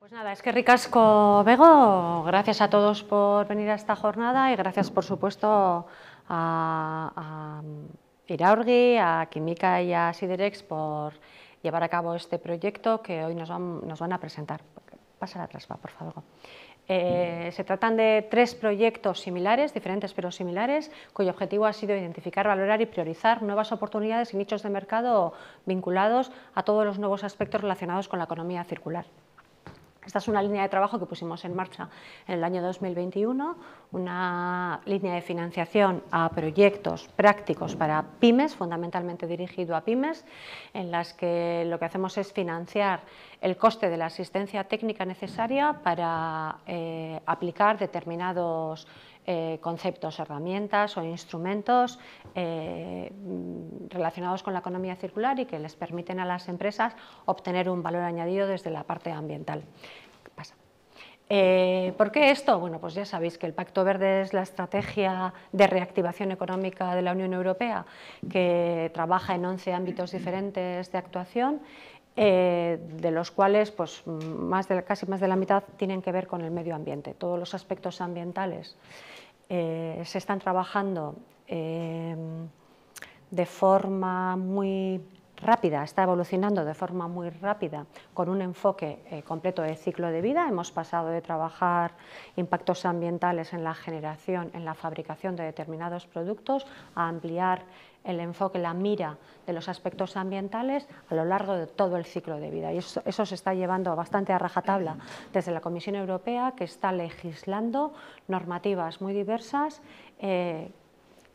Pues nada, es que ricasco, Bego. Gracias a todos por venir a esta jornada y gracias, por supuesto, a, a Iraurgi, a Química y a Siderex por llevar a cabo este proyecto que hoy nos van, a presentar. Pasa la va, por favor. Eh, se tratan de tres proyectos similares, diferentes pero similares, cuyo objetivo ha sido identificar, valorar y priorizar nuevas oportunidades y nichos de mercado vinculados a todos los nuevos aspectos relacionados con la economía circular. Esta es una línea de trabajo que pusimos en marcha en el año 2021, una línea de financiación a proyectos prácticos para pymes, fundamentalmente dirigido a pymes, en las que lo que hacemos es financiar el coste de la asistencia técnica necesaria para eh, aplicar determinados eh, conceptos, herramientas o instrumentos eh, relacionados con la economía circular y que les permiten a las empresas obtener un valor añadido desde la parte ambiental. ¿Qué eh, ¿Por qué esto? Bueno, pues ya sabéis que el Pacto Verde es la estrategia de reactivación económica de la Unión Europea, que trabaja en 11 ámbitos diferentes de actuación de los cuales pues, más casi más de la mitad tienen que ver con el medio ambiente, todos los aspectos ambientales eh, se están trabajando em, de forma muy rápida, está evolucionando de forma muy rápida con un enfoque eh, completo de ciclo de vida. Hemos pasado de trabajar impactos ambientales en la generación, en la fabricación de determinados productos, a ampliar el enfoque, la mira de los aspectos ambientales a lo largo de todo el ciclo de vida. Y eso, se está llevando bastante a rajatabla desde la Comisión Europea, que está legislando normativas muy diversas eh,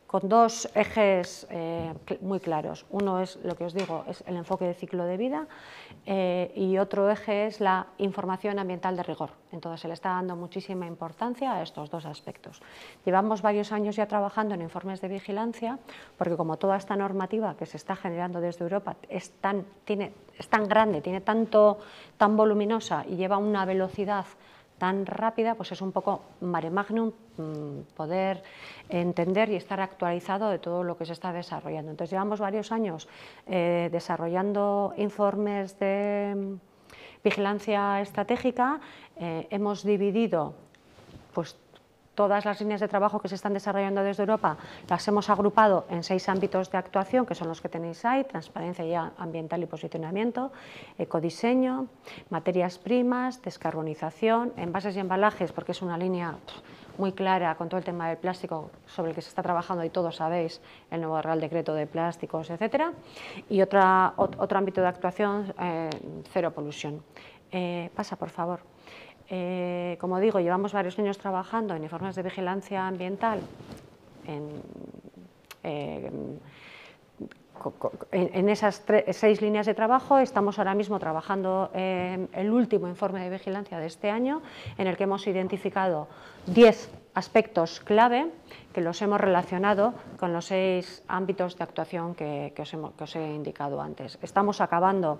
con dos ejes eh, muy claros. Uno es, lo que os digo, es el enfoque de ciclo de vida eh, y otro eje es la información ambiental de rigor. Entonces, se le está dando muchísima importancia a estos dos aspectos. Llevamos varios años ya trabajando en informes de vigilancia, porque como toda esta normativa que se está generando desde Europa es tan, es tan grande, tiene tanto, tan voluminosa y lleva una velocidad tan rápida, pues es un poco mare magnum mm, poder entender y estar actualizado de todo lo que se está desarrollando. Entonces llevamos varios años eh, desarrollando informes de mm, vigilancia estratégica, eh, hemos dividido pues todas las líneas de trabajo que se están desarrollando desde Europa las hemos agrupado en seis ámbitos de actuación, que son los que tenéis ahí, transparencia ambiental y posicionamiento, ecodiseño, materias primas, descarbonización, envases y embalajes, porque es una línea muy clara con todo el tema del plástico sobre el que se está trabajando y todos sabéis el nuevo Real Decreto de Plásticos, etcétera, y otra, otro ámbito de actuación, eh, cero polución. Eh, pasa, por favor. Eh, como digo, llevamos varios años trabajando en informes de vigilancia ambiental, en, eh, esas seis líneas de trabajo estamos ahora mismo trabajando en eh, el último informe de vigilancia de este año, en el que hemos identificado 10 aspectos clave que los hemos relacionado con los seis ámbitos de actuación que, os he indicado antes. Estamos acabando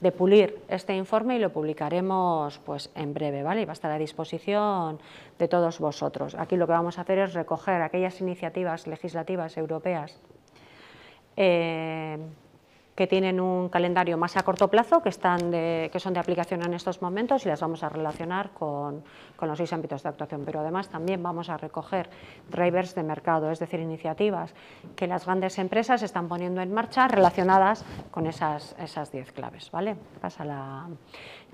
de pulir este informe y lo publicaremos pues, en breve, ¿vale? Y va a estar a disposición de todos vosotros. Aquí lo que vamos a hacer es recoger aquellas iniciativas legislativas europeas eh, que tienen un calendario más a corto plazo, que, están que son de aplicación en estos momentos y las vamos a relacionar con, con, los seis ámbitos de actuación. Pero además también vamos a recoger drivers de mercado, es decir, iniciativas que las grandes empresas están poniendo en marcha relacionadas con esas, esas diez claves. ¿vale? Pasa la,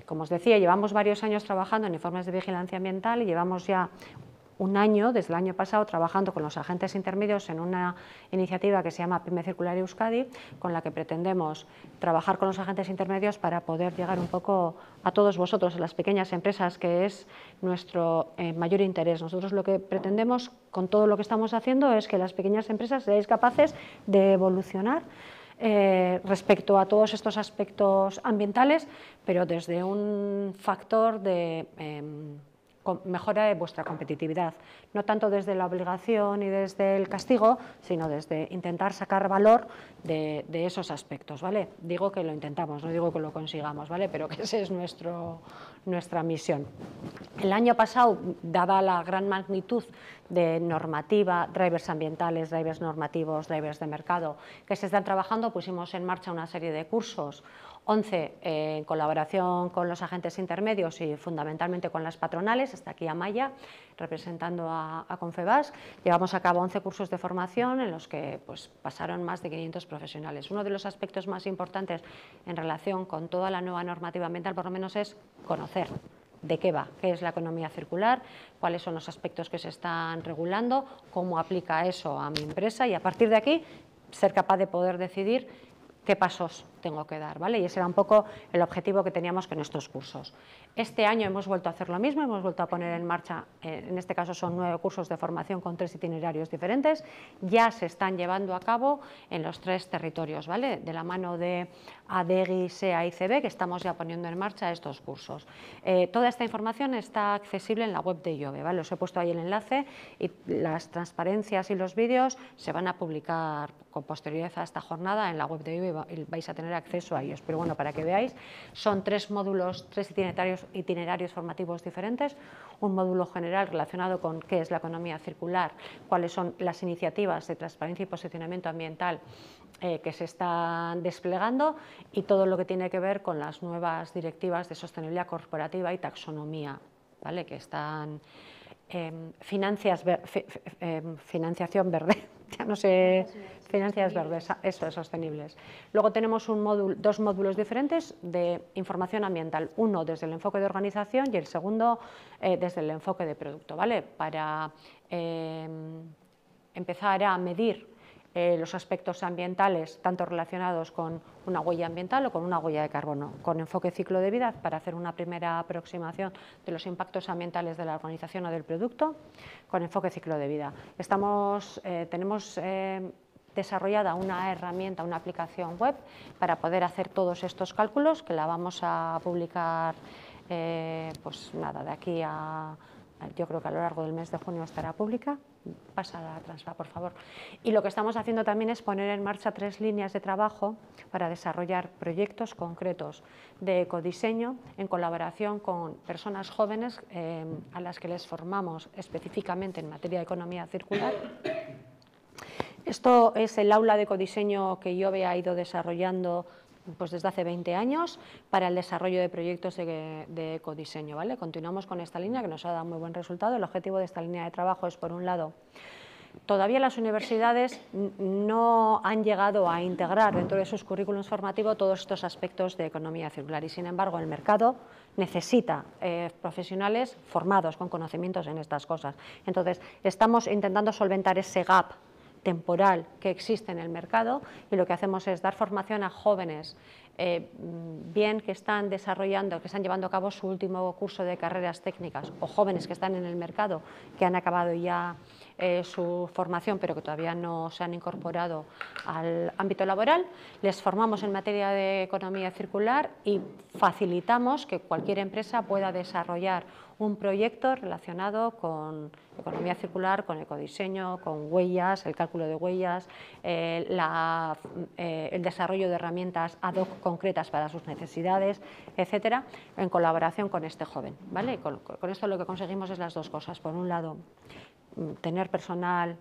como os decía, llevamos varios años trabajando en informes de vigilancia ambiental y llevamos ya un año, desde el año pasado, trabajando con los agentes intermedios en una iniciativa que se llama PyME Circular Euskadi, con la que pretendemos trabajar con los agentes intermedios para poder llegar un poco a todos vosotros, a las pequeñas empresas, que es nuestro eh, mayor interés. Nosotros lo que pretendemos con todo lo que estamos haciendo es que las pequeñas empresas seáis capaces de evolucionar eh, respecto a todos estos aspectos ambientales, pero desde un factor de... Em, mejora de vuestra competitividad, no tanto desde la obligación y desde el castigo, sino desde intentar sacar valor de, esos aspectos, ¿vale? Digo que lo intentamos, no digo que lo consigamos, ¿vale? Pero que esa es nuestro, nuestra misión. El año pasado, dada la gran magnitud de normativa, drivers ambientales, drivers normativos, drivers de mercado, que se están trabajando, pusimos en marcha una serie de cursos 11 eh, en colaboración con los agentes intermedios y fundamentalmente con las patronales, hasta aquí Amaya representando a, Confebas. Llevamos a cabo 11 cursos de formación en los que pues, pasaron más de 500 profesionales. Uno de los aspectos más importantes en relación con toda la nueva normativa ambiental, por lo menos, es conocer de qué va, qué es la economía circular, cuáles son los aspectos que se están regulando, cómo aplica eso a mi empresa y a partir de aquí ser capaz de poder decidir qué pasos tengo que dar, ¿vale? Y ese era un poco el objetivo que teníamos con estos cursos. Este año hemos vuelto a hacer lo mismo, hemos vuelto a poner en marcha, eh, en este caso son nueve cursos de formación con tres itinerarios diferentes, ya se están llevando a cabo en los tres territorios, ¿vale? De la mano de ADEGI, SEA y CB, que estamos ya poniendo en marcha estos cursos. Eh, toda esta información está accesible en la web de IOVE, ¿vale? Os he puesto ahí el enlace y las transparencias y los vídeos se van a publicar con posterioridad a esta jornada en la web de IOVE y vais a tener acceso a ellos. Pero bueno, para que veáis, son tres módulos, tres itinerarios, formativos diferentes. Un módulo general relacionado con qué es la economía circular, cuáles son las iniciativas de transparencia y posicionamiento ambiental eh, que se están desplegando y todo lo que tiene que ver con las nuevas directivas de sostenibilidad corporativa y taxonomía, ¿vale? que están em, em, financiación verde ya no sé, Financias verdes, eso es, sostenibles. Luego tenemos un módulo, dos módulos diferentes de información ambiental, uno desde el enfoque de organización y el segundo eh, desde el enfoque de producto, ¿vale? Para eh, empezar a medir eh, los aspectos ambientales, tanto relacionados con una huella ambiental o con una huella de carbono, con enfoque ciclo de vida para hacer una primera aproximación de los impactos ambientales de la organización o del producto, con enfoque ciclo de vida. Eh, tenemos eh, desarrollada una herramienta, una aplicación web para poder hacer todos estos cálculos que la vamos a publicar pues nada, de aquí a, yo creo que a lo largo del mes de junio estará pública pasada por favor. Y lo que estamos haciendo también es poner en marcha tres líneas de trabajo para desarrollar proyectos concretos de ecodiseño en colaboración con personas jóvenes eh, a las que les formamos específicamente en materia de economía circular. Esto es el aula de ecodiseño que yo había ido desarrollando pues desde hace 20 años para el desarrollo de proyectos de, de, ecodiseño. ¿vale? Continuamos con esta línea que nos ha dado muy buen resultado. El objetivo de esta línea de trabajo es, por un lado, todavía las universidades no han llegado a integrar dentro de sus currículums formativos todos estos aspectos de economía circular y, sin embargo, el mercado necesita eh, profesionales formados con conocimientos en estas cosas. Entonces, estamos intentando solventar ese gap temporal que existe en el mercado y lo que hacemos es dar formación a jóvenes, eh, bien que están desarrollando, que están llevando a cabo su último curso de carreras técnicas o jóvenes que están en el mercado, que han acabado ya eh, su formación pero que todavía no se han incorporado al ámbito laboral, les formamos en materia de economía circular y facilitamos que cualquier empresa pueda desarrollar un proyecto relacionado con economía circular, con ecodiseño, con huellas, el cálculo de huellas, eh, eh, el desarrollo de herramientas ad hoc concretas para sus necesidades, etcétera, en colaboración con este joven. ¿vale? con esto lo que conseguimos es las dos cosas. Por un lado, mm, tener personal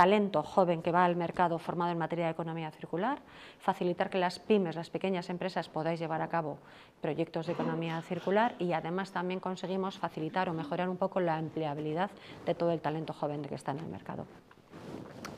talento joven que va al mercado formado en materia de economía circular, facilitar que las pymes, las pequeñas empresas podáis llevar a cabo proyectos de economía circular y además también conseguimos facilitar o mejorar un poco la empleabilidad de todo el talento joven que está en el mercado.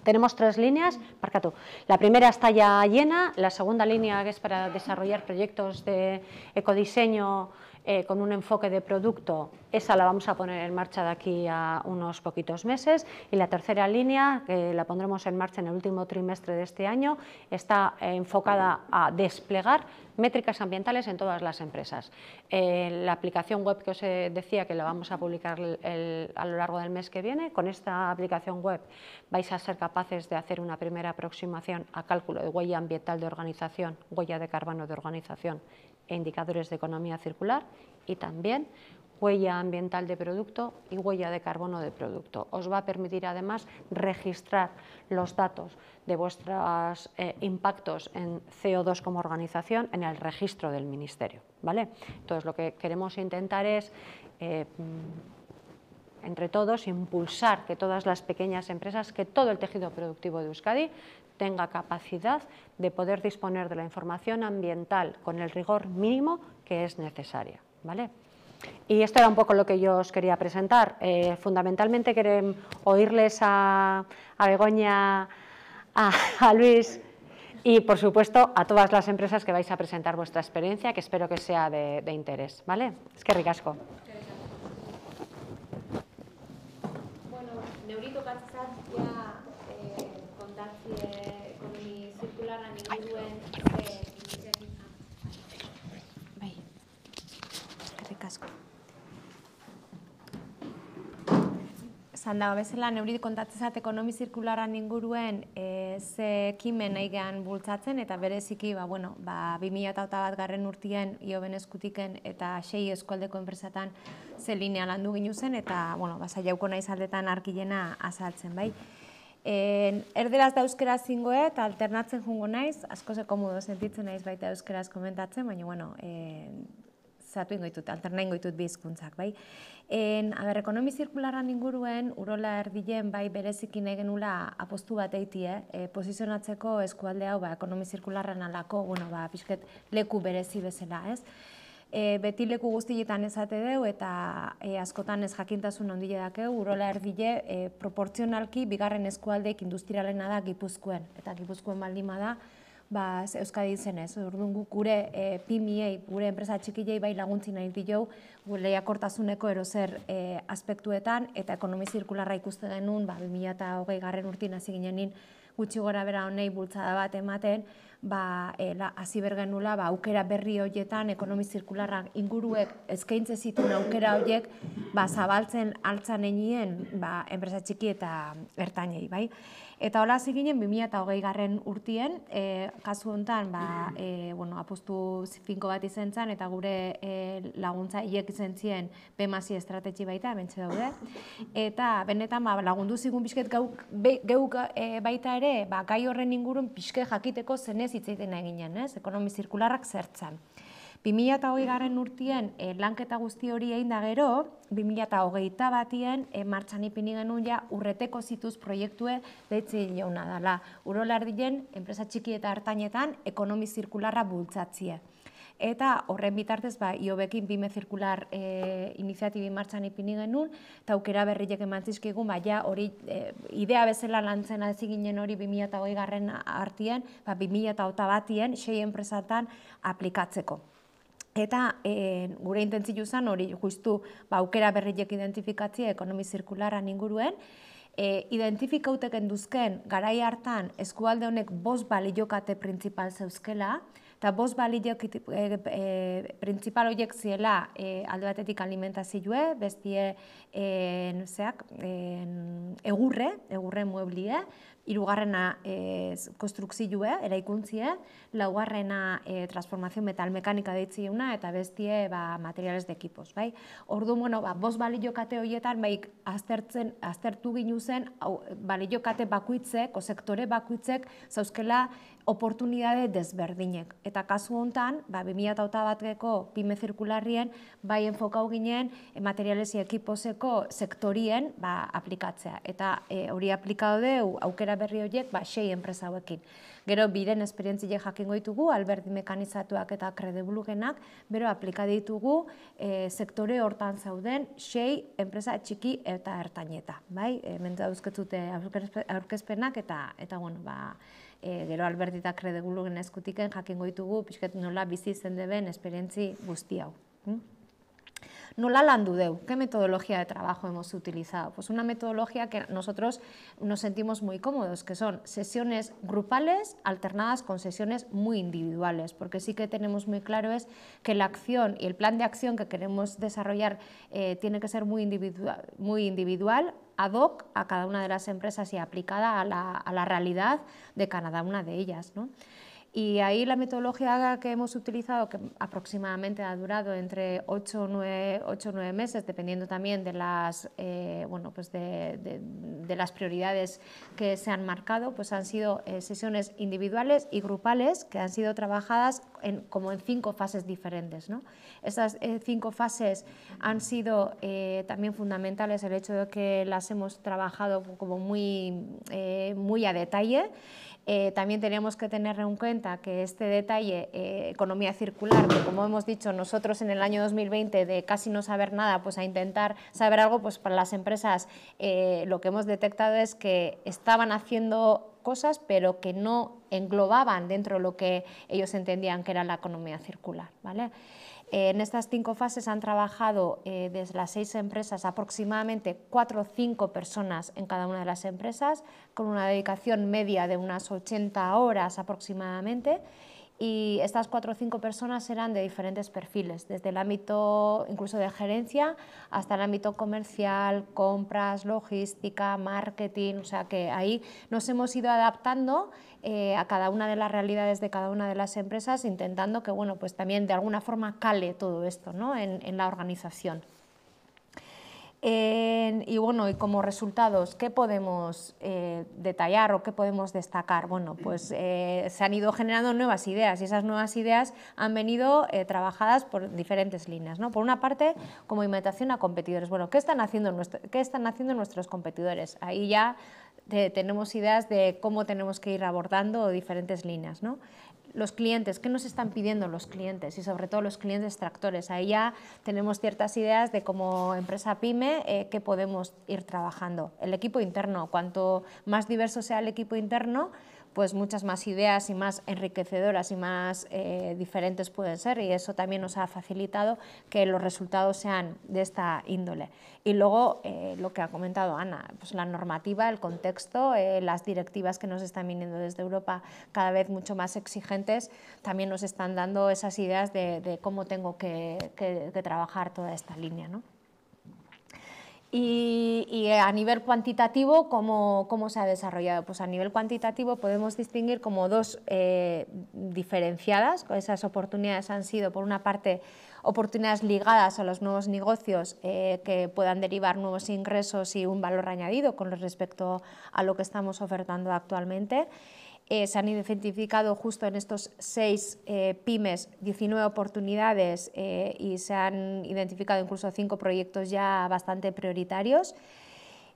Tenemos tres líneas, Marcato. La primera está ya llena, la segunda línea que es para desarrollar proyectos de ecodiseño eh, con un enfoque de producto, esa la vamos a poner en marcha de aquí a unos poquitos meses. Y la tercera línea, que la pondremos en marcha en el último trimestre de este año, está eh, enfocada a desplegar métricas ambientales en todas las empresas. Eh, la aplicación web que os decía que la vamos a publicar a lo largo del mes que viene, con esta aplicación web vais a ser capaces de hacer una primera aproximación a cálculo de huella ambiental de organización, huella de carbono de organización e indicadores de economía circular y también huella ambiental de producto y huella de carbono de producto. Os va a permitir además registrar los datos de vuestros eh, impactos en CO2 como organización en el registro del Ministerio. ¿vale? Entonces lo que queremos intentar es... Eh, mm, entre todos, impulsar que todas las pequeñas empresas, que todo el tejido productivo de Euskadi tenga capacidad de poder disponer de la información ambiental con el rigor mínimo que es necesaria. ¿vale? Y esto era un poco lo que yo os quería presentar. Eh, fundamentalmente queremos oírles a, a Begoña, a, Luis y, por supuesto, a todas las empresas que vais a presentar vuestra experiencia, que espero que sea de, de interés. ¿vale? Es que ricasco. zan da, bezala, kontatzen ekonomi zirkularan inguruen eh, ze kimen nahi gehan bultzatzen, eta bereziki, ba, bueno, ba, 2008 bat garren urtien, ioben eskutiken, eta sei eskualdeko enpresatan ze linea landu du ginu zen, eta, bueno, ba, jauko nahi zaldetan arkilena azaltzen, bai. En, erderaz da euskera zingoe, eta alternatzen jungo naiz, asko ze komodo sentitzen naiz baita euskeraz komentatzen, baina, bueno, eh, zapin goitut, alternain bi bizkuntzak, bai. En, aber, ekonomi zirkularan inguruen, urola erdilen, bai, berezikin egen ula apostu bat eiti, eh, posizionatzeko eskualde hau, ba, ekonomi zirkularan alako, bueno, ba, pixket leku berezi bezala, ez. E, beti leku guztietan ezate deu eta e, askotan ez jakintasun ondile dakeu, urola erdile e, proportzionalki bigarren eskualdeek industrialena da gipuzkoen. Eta gipuzkoen baldima da, ba, Euskadi zen ez, orduan guk gure e, PIMI-ei, gure enpresa txikilei bai laguntzi nahi ditu, gure lehiakortasuneko erozer e, eh, aspektuetan, eta ekonomi zirkularra ikuste genuen, ba, 2000 eta hogei garren urtina hasi gutxi gora bera honei bultzada bat ematen, ba, e, eh, bergenula, ba, aukera berri horietan, ekonomi zirkularra inguruek eskaintze zituen aukera horiek, ba, zabaltzen altzan enien, ba, enpresa txiki eta ertainei, bai? Eta hola hasi ginen 2020 garren urtien, eh kasu honetan, ba, eh bueno, apustu finko bat izentzan eta gure e, laguntza hiek izentzien ziren PEMASI estrategi baita, bentsa daude. Eta benetan ba, lagundu zigun bizket geuk, be, geuk eh, baita ere, ba, gai horren ingurun pixke jakiteko zenez hitz egiten eginen, ez? Ekonomi zirkularrak zertzen. 2008 garen urtien lanketa guzti hori egin da gero, 2008 batien e, martxan ipini genuen ja urreteko zituz proiektue deitzi jauna dela. Uro lardien, enpresa txiki eta hartainetan, ekonomi zirkularra bultzatzie. Eta horren bitartez, ba, iobekin bime zirkular e, iniziatibi martxan ipini genuen, eta aukera berriek emantzizkigun, ba, ja, hori eh, idea bezala lantzen adezik ginen hori 2008 garren hartien, ba, 2008 batien, sei enpresatan aplikatzeko. Eta e, gure intentzio zen hori justu ba, aukera berriek identifikatzia ekonomi zirkulara inguruen, e, identifikauteken duzken garai hartan eskualde honek bost baliokate printzipal zeuzkela, eta bost baliok e, eh, e, printzipal horiek ziela e, alde batetik alimentazioa, bestie e, zeak, e, egurre, egurre mueblie, irugarrena e, eh, eraikuntzie, eraikuntzia, laugarrena e, transformazio metal-mekanika una, eta bestie ba, materiales de ekipos. Bai? Ordu, bueno, ba, bos balillokate horietan, bai, aztertzen, aztertu ginu zen, balillokate bakuitzek, o sektore bakuitzek, zauzkela, oportunidade desberdinek. Eta kasu honetan, ba, 2008 batreko pime zirkularrien, bai enfokau ginen materialesi ekipozeko sektorien ba, aplikatzea. Eta e, hori aplikado deu aukera berri horiek ba, sei enpresa hauekin. Gero, biren esperientzile jakingo ditugu, alberdi mekanizatuak eta kredibulugenak, bero aplika ditugu e, sektore hortan zauden sei enpresa txiki eta ertaineta. Bai, e, mentza duzketzute aurkezpenak eta, eta, bueno, ba, e, gero alberti eta jakingo ditugu, pixket nola bizi deben esperientzi guzti hau. Hm? No la Landudeu, ¿qué metodología de trabajo hemos utilizado? Pues una metodología que nosotros nos sentimos muy cómodos, que son sesiones grupales alternadas con sesiones muy individuales, porque sí que tenemos muy claro es que la acción y el plan de acción que queremos desarrollar eh, tiene que ser muy individual, muy individual ad hoc a cada una de las empresas y aplicada a la, a la realidad de cada una de ellas. ¿no? Y ahí la metodología que hemos utilizado, que aproximadamente ha durado entre 8 o 9, meses, dependiendo también de las, eh, bueno, pues de, las prioridades que se han marcado, pues han sido eh, sesiones individuales y grupales que han sido trabajadas en, como en cinco fases diferentes. ¿no? Estas eh, cinco fases han sido también fundamentales el hecho de que las hemos trabajado como muy, muy a detalle. Eh, también tenemos que tener en cuenta que este detalle, eh, economía circular, que como hemos dicho nosotros en el año 2020 de casi no saber nada, pues a intentar saber algo, pues para las empresas eh, lo que hemos detectado es que estaban haciendo cosas, pero que no englobaban dentro de lo que ellos entendían que era la economía circular. ¿vale? en estas cinco fases han trabajado eh, desde las seis empresas aproximadamente cuatro o cinco personas en cada una de las empresas, con una dedicación media de unas 80 horas aproximadamente y estas cuatro o cinco personas eran de diferentes perfiles, desde el ámbito incluso de gerencia hasta el ámbito comercial, compras, logística, marketing, o sea que ahí nos hemos ido adaptando eh, a cada una de las realidades de cada una de las empresas, intentando que bueno, pues también de alguna forma cale todo esto ¿no? en, en la organización y bueno, y como resultados, ¿qué podemos eh, detallar o qué podemos destacar? Bueno, pues eh, se han ido generando nuevas ideas y esas nuevas ideas han venido eh, trabajadas por diferentes líneas. ¿no? Por una parte, como imitación a competidores. Bueno, ¿qué están haciendo, qué están haciendo nuestros competidores? Ahí ya tenemos ideas de cómo tenemos que ir abordando diferentes líneas. ¿no? los clientes, qué nos están pidiendo los clientes y sobre todo los clientes tractores. Ahí ya tenemos ciertas ideas de como empresa pyme eh, qué podemos ir trabajando. El equipo interno, cuanto más diverso sea el equipo interno, pues muchas más ideas y más enriquecedoras y más eh, diferentes pueden ser y eso también nos ha facilitado que los resultados sean de esta índole. Y luego eh, lo que ha comentado Ana, pues la normativa, el contexto, eh, las directivas que nos están viniendo desde Europa cada vez mucho más exigentes, también nos están dando esas ideas de, cómo tengo que, que trabajar toda esta línea. ¿no? Y, a nivel cuantitativo, ¿cómo, se ha desarrollado? Pues a nivel cuantitativo podemos distinguir como dos eh, diferenciadas. Esas oportunidades han sido, por una parte, oportunidades ligadas a los nuevos negocios eh, que puedan derivar nuevos ingresos y un valor añadido con respecto a lo que estamos ofertando actualmente. Eh, se han identificado justo en estos seis eh, pymes 19 oportunidades eh, y se han identificado incluso cinco proyectos ya bastante prioritarios.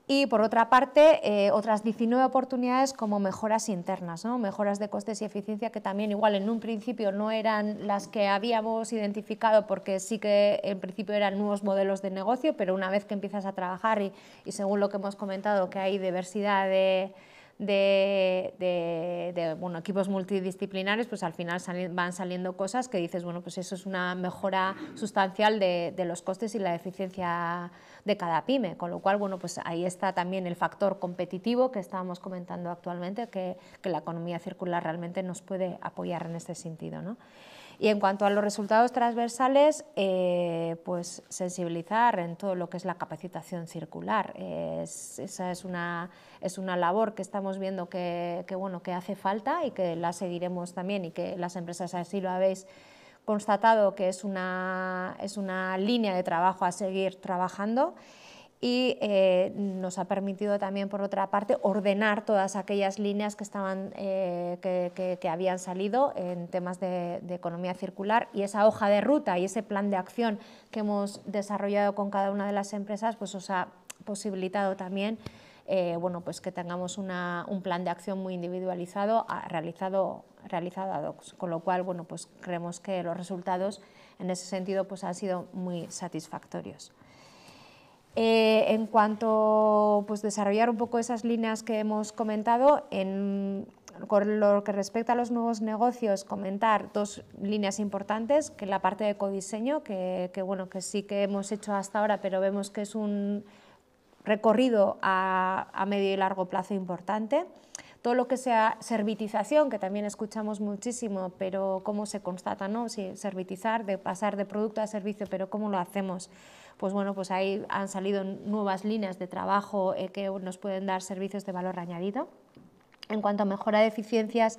Y por otra parte, otras 19 oportunidades como mejoras internas, mejoras de costes y eficiencia que también igual en un principio no eran las que habíamos identificado porque sí que en principio eran nuevos modelos de negocio, pero una vez que empiezas a trabajar y según lo que hemos comentado que hay diversidad de de, bueno, equipos multidisciplinares, pues al final van saliendo cosas que dices, bueno, pues eso es una mejora sustancial de, de, los costes y la eficiencia de cada pyme, con lo cual, bueno, pues ahí está también el factor competitivo que estábamos comentando actualmente, que, que la economía circular realmente nos puede apoyar en este sentido, ¿no? Y en cuanto a los resultados transversales, eh, pues sensibilizar en todo lo que es la capacitación circular. esa es una, es una labor que estamos viendo que, que, bueno, que hace falta y que la seguiremos también y que las empresas así lo habéis constatado que es una, es una línea de trabajo a seguir trabajando y eh, nos ha permitido también, por otra parte, ordenar todas aquellas líneas que, estaban, eh, que, habían salido en temas de, economía circular y esa hoja de ruta y ese plan de acción que hemos desarrollado con cada una de las empresas, pues os ha posibilitado también eh, pues que tengamos una, un plan de acción muy individualizado, realizado, realizado ad hoc, con lo cual bueno, pues creemos que los resultados en ese sentido pues han sido muy satisfactorios. Eh, en cuanto a pues, desarrollar un poco esas líneas que hemos comentado, con lo que respecta a los nuevos negocios, comentar dos líneas importantes, que la parte de codiseño, que, bueno, que sí que hemos hecho hasta ahora, pero vemos que es un recorrido a, a medio y largo plazo importante todo lo que sea servitización, que también escuchamos muchísimo, pero cómo se constata, ¿no? Si servitizar, de pasar de producto a servicio, pero cómo lo hacemos pues bueno, pues ahí han salido nuevas líneas de trabajo eh, que nos pueden dar servicios de valor añadido. En cuanto a mejora de eficiencias,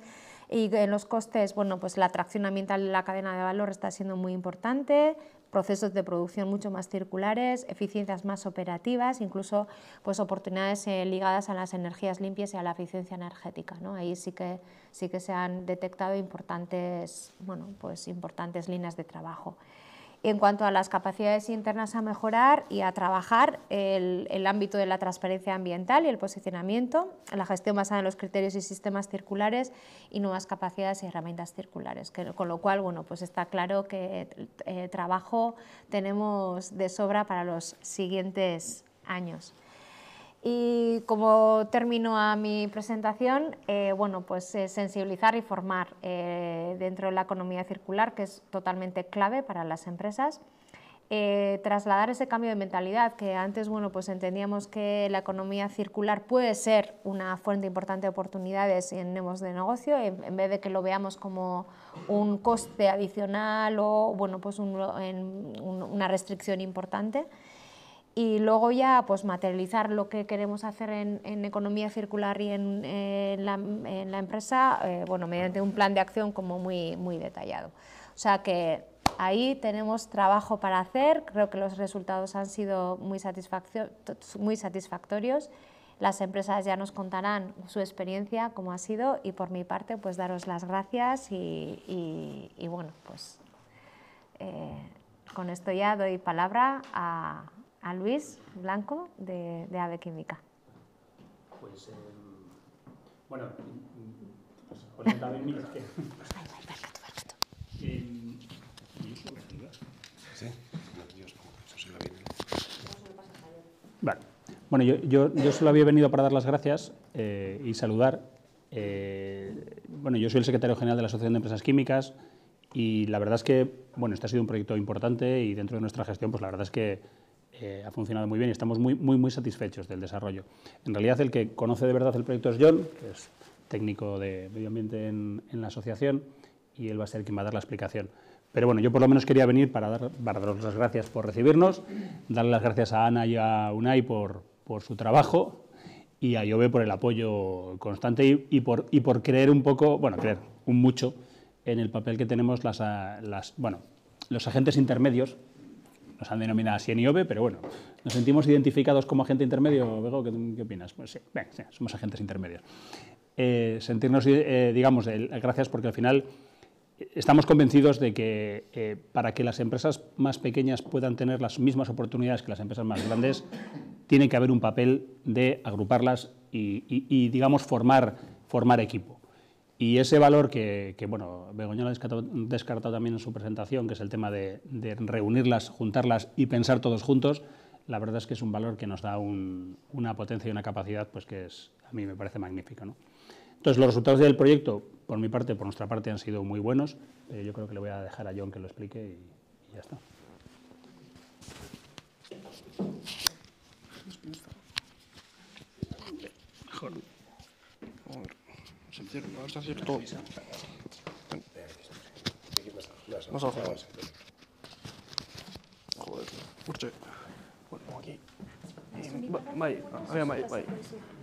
y en los costes, bueno, pues la atracción ambiental de la cadena de valor está siendo muy importante, procesos de producción mucho más circulares, eficiencias más operativas, incluso pues oportunidades eh, ligadas a las energías limpias y a la eficiencia energética. ¿no? Ahí sí que, sí que se han detectado importantes, bueno, pues importantes líneas de trabajo. En cuanto a las capacidades internas a mejorar y a trabajar, el, el ámbito de la transparencia ambiental y el posicionamiento, la gestión basada en los criterios y sistemas circulares y nuevas capacidades y herramientas circulares. con lo cual, bueno, pues está claro que el eh, trabajo tenemos de sobra para los siguientes años. Y como termino a mi presentación, eh, bueno, pues eh, sensibilizar y formar eh, dentro de la economía circular, que es totalmente clave para las empresas. trasladar ese cambio de mentalidad que antes bueno pues entendíamos que la economía circular puede ser una fuente importante de oportunidades en nuevos de negocio en, vez de que lo veamos como un coste adicional o bueno pues una restricción importante y luego ya pues materializar lo que queremos hacer en, economía circular y en, la, empresa, eh, bueno, mediante un plan de acción como muy, muy detallado. O sea que ahí tenemos trabajo para hacer, creo que los resultados han sido muy, muy satisfactorios, las empresas ya nos contarán su experiencia, cómo ha sido, y por mi parte pues daros las gracias y, bueno, pues eh, con esto ya doy palabra a a Luis Blanco de, Ave Química. Pues, bueno, yo, yo, solo había venido para dar las gracias eh, y saludar. Eh, bueno, yo soy el secretario general de la Asociación de Empresas Químicas y la verdad es que, bueno, este ha sido un proyecto importante y dentro de nuestra gestión, pues la verdad es que eh, ha funcionado muy bien y estamos muy, muy, satisfechos del desarrollo. En realidad, el que conoce de verdad el proyecto es John, que es técnico de medio ambiente en, la asociación, y él va a ser quien va a dar la explicación. Pero bueno, yo por lo menos quería venir para, dar, las gracias por recibirnos, darle las gracias a Ana y a Unai por, por su trabajo y a Iove por el apoyo constante y, por, y por creer un poco, bueno, creer un mucho en el papel que tenemos las, las, bueno, los agentes intermedios nos han denominado así pero bueno, nos sentimos identificados como agente intermedio. ¿qué, opinas? Pues sí, somos agentes intermedios. Eh, sentirnos, eh, digamos, gracias porque al final estamos convencidos de que eh, para que las empresas más pequeñas puedan tener las mismas oportunidades que las empresas más grandes, tiene que haber un papel de agruparlas y, digamos, formar, formar equipo. Y ese valor que, bueno, Begoña lo ha descartado, también en su presentación, que es el tema de, reunirlas, juntarlas y pensar todos juntos, la verdad es que es un valor que nos da una potencia y una capacidad pues que es, a mí me parece magnífico. Entonces, los resultados del proyecto, por mi parte, por nuestra parte, han sido muy buenos. Eh, yo creo que le voy a dejar a John que lo explique y, ya está. Sinceramente, hasta cierto. Más abajo. Joder, urche. Bueno, aquí. Vale, vale, vale. Vale,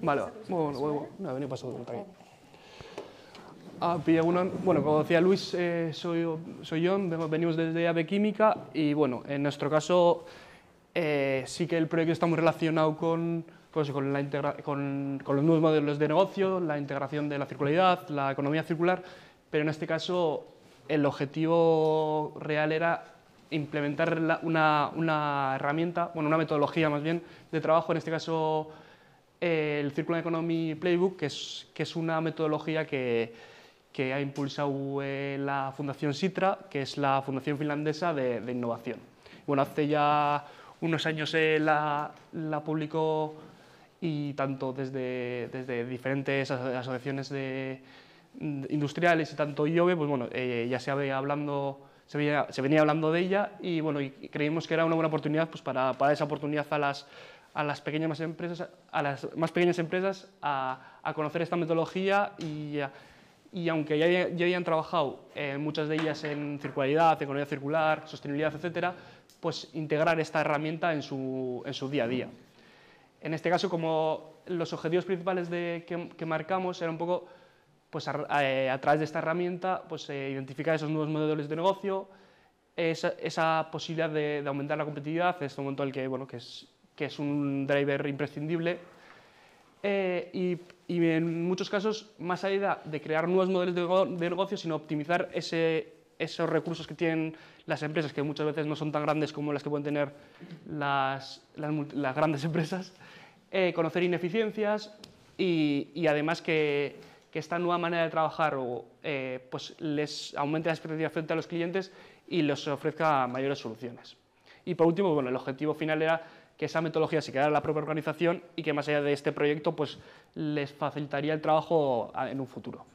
vale. Bueno, bueno, no, venía pasado también. Ah, uno bueno, como decía Luis, eh, soy, soy yo, venimos desde Ave Química y bueno, en nuestro caso eh, sí que el proyecto está muy relacionado con, pues, con, los nuevos modelos de negocio, la integración de la circularidad, la economía circular, pero en este caso el objetivo real era implementar una, herramienta, bueno, una metodología más bien de trabajo, en este caso eh, el Circular Economy Playbook, que es, que es una metodología que, ha impulsado eh, la Fundación Sitra, que es la Fundación Finlandesa de, Innovación. Bueno, hace ya unos años eh, la, la publicó y tanto desde, desde diferentes asociaciones de, industriales y tanto IOVE pues bueno, eh, ya se, había hablando, se, venía, hablando de ella y bueno, y creímos que era una buena oportunidad pues para, para esa oportunidad a las, a las pequeñas más empresas, a las más pequeñas empresas a, conocer esta metodología y, y aunque ya, habían trabajado muchas de ellas en circularidad, economía circular, sostenibilidad, etcétera, pues integrar esta herramienta en su, en su día a día. En este caso, como los objetivos principales que, marcamos era un poco, pues a, eh, través de esta herramienta, pues eh, identificar esos nuevos modelos de negocio, esa, posibilidad de, aumentar la competitividad, en este momento el que, bueno, que es, que es un driver imprescindible, eh, y, en muchos casos, más allá de crear nuevos modelos de, negocio, sino optimizar esos recursos que tienen las empresas, que muchas veces no son tan grandes como las que pueden tener las, las grandes empresas, eh, conocer ineficiencias y, además que, esta nueva manera de trabajar eh, pues les aumente la expectativa frente a los clientes y les ofrezca mayores soluciones. Y por último, bueno, el objetivo final era que esa metodología se quedara en la propia organización y que más allá de este proyecto pues les facilitaría el trabajo en un futuro.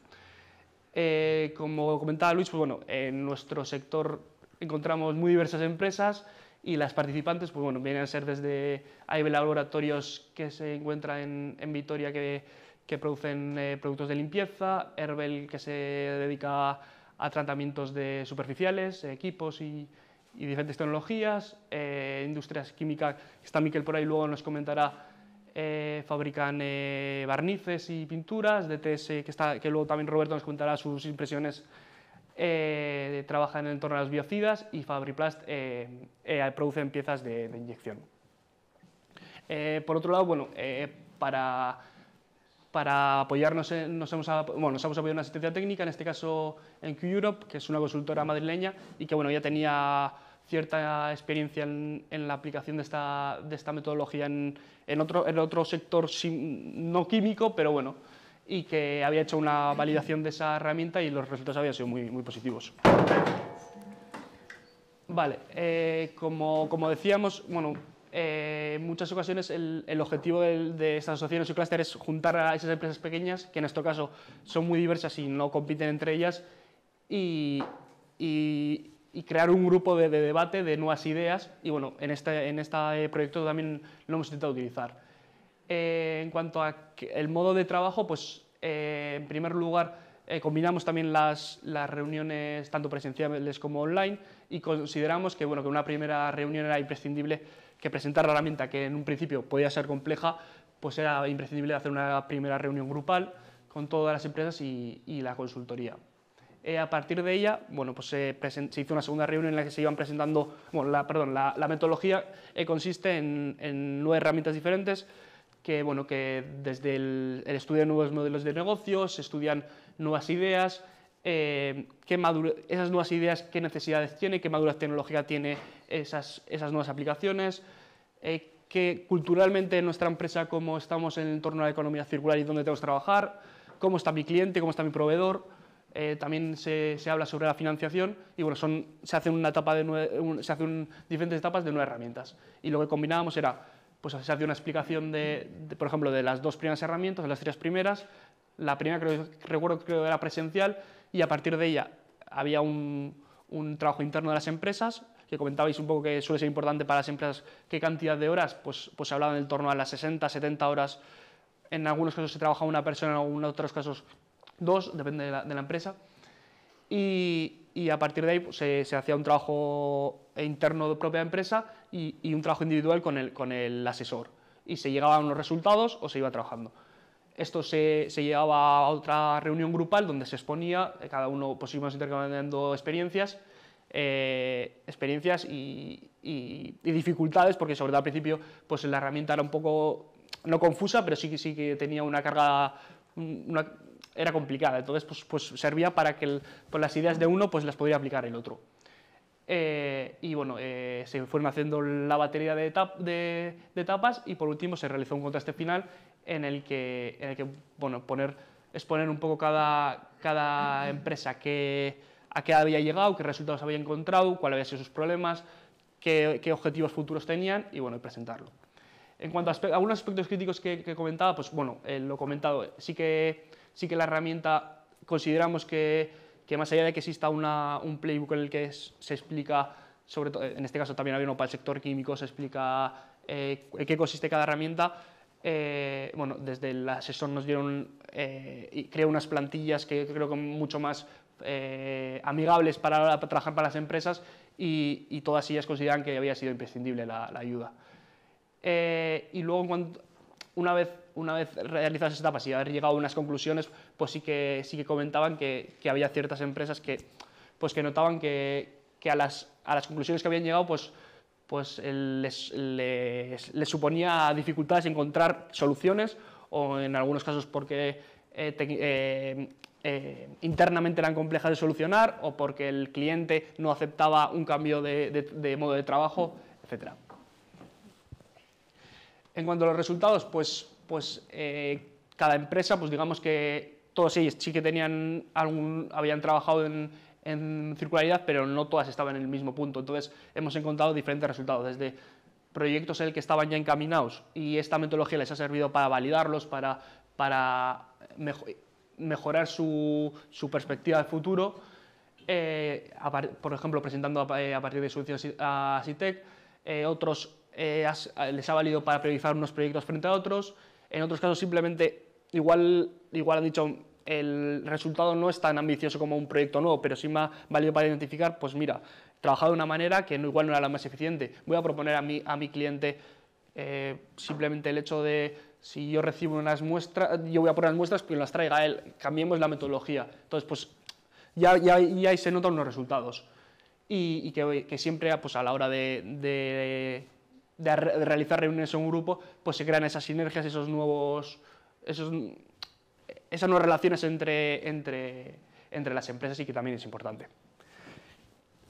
Eh, como comentaba Luis, pues bueno, en nuestro sector encontramos muy diversas empresas, y las participantes pues bueno, vienen a ser desde hay laboratorios que se encuentra en, en Vitoria que, que producen eh, productos de limpieza, Herbel que se dedica a tratamientos de superficiales, equipos y, y diferentes tecnologías, eh, industrias químicas, está Miquel por ahí luego nos comentará, eh, fabrican barnices y pinturas, DTS que, está, que luego también Roberto nos comentará sus impresiones eh, trabajan en torno a los biocidas y Fabriplast eh, eh producen piezas de, inyección. Eh, por otro lado, bueno, eh, para, apoyarnos, nos, hemos, bueno, nos hemos apoyado en una asistencia técnica, en este caso en Q-Europe, que es una consultora madrileña y que bueno, ya tenía cierta experiencia en, la aplicación de esta, metodología en, otro, sector no químico, pero bueno, y que había hecho una validación de esa herramienta y los resultados habían sido muy, muy positivos. Vale, eh, como, como, decíamos, bueno, eh, en muchas ocasiones el, el objetivo de, estas asociaciones y clúster es juntar a esas empresas pequeñas, que en este caso son muy diversas y no compiten entre ellas, y, y, crear un grupo de, debate de nuevas ideas. Y bueno, en este, en este proyecto también lo hemos intentado utilizar. Eh, en cuanto a el modo de trabajo, pues eh, en primer lugar eh, combinamos también las, reuniones tanto presenciales como online y consideramos que, bueno, que una primera reunión era imprescindible que presentar la herramienta que en un principio podía ser compleja, pues era imprescindible hacer una primera reunión grupal con todas las empresas y, la consultoría. a partir de ella, bueno, pues se, hizo una segunda reunión en la que se iban presentando, bueno, la, perdón, la, metodología consiste en, en, nueve herramientas diferentes que, bueno, que desde el, estudio de nuevos modelos de negocios se estudian nuevas ideas, eh, qué esas nuevas ideas, qué necesidades tiene, qué madurez tecnológica tiene esas, esas nuevas aplicaciones, eh, que culturalmente en nuestra empresa, cómo estamos en el torno a la economía circular y dónde tenemos que trabajar, cómo está mi cliente, cómo está mi proveedor. Eh, también se, se, habla sobre la financiación y bueno, son, se hacen, una etapa de se hacen diferentes etapas de nuevas herramientas. Y lo que combinábamos era pues se hace una explicación de, por ejemplo, de las dos primeras herramientas, de las tres primeras. La primera creo, recuerdo creo era presencial y a partir de ella había un, trabajo interno de las empresas que comentabais un poco que suele ser importante para las empresas qué cantidad de horas, pues, pues se hablaba en torno a las 60, 70 horas. En algunos casos se trabajaba una persona, en otros casos dos, depende de la, de la empresa. Y, y a partir de ahí pues, se, se hacía un trabajo interno de propia empresa y, y un trabajo individual con el, con el asesor. Y se llegaba a unos resultados o se iba trabajando. Esto se, se llevaba a otra reunión grupal donde se exponía, eh, cada uno pues intercambiando experiencias, eh, experiencias y, y, dificultades, porque sobre todo al principio pues la herramienta era un poco, no confusa, pero sí, sí que tenía una carga, una, era complicada, entonces pues, pues servía para que pues las ideas de uno pues las podría aplicar el otro. Eh, y bueno, eh, se fueron haciendo la batería de, de, etapas y por último se realizó un contraste final en el que, en el que bueno, poner, exponer un poco cada, cada empresa que, a qué había llegado, qué resultados había encontrado, cuáles habían sido sus problemas, qué, objetivos futuros tenían y bueno, presentarlo. En cuanto a, algunos aspectos críticos que, que comentaba, pues bueno, eh, lo comentado, sí que sí que la herramienta consideramos que, que más allá de que exista un playbook en el que se explica, sobre todo en este caso también había uno para el sector químico, se explica eh, en qué consiste cada herramienta. Eh, bueno, desde el asesor nos dieron eh, y creó unas plantillas que creo que mucho más amigables para, trabajar para las empresas y, todas ellas consideran que había sido imprescindible la, ayuda. y luego, cuando, una vez una vez realizadas esas etapas y haber llegado a unas conclusiones, pues sí que, sí que comentaban que, que había ciertas empresas que, pues que notaban que, que a, las, a las conclusiones que habían llegado, pues pues les, suponía dificultades encontrar soluciones o en algunos casos porque eh, eh, eh, internamente eran complejas de solucionar o porque el cliente no aceptaba un cambio de, de, de modo de trabajo, etc. En cuanto a los resultados, pues pues eh, cada empresa, pues digamos que todos ellos sí que tenían algún, habían trabajado en, circularidad, pero no todas estaban en el mismo punto. Entonces hemos encontrado diferentes resultados, desde proyectos en el que estaban ya encaminados y esta metodología les ha servido para validarlos, para, mejorar su, perspectiva de futuro, eh, por ejemplo, presentando a, eh, partir de soluciones a CITEC, otros les ha valido para priorizar unos proyectos frente a otros, en otros casos simplemente igual, igual han dicho el resultado no es tan ambicioso como un proyecto nuevo, pero sí me ha para identificar, pues mira, trabajado de una manera que igual no era la más eficiente. Voy a proponer a mi, a mi cliente eh, simplemente el hecho de si yo recibo unas muestras, yo voy a poner muestras, pero las traiga él, cambiemos la metodología. Entonces, pues ya, ya, se notan los resultados. Y, que, siempre pues, a la hora de de, realizar reuniones en un grupo, pues se crean esas sinergias, esos nuevos, esos, esas nuevas relaciones entre, entre, entre las empresas y que también es importante.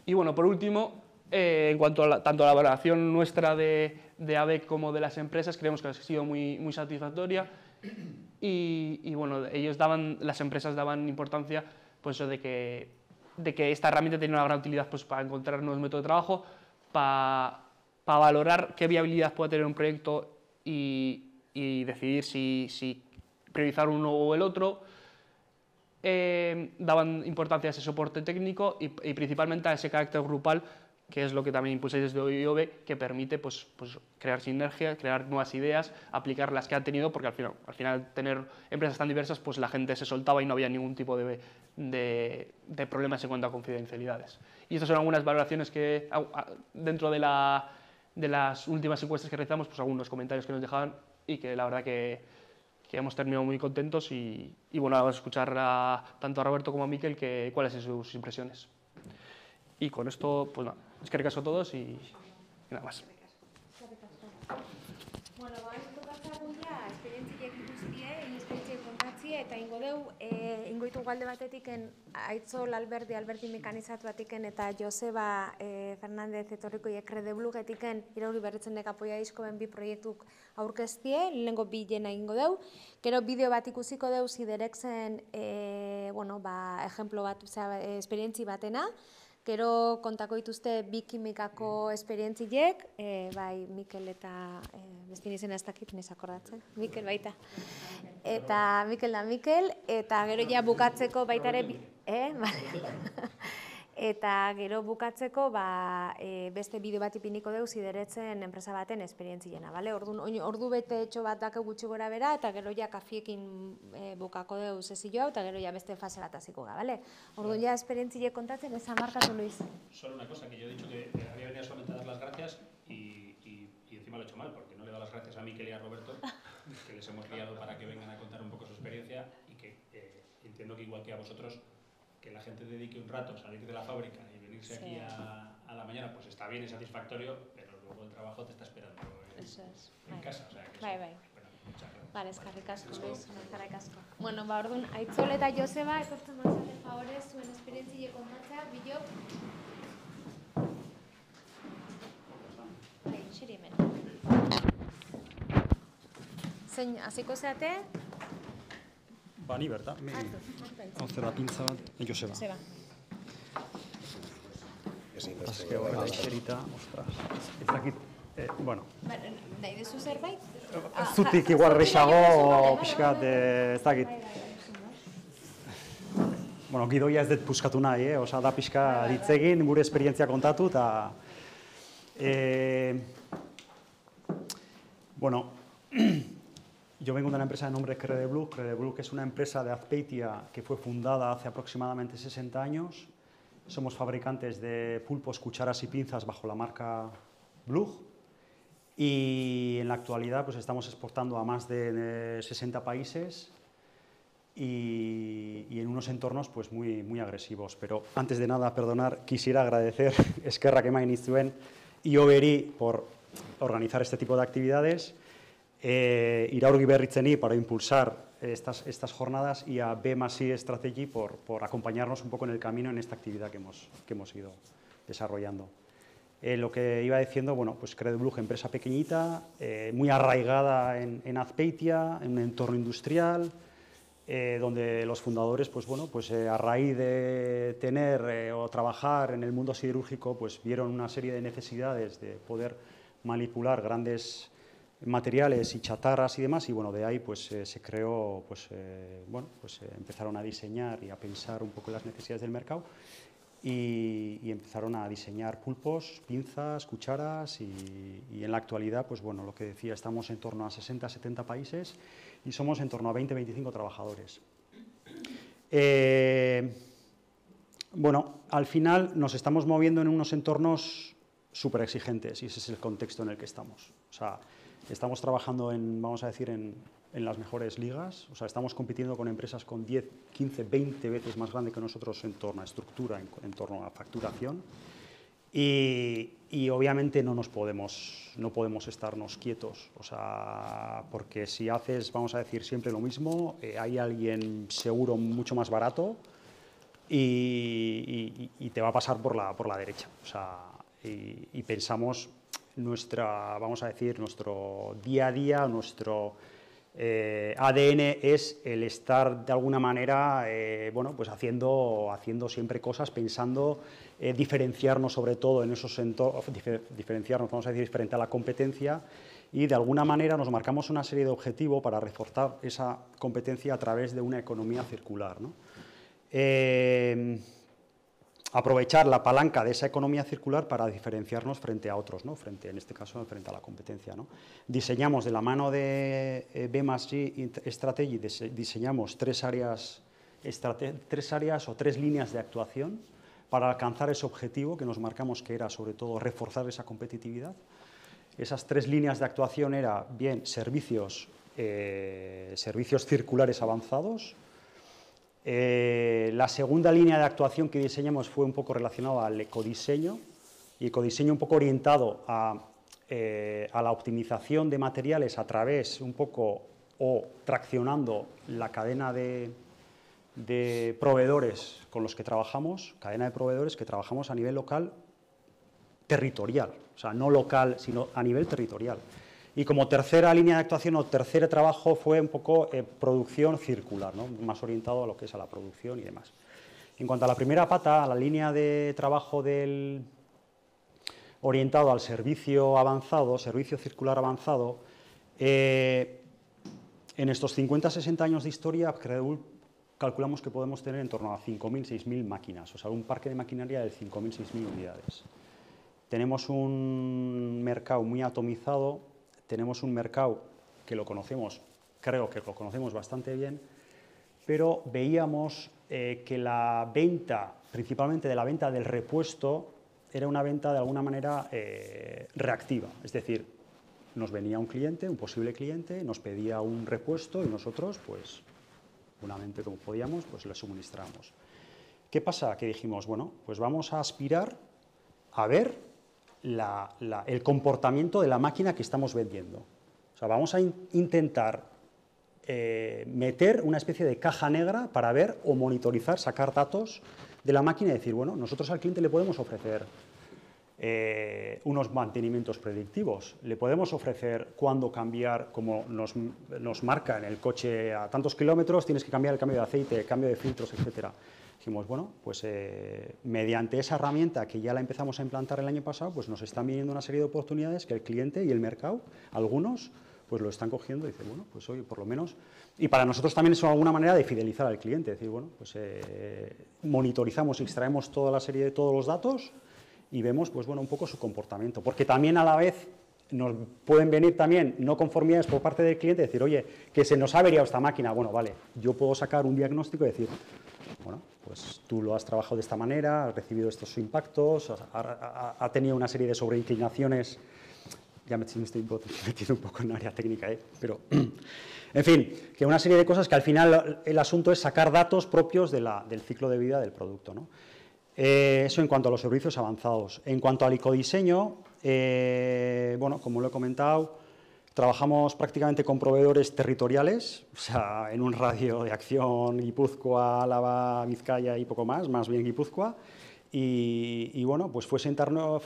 Y bueno, por último, eh, en cuanto a la, tanto la valoración nuestra de, de ABEC como de las empresas, creemos que ha sido muy, muy satisfactoria y, y, bueno, ellos daban, las empresas daban importancia pues de que, de que esta herramienta tenía una gran utilidad pues, para encontrar nuevos métodos de trabajo, para para valorar qué viabilidad puede tener un proyecto y, y decidir si, si, priorizar uno o el otro. Eh, daban importancia a ese soporte técnico y, principalmente a ese carácter grupal, que es lo que también impulsáis desde OIOB, que permite pues, pues, crear sinergias, crear nuevas ideas, aplicar las que ha tenido, porque al final, al final tener empresas tan diversas, pues la gente se soltaba y no había ningún tipo de, de, de problemas en cuanto a confidencialidades. Y estas son algunas valoraciones que dentro de la de las últimas encuestas que realizamos, pues algunos comentarios que nos dejaban y que la verdad que, hemos terminado muy contentos y, bueno, vamos a escuchar tanto a Roberto como a Miquel que, cuáles son sus impresiones. Y con esto, pues nada, es que a todos y nada más. eta ingo deu, e, eh, ingo ditu galde batetiken Aitzol Alberdi Alberdi mekanizatu batiken eta Joseba e, eh, Fernandez etorriko ekre de blugetiken irauri berretzen dek apoia izko bi proiektuk aurkeztie, lehenengo bi jena ingo deu. Gero bideo bat ikusiko deu ziderek zen, e, eh, bueno, ba, ejemplo bat, zera, esperientzi batena, Gero kontako dituzte bi kimikako mm. esperientziek, e, bai Mikel eta e, eh, Mestin izena ez dakit Mikel baita. Eta Mikel da Mikel eta gero ja bukatzeko baitare eh? Eta gero bukatzeko ba, e, beste bideo bat ipiniko dugu zideretzen enpresa baten esperientziena. Bale? Ordu, ordu bete etxo bat dake gutxi gora bera eta gero ja kafiekin e, bukako dugu zezio hau eta gero ja beste fase bat aziko ga. Bale? Ordu bai. ja esperientzile kontatzen ez markatu Luis. Solo una cosa que yo he dicho que, que había venido solamente a dar las gracias y, y, y encima lo he hecho mal porque no le he dado las gracias a Miquel y a Roberto que les hemos liado para que vengan a contar un poco su experiencia y que eh, entiendo que igual que a vosotros que la gente dedique un rato a salir de la fábrica y venirse aquí a, la mañana, pues está bien y satisfactorio, pero luego el trabajo te está esperando en, en casa. O sea, que bye, bye. Vale, eskarrik asko, Luis, eskarrik asko. Bueno, ba, orduan, Aitzol eta Joseba, etortzen mazate favorez, zuen esperientzile kontatzea, bilok. Bai, xerimen. Zein, Ba, ni berta. Hau zer da pintza bat, eh, Joseba. Joseba. Azke hori da izkerita, ostras, ez dakit, eh, bueno. Ba, nahi dezu zerbait? Ah. Zutik igual rexago, pixkat, eh, ez dakit. Bai, bai, bai, bueno, gidoia ez dut puskatu nahi, eh? Osa, da pixka ditzegin, gure esperientzia kontatu, eta... Eh, bueno, Yo vengo de una empresa de nombre Crediblue. Blue, que es una empresa de Azpeitia que fue fundada hace aproximadamente 60 años. Somos fabricantes de pulpos, cucharas y pinzas bajo la marca Blue. Y en la actualidad pues, estamos exportando a más de, 60 países y, en unos entornos pues, muy, muy agresivos. Pero antes de nada, perdonar, quisiera agradecer Esquerra me inició y Overi por organizar este tipo de actividades eh, Iraurgi Berritzeni para impulsar estas, estas jornadas y a B más Strategy por, acompañarnos un poco en el camino en esta actividad que hemos, que hemos ido desarrollando. Eh, lo que iba diciendo, bueno, pues Credo empresa pequeñita, eh, muy arraigada en, Azpeitia, en un entorno industrial, eh, donde los fundadores, pues bueno, pues a raíz de tener o trabajar en el mundo cirúrgico pues vieron una serie de necesidades de poder manipular grandes materiales y chatarras y demás, y bueno, de ahí pues eh, se creó, pues eh, bueno, pues eh, empezaron a diseñar y a pensar un poco las necesidades del mercado y, empezaron a diseñar pulpos, pinzas, cucharas y, y, en la actualidad, pues bueno, lo que decía, estamos en torno a 60, 70 países y somos en torno a 20, 25 trabajadores. bueno, al final nos estamos moviendo en unos entornos súper exigentes y ese es el contexto en el que estamos. O sea, Estamos trabajando en, vamos a decir, en, las mejores ligas. O sea, estamos compitiendo con empresas con 10, 15, 20 veces más grande que nosotros en torno a estructura, en, torno a facturación. Y, obviamente no nos podemos, no podemos estarnos quietos, o sea, porque si haces, vamos a decir, siempre lo mismo, eh, hay alguien seguro mucho más barato y, te va a pasar por la, por la derecha. O sea, y, pensamos, nuestra, vamos a decir, nuestro día a día, nuestro eh, ADN es el estar de alguna manera, eh, bueno, pues haciendo, haciendo siempre cosas, pensando, eh, diferenciarnos sobre todo en esos entornos, diferenciarnos, vamos a decir, frente a la competencia y de alguna manera nos marcamos una serie de objetivos para reforzar esa competencia a través de una economía circular. ¿no? aprovechar la palanca de esa economía circular para diferenciarnos frente a otros, ¿no? frente, en este caso frente a la competencia. ¿no? Diseñamos de la mano de eh, B +G Strategy, diseñamos tres áreas, tres áreas o tres líneas de actuación para alcanzar ese objetivo que nos marcamos que era sobre todo reforzar esa competitividad. Esas tres líneas de actuación eran, bien, servicios, eh, servicios circulares avanzados, eh, la segunda línea de actuación que diseñamos fue un poco relacionada al ecodiseño y ecodiseño un poco orientado eh, a, la optimización de materiales a través un poco o traccionando la cadena de, de proveedores con los que trabajamos, cadena de proveedores que trabajamos a nivel local territorial, o sea, no local, sino a nivel territorial. Y como tercera línea de actuación o tercer trabajo fue un poco eh, producción circular, más orientado a lo que es a la producción y demás. En cuanto a la primera pata, a la línea de trabajo del, orientado al servicio avanzado, servicio circular avanzado, eh, en estos 50-60 años de historia calculamos que podemos tener en torno a 5.000, 6.000 máquinas, o sea, un parque de maquinaria de 5.000, 6.000 unidades. Tenemos un mercado muy atomizado tenemos un mercado que lo conocemos, creo que lo conocemos bastante bien, pero veíamos eh, que la venta, principalmente de la venta del repuesto, era una venta de alguna manera eh, reactiva. Es decir, nos venía un cliente, un posible cliente, nos pedía un repuesto y nosotros, pues, una mente como podíamos, pues le suministramos. ¿Qué pasa? Que dijimos, bueno, pues vamos a aspirar a ver el comportamiento de la máquina que estamos vendiendo. vamos a intentar eh, meter una especie de caja negra para ver o monitorizar, sacar datos de la máquina y decir, bueno, nosotros al cliente le podemos ofrecer eh, unos mantenimientos predictivos, le podemos ofrecer cuándo cambiar, como nos, marca en el coche a tantos kilómetros, tienes que cambiar el cambio de aceite, cambio de filtros, etcétera dijimos, bueno, pues eh, mediante esa herramienta que ya la empezamos a implantar el año pasado, pues nos están viniendo una serie de oportunidades que el cliente y el mercado, algunos, pues lo están cogiendo y dicen, bueno, pues hoy por lo menos... Y para nosotros también es alguna manera de fidelizar al cliente, es decir, bueno, pues eh, monitorizamos y extraemos toda la serie de todos los datos y vemos, pues bueno, un poco su comportamiento, porque también a la vez nos pueden venir también no conformidades por parte del cliente, decir, oye, que se nos ha averiado esta máquina, bueno, vale, yo puedo sacar un diagnóstico y decir, bueno, pues tú lo has trabajado de esta manera, has recibido estos impactos, ha, tenido una serie de sobreinclinaciones, ya me estoy metiendo un poco en área técnica, ¿eh? pero, en fin, que una serie de cosas que al final el asunto es sacar datos propios del ciclo de vida del producto, eh, eso en cuanto a los servicios avanzados. En cuanto al ecodiseño, eh, bueno, como lo he comentado, trabajamos prácticamente con proveedores territoriales, o sea, en un radio de acción Guipúzcoa, Álava, Vizcaya y poco más, más bien Guipúzcoa. Y, bueno, pues fue sentarnos,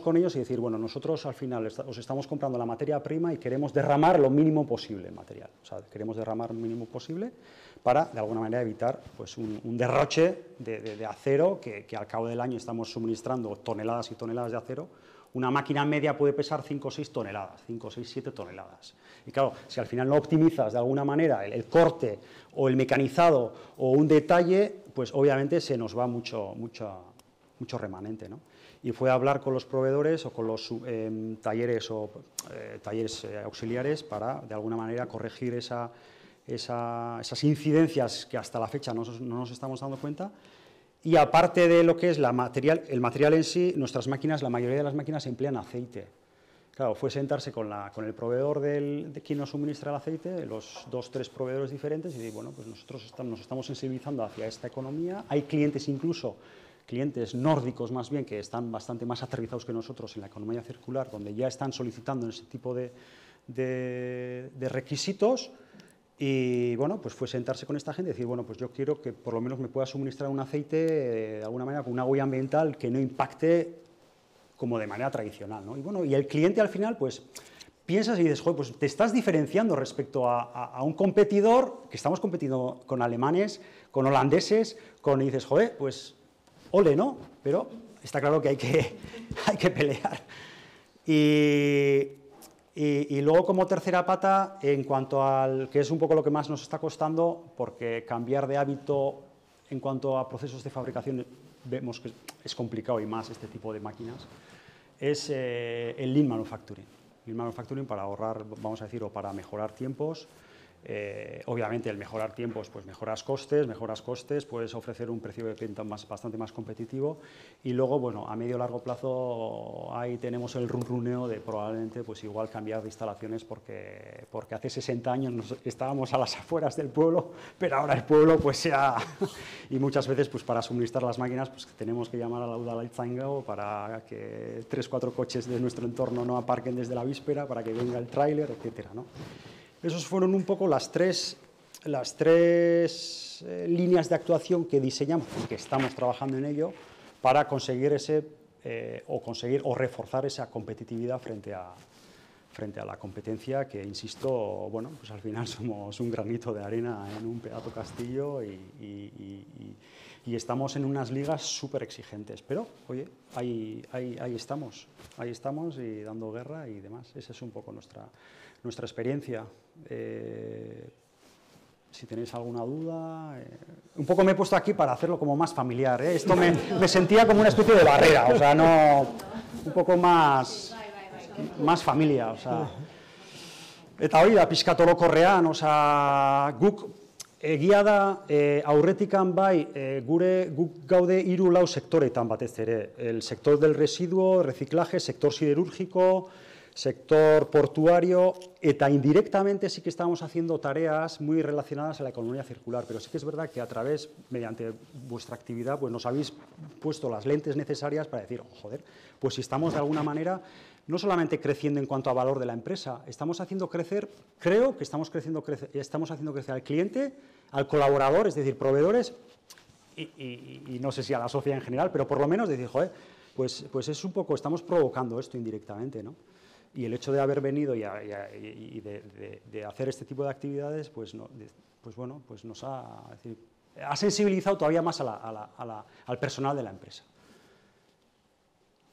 con ellos y decir, bueno, nosotros al final os estamos comprando la materia prima y queremos derramar lo mínimo posible material. O sea, queremos derramar lo mínimo posible para, de alguna manera, evitar pues, un, derroche de, acero que, al cabo del año estamos suministrando toneladas y toneladas de acero una máquina media puede pesar 5 o 6 toneladas, 5, 6, 7 toneladas. Y claro, si al final no optimizas de alguna manera el, corte o el mecanizado o un detalle, pues obviamente se nos va mucho, mucho, mucho remanente. Y fue hablar con los proveedores o con los eh, talleres o eh, talleres eh, auxiliares para, de alguna manera, corregir esas incidencias que hasta la fecha no nos estamos dando cuenta y aparte de lo que es el material en sí, nuestras máquinas, la mayoría de las máquinas emplean aceite. Claro, fue sentarse con, el proveedor de quien nos suministra el aceite, los dos, tres proveedores diferentes, y decir, bueno, pues nosotros nos estamos sensibilizando hacia esta economía. Hay clientes incluso, clientes nórdicos más bien, que están bastante más aterrizados que nosotros en la economía circular, donde ya están solicitando ese tipo de requisitos y bueno, pues fue sentarse con esta gente y decir, bueno, pues yo quiero que por lo menos me pueda suministrar un aceite eh, de alguna manera con una huella ambiental que no impacte como de manera tradicional. ¿no? Y bueno, y el cliente al final, pues piensas y dices, Joder, pues te estás diferenciando respecto a, un competidor, que estamos competiendo con alemanes, con holandeses, con, y dices, Joder, pues ole, ¿no? Pero está claro que hay que, hay que pelear. Y y, luego como tercera pata, en cuanto al que es un poco lo que más nos está costando, porque cambiar de hábito en cuanto a procesos de fabricación vemos que es complicado y más este tipo de máquinas, es eh, el lean manufacturing. Lean manufacturing para ahorrar, vamos a decir, o para mejorar tiempos eh, obviamente, el mejorar tiempos, pues mejoras costes, mejoras costes, puedes ofrecer un precio de venta más, bastante más competitivo y luego, bueno, a medio largo plazo ahí tenemos el runeo de probablemente, pues igual cambiar de instalaciones porque, porque hace 60 años estábamos a las afueras del pueblo, pero ahora el pueblo pues ya y muchas veces, pues para suministrar las máquinas, pues tenemos que llamar a la UDA o para que tres, cuatro coches de nuestro entorno no aparquen desde la víspera, para que venga el tráiler, etcétera, ¿no? Esos fueron un poco las tres, las tres eh, líneas de actuación que diseñamos y que estamos trabajando en ello para conseguir ese eh, o conseguir o reforzar esa competitividad frente a, frente a la competencia que, insisto, bueno, pues al final somos un granito de arena en un pedazo castillo y, estamos en unas ligas súper exigentes. Pero, oye, ahí, ahí, ahí estamos, ahí estamos y dando guerra y demás. Esa es un poco nuestra, nuestra experiencia. Eh, si tenéis alguna duda. Eh, un poco me he puesto aquí para hacerlo como más familiar. Eh. Esto me, sentía como una especie de barrera, o sea, no. Un poco más. Más familia, o sea. Eta hori piscatolo o sea, sea... guk egia da aurretikan bai gure guk gaude hiru lau sektoretan batez ere. El sector del residuo, reciclaje, sector siderúrgico, sector portuario, eta indirectamente sí que estamos haciendo tareas muy relacionadas a la economía circular, pero sí que es verdad que a través, mediante vuestra actividad, pues nos habéis puesto las lentes necesarias para decir, joder, pues si estamos de alguna manera no solamente creciendo en cuanto a valor de la empresa, estamos haciendo crecer, creo que estamos, creciendo, estamos haciendo crecer al cliente, al colaborador, es decir, proveedores, y, no sé si a la sociedad en general, pero por lo menos decir, joder, pues, pues es un poco, estamos provocando esto indirectamente, ¿no? y el hecho de haber venido y, de, hacer este tipo de actividades, pues, pues bueno, pues nos ha, sensibilizado todavía más al personal de la empresa.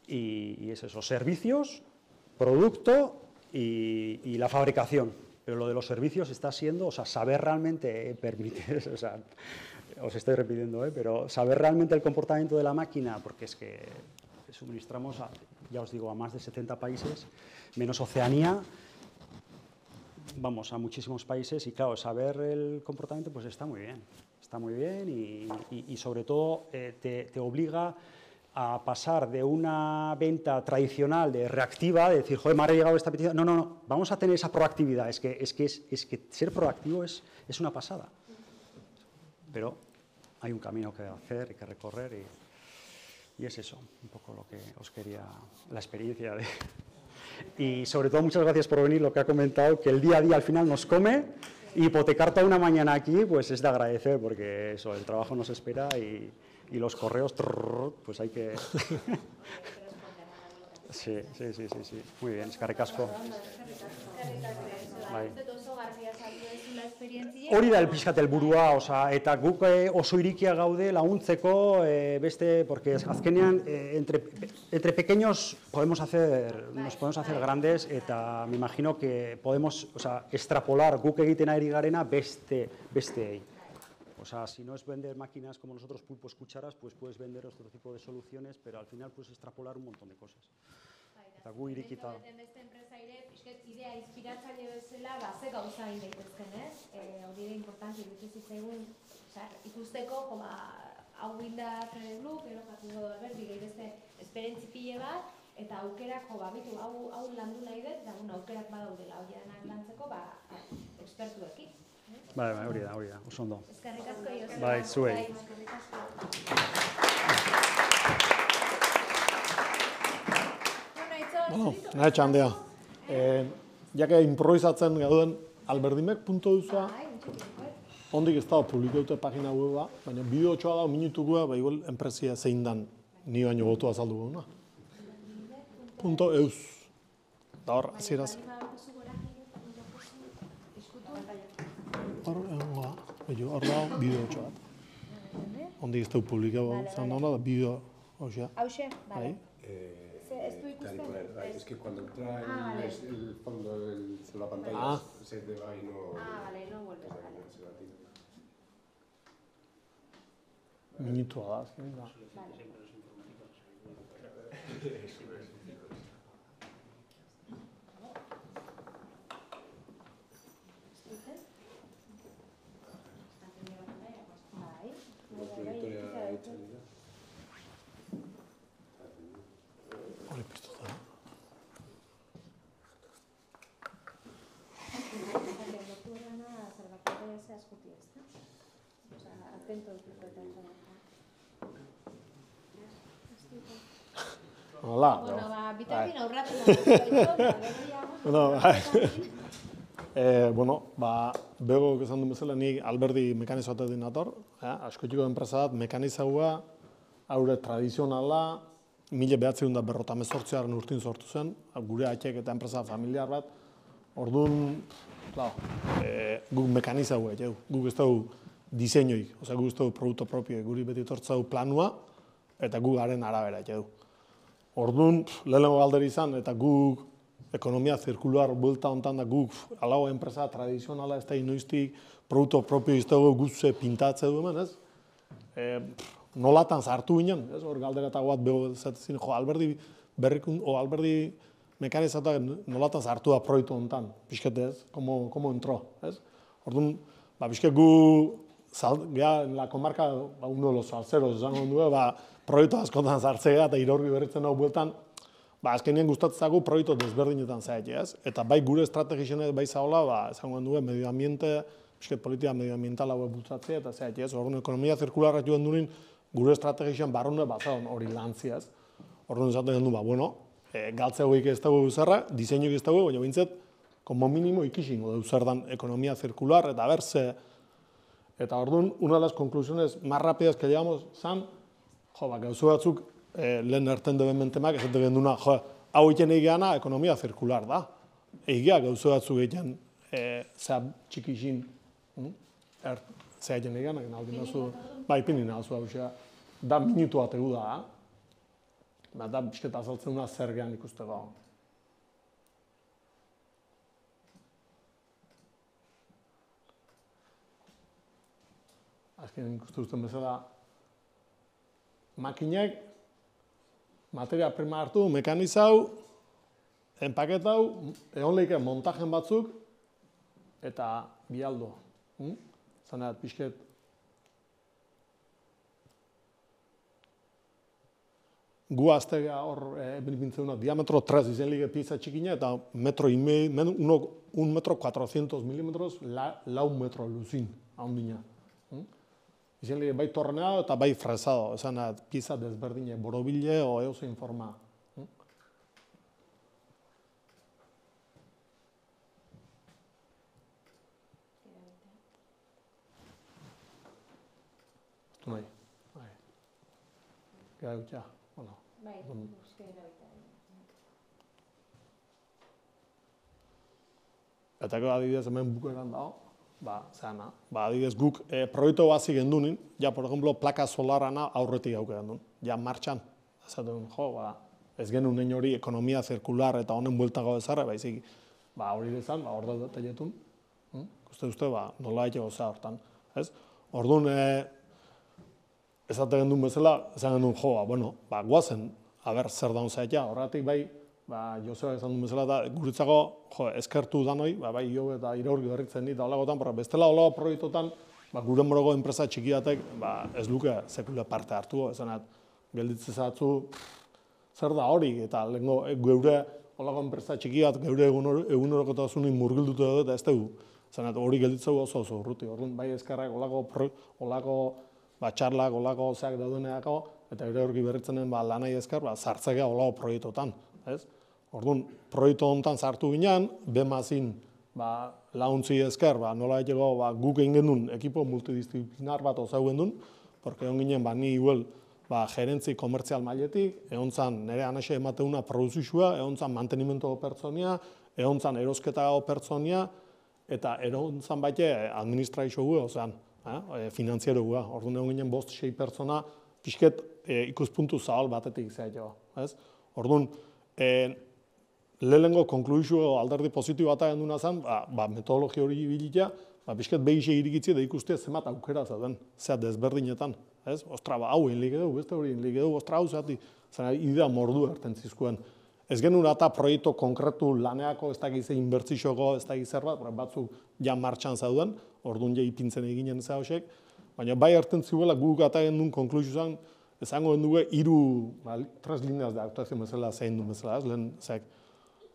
Y, es eso, servicios, producto y, la fabricación. Pero lo de los servicios está siendo, o sea, saber realmente eh, o sea, os estoy repitiendo, eh, pero saber realmente el comportamiento de la máquina, porque es que eh, suministramos, ya os digo, a más de 70 países, menos Oceanía, vamos a muchísimos países y claro, saber el comportamiento pues está muy bien, está muy bien y, sobre todo eh, te, obliga a pasar de una venta tradicional de reactiva, de decir, joder, me ha llegado esta petición, no, no, no, vamos a tener esa proactividad, es que, es que, es, que ser proactivo es, es una pasada, pero hay un camino que hacer y que recorrer y, y es eso, un poco lo que os quería, la experiencia de... Y sobre todo, muchas gracias por venir, lo que ha comentado, que el día a día al final nos come. Y hipotecar toda una mañana aquí, pues es de agradecer, porque eso, el trabajo nos espera y, los correos, pues hay que... Sí, sí, sí, sí, sí. Muy bien, asko. Bai. Hori da elpiskat elburua, oza, eta guk eh, oso irikia gaude laguntzeko eh, beste, porque azkenean, eh, entre, entre pequeños podemos hacer, nos podemos hacer grandes, eta me imagino que podemos, extrapolar guk egiten ari garena beste, beste O sea, si no es vender máquinas como nosotros pulpos cucharas, pues puedes vender otro tipo de soluciones, pero al final puedes extrapolar un montón de cosas eta gu irikita. Eta beste enpresa ere, pixket, idea inspiratzaile bezala, ba, ze gauza hain daitezken, ez? Eh? E, eh, hori ere importanti, dituz izegun, ikusteko, koma, ba, hau binda zerenu, gero jatu godo erberdi, gehi beste esperientzi pile bat, eta aukerak, ba, bitu, hau, hau landu nahi dut, da, un, aukerak badaudela, hori denak lantzeko, ba, ba ekspertuekin. Eh? Bai, bai, hori da, hori da, oso ondo. Eskerrik asko, Bai, zuei. Bai, eskerrik asko. Bueno, nahi txandea. Eh, jake improvisatzen gauden, alberdimek puntu duzua, ondik ez da publiko dute pagina gu baina bideo txoa da minutu guea, bai igual, enpresia zein dan, ni baino gotu azaldu guena. Punto eus. Da hor, aziraz. Hor, egon ba, da, bideo txoa. Ondik ez da publikoa, zan da bideo, hau xea. Hau bale. Bai. Eh, Eh, es que cuando entra ah, el, fondo de la pantalla se te y no. Ah, vale, no vuelves a ze askuti ez, da? Osa, Hola. Bueno, va eh, Bueno, E, bego bezala, ni alberdi mekanizoa eta dinator, ja, askotiko enpresa bat, mekanizaua, aurre tradizionala, 1958 behatzen da urtin sortu zen, gure aitak eta enpresa familiar bat, orduan, Claro. Eh, guk mekaniza hau eh, guk ez dugu diseinoik, osea guk ez dugu produktu propio, guri beti tortzau planua eta guk garen arabera ja du. Ordun, lehenengo galderi izan eta guk ekonomia zirkular bulta ontan da guk alao enpresa tradizionala ez da inoiztik produktu propio ez dago guzte pintatze du hemen, ez? E, nolatan sartu ginen, ez? Hor galdera bat bego jo Alberdi berrikun o Alberdi mekanizatuak nolataz hartu da proiektu honetan, pixket ez, komo, komo entro, ez? Orduan, ba, bizket gu, zal, ja, en la komarka, ba, uno de los salzeros, esan gondu, ba, proiektu askotan zartzea eta irorri berritzen hau bueltan, ba, azkenien guztatzeko proiektu desberdinetan zaitu, ez? Eta bai gure estrategizien bai zaola, ba, esan gondu, medioambiente, pixket politika medioambiental hau bultzatzea eta zait, ez? Orduan, ekonomia zirkularra joan duen gure estrategizien barrunde bat hori lantzia, ez? Orduan, ba, bueno, e, galtzeagoik ez dago zerra, diseinuik ez dago, baina bintzat, komo minimo ikixingo dugu ekonomia zirkular, eta berze, eta orduan, una de las conclusiones más rápidas que llegamos, zan, jo, ba, gauzu batzuk, e, lehen erten deben mentemak, ez deben duna, jo, hau egin egin ekonomia zirkular da. Egia gauzu batzuk e, hm? er, egin, e, zea txikixin, er, zea egin egin egin egin egin egin egin egin egin egin Ba, da, azaltzen da zer gehan ikuste da. Azken ikuste duzten bezala, makinek, materia prima hartu, mekanizau, enpaketau, egon lehik montajen batzuk, eta bialdo. Hm? Zanea, gu hor ebeni eh, diametro 3, izen lege pieza txikina eta metro imei, unok un metro 400 milimetros la, lau metro luzin, haun dina. Mm? Izen lege bai torneado eta bai fresado, esan da pieza desberdine borobile o eus informa. Tu mm? nahi. Bai, bai. Gai Bai, uste gaita. Eta hemen bukoeran dago, ba, zehana. Ba, adidez guk e, eh, proieto bat ziren ja, por ejemplo, plaka solarana aurretik gauk edan Ja, martxan. Ez jo, ba, ez genuen nien hori ekonomia zirkular eta honen bueltan gau ezarra, ba, izik, ba, hori dezan, ba, hor da eta jetun. Hmm? Uste, uste, ba, nola egeo zea hortan. Ez? Hor duen, e, eh, Ezaten gendun bezala, ezaten gendun joa, ba, bueno, ba, guazen, aber zer daun zaitea, horretik bai, ba, izan esan duen bezala, da, guretzako, jo, eskertu danoi, ba, bai, jo, eta iraurgi horretzen dit, olagotan, porra, ba, bestela olago proiektotan, ba, gure moroko enpresa txikiatek, ba, ez luke sekule parte hartu, esanat, gelditzen zatzu, zer da hori, eta lehenko, e, geure, olago enpresa txiki bat, geure egun egunoreko eta zunin murgildutu eta ez dugu, esanat, hori gelditzen oso oso urruti, hori, bai, eskarrak, olago, olago, ba, txarlak, olako, zeak daudeneako, eta ere horki berretzenen ba, lanai ezker, ba, zartzakea olago proietotan, ez? Orduan, proieto honetan zartu ginean, bemazin ba, launtzi ezker, ba, nola egiteko ba, guk egin genuen ekipo multidisziplinar bat ozau dun, porque egon ginen ba, ni iguel ba, gerentzi komertzial mailetik, egon zan nire anaxe emateuna produzisua, egon zan mantenimento pertsonia, egon zan erosketa pertsonia, eta egon zan baite administraizo gu, ozean, eh, finanziero gu, orduan egon ginen bost sei pertsona, pixket e, ikuspuntu zahal batetik zaitu. Ez? Orduan, e, lehenengo konklusio alderdi positibo bat egin duna zen, ba, ba, metodologi hori bilitea, ba, bizket behize irikitzi da ikustea zemat aukera zaten, zea desberdinetan. Ez? Ostra, ba, hau inlik beste hori inlik ostra, hau zehati, zen idea mordu erten zizkuen. Ez genuen eta proiektu konkretu laneako, ez dakiz egin bertzisoko, ez dakiz bat, ba, batzu, ja martxan zauden, orduan ja ipintzen eginen zehosek, baina bai erten guk eta genuen zen, esango nuke hiru ba, tres lineas de actuación bezala zein du bezala, lehen zek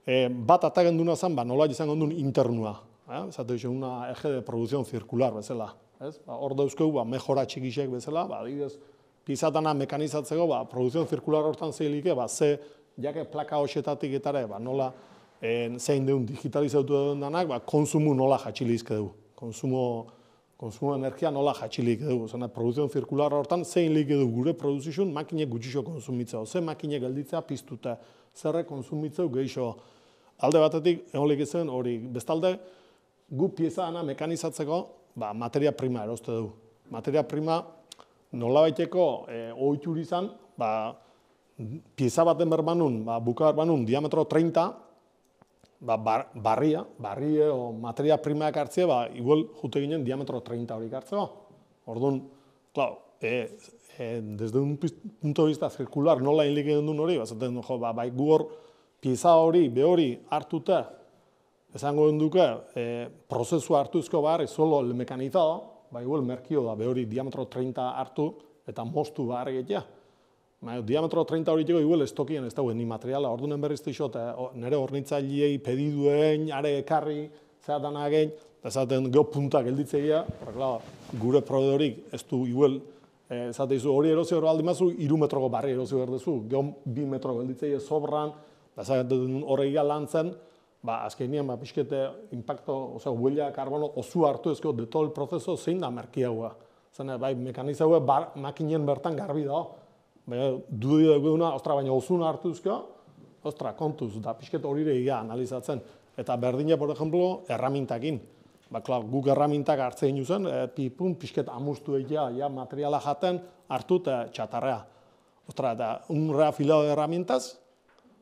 e, bat atagendu duna zan, ba, nola izango duen internua. Eh? Zate dixen, una eje de produzion zirkular bezala. Ez? Ba, hor ba, mejora txikisek bezala, ba, digez, pizatana mekanizatzeko, ba, produzion zirkular hortan zehilike, ba, ze, jake plaka hoxetatik etare, ba, nola, eh, zein deun digitalizatu denak, ba, konsumu nola jatxilizke dugu. Konsumo, konsumo energia nola jatxilik dugu. Zena, produzion zirkulara hortan zein lik edu gure produzizun makine gutxixo konsumitzeo, ze makine gelditzea piztuta, zerre konsumitzeo geixo. Alde batetik, egon lik izan hori, bestalde, gu pieza ana mekanizatzeko, ba, materia prima eroste du. Materia prima nola baiteko e, izan, ba, pieza baten berbanun, ba, buka berbanun, diametro 30, ba, barria, barria o materia primeak hartzea, ba, igual jute ginen diametro 30 hori hartzea. Orduan, claro, e, e, desde un punto de vista circular, nola inlik egin duen hori, bazaten jo, ba, bai, gu pieza hori, be hori, hartuta, esango den duke, e, prozesu hartu izko behar, solo el mecanizado, ba, igual, merkio da, be hori, diametro 30 hartu, eta mostu behar egitea. Bai, diametro 30 hori tiko iguel estokien ez dauen ni materiala. Ordunen berriz tixo eta nire ornitzailiei pediduen, are ekarri, zehaten hagein, eta zehaten geopuntak gelditzeia, gure prode ez du iguel, zate eh, izu hori erozi hori aldimazu, iru metroko barri erozi hori dezu, geom bi metro gelditzeia sobran, eta zaten horrega lan zen, ba, azken nien, bizkete, ba, eh, impacto, oza, huela, karbono, osu hartu ezko, detol prozeso zein da merkiagoa. Zene, bai, mekanizagoa, ba, makinen bertan garbi da, baina dudio dugu ostra, baina osun hartu duzko, kontuz, da pixket hori ere analizatzen. Eta berdina, por ejemplo, erramintakin. Ba, klar, guk erramintak hartzen zen, e, eh, pipun, pixket amustu egia, ja, materiala jaten, hartu eta txatarrea. Ostra, eta un reafilado de herramientas,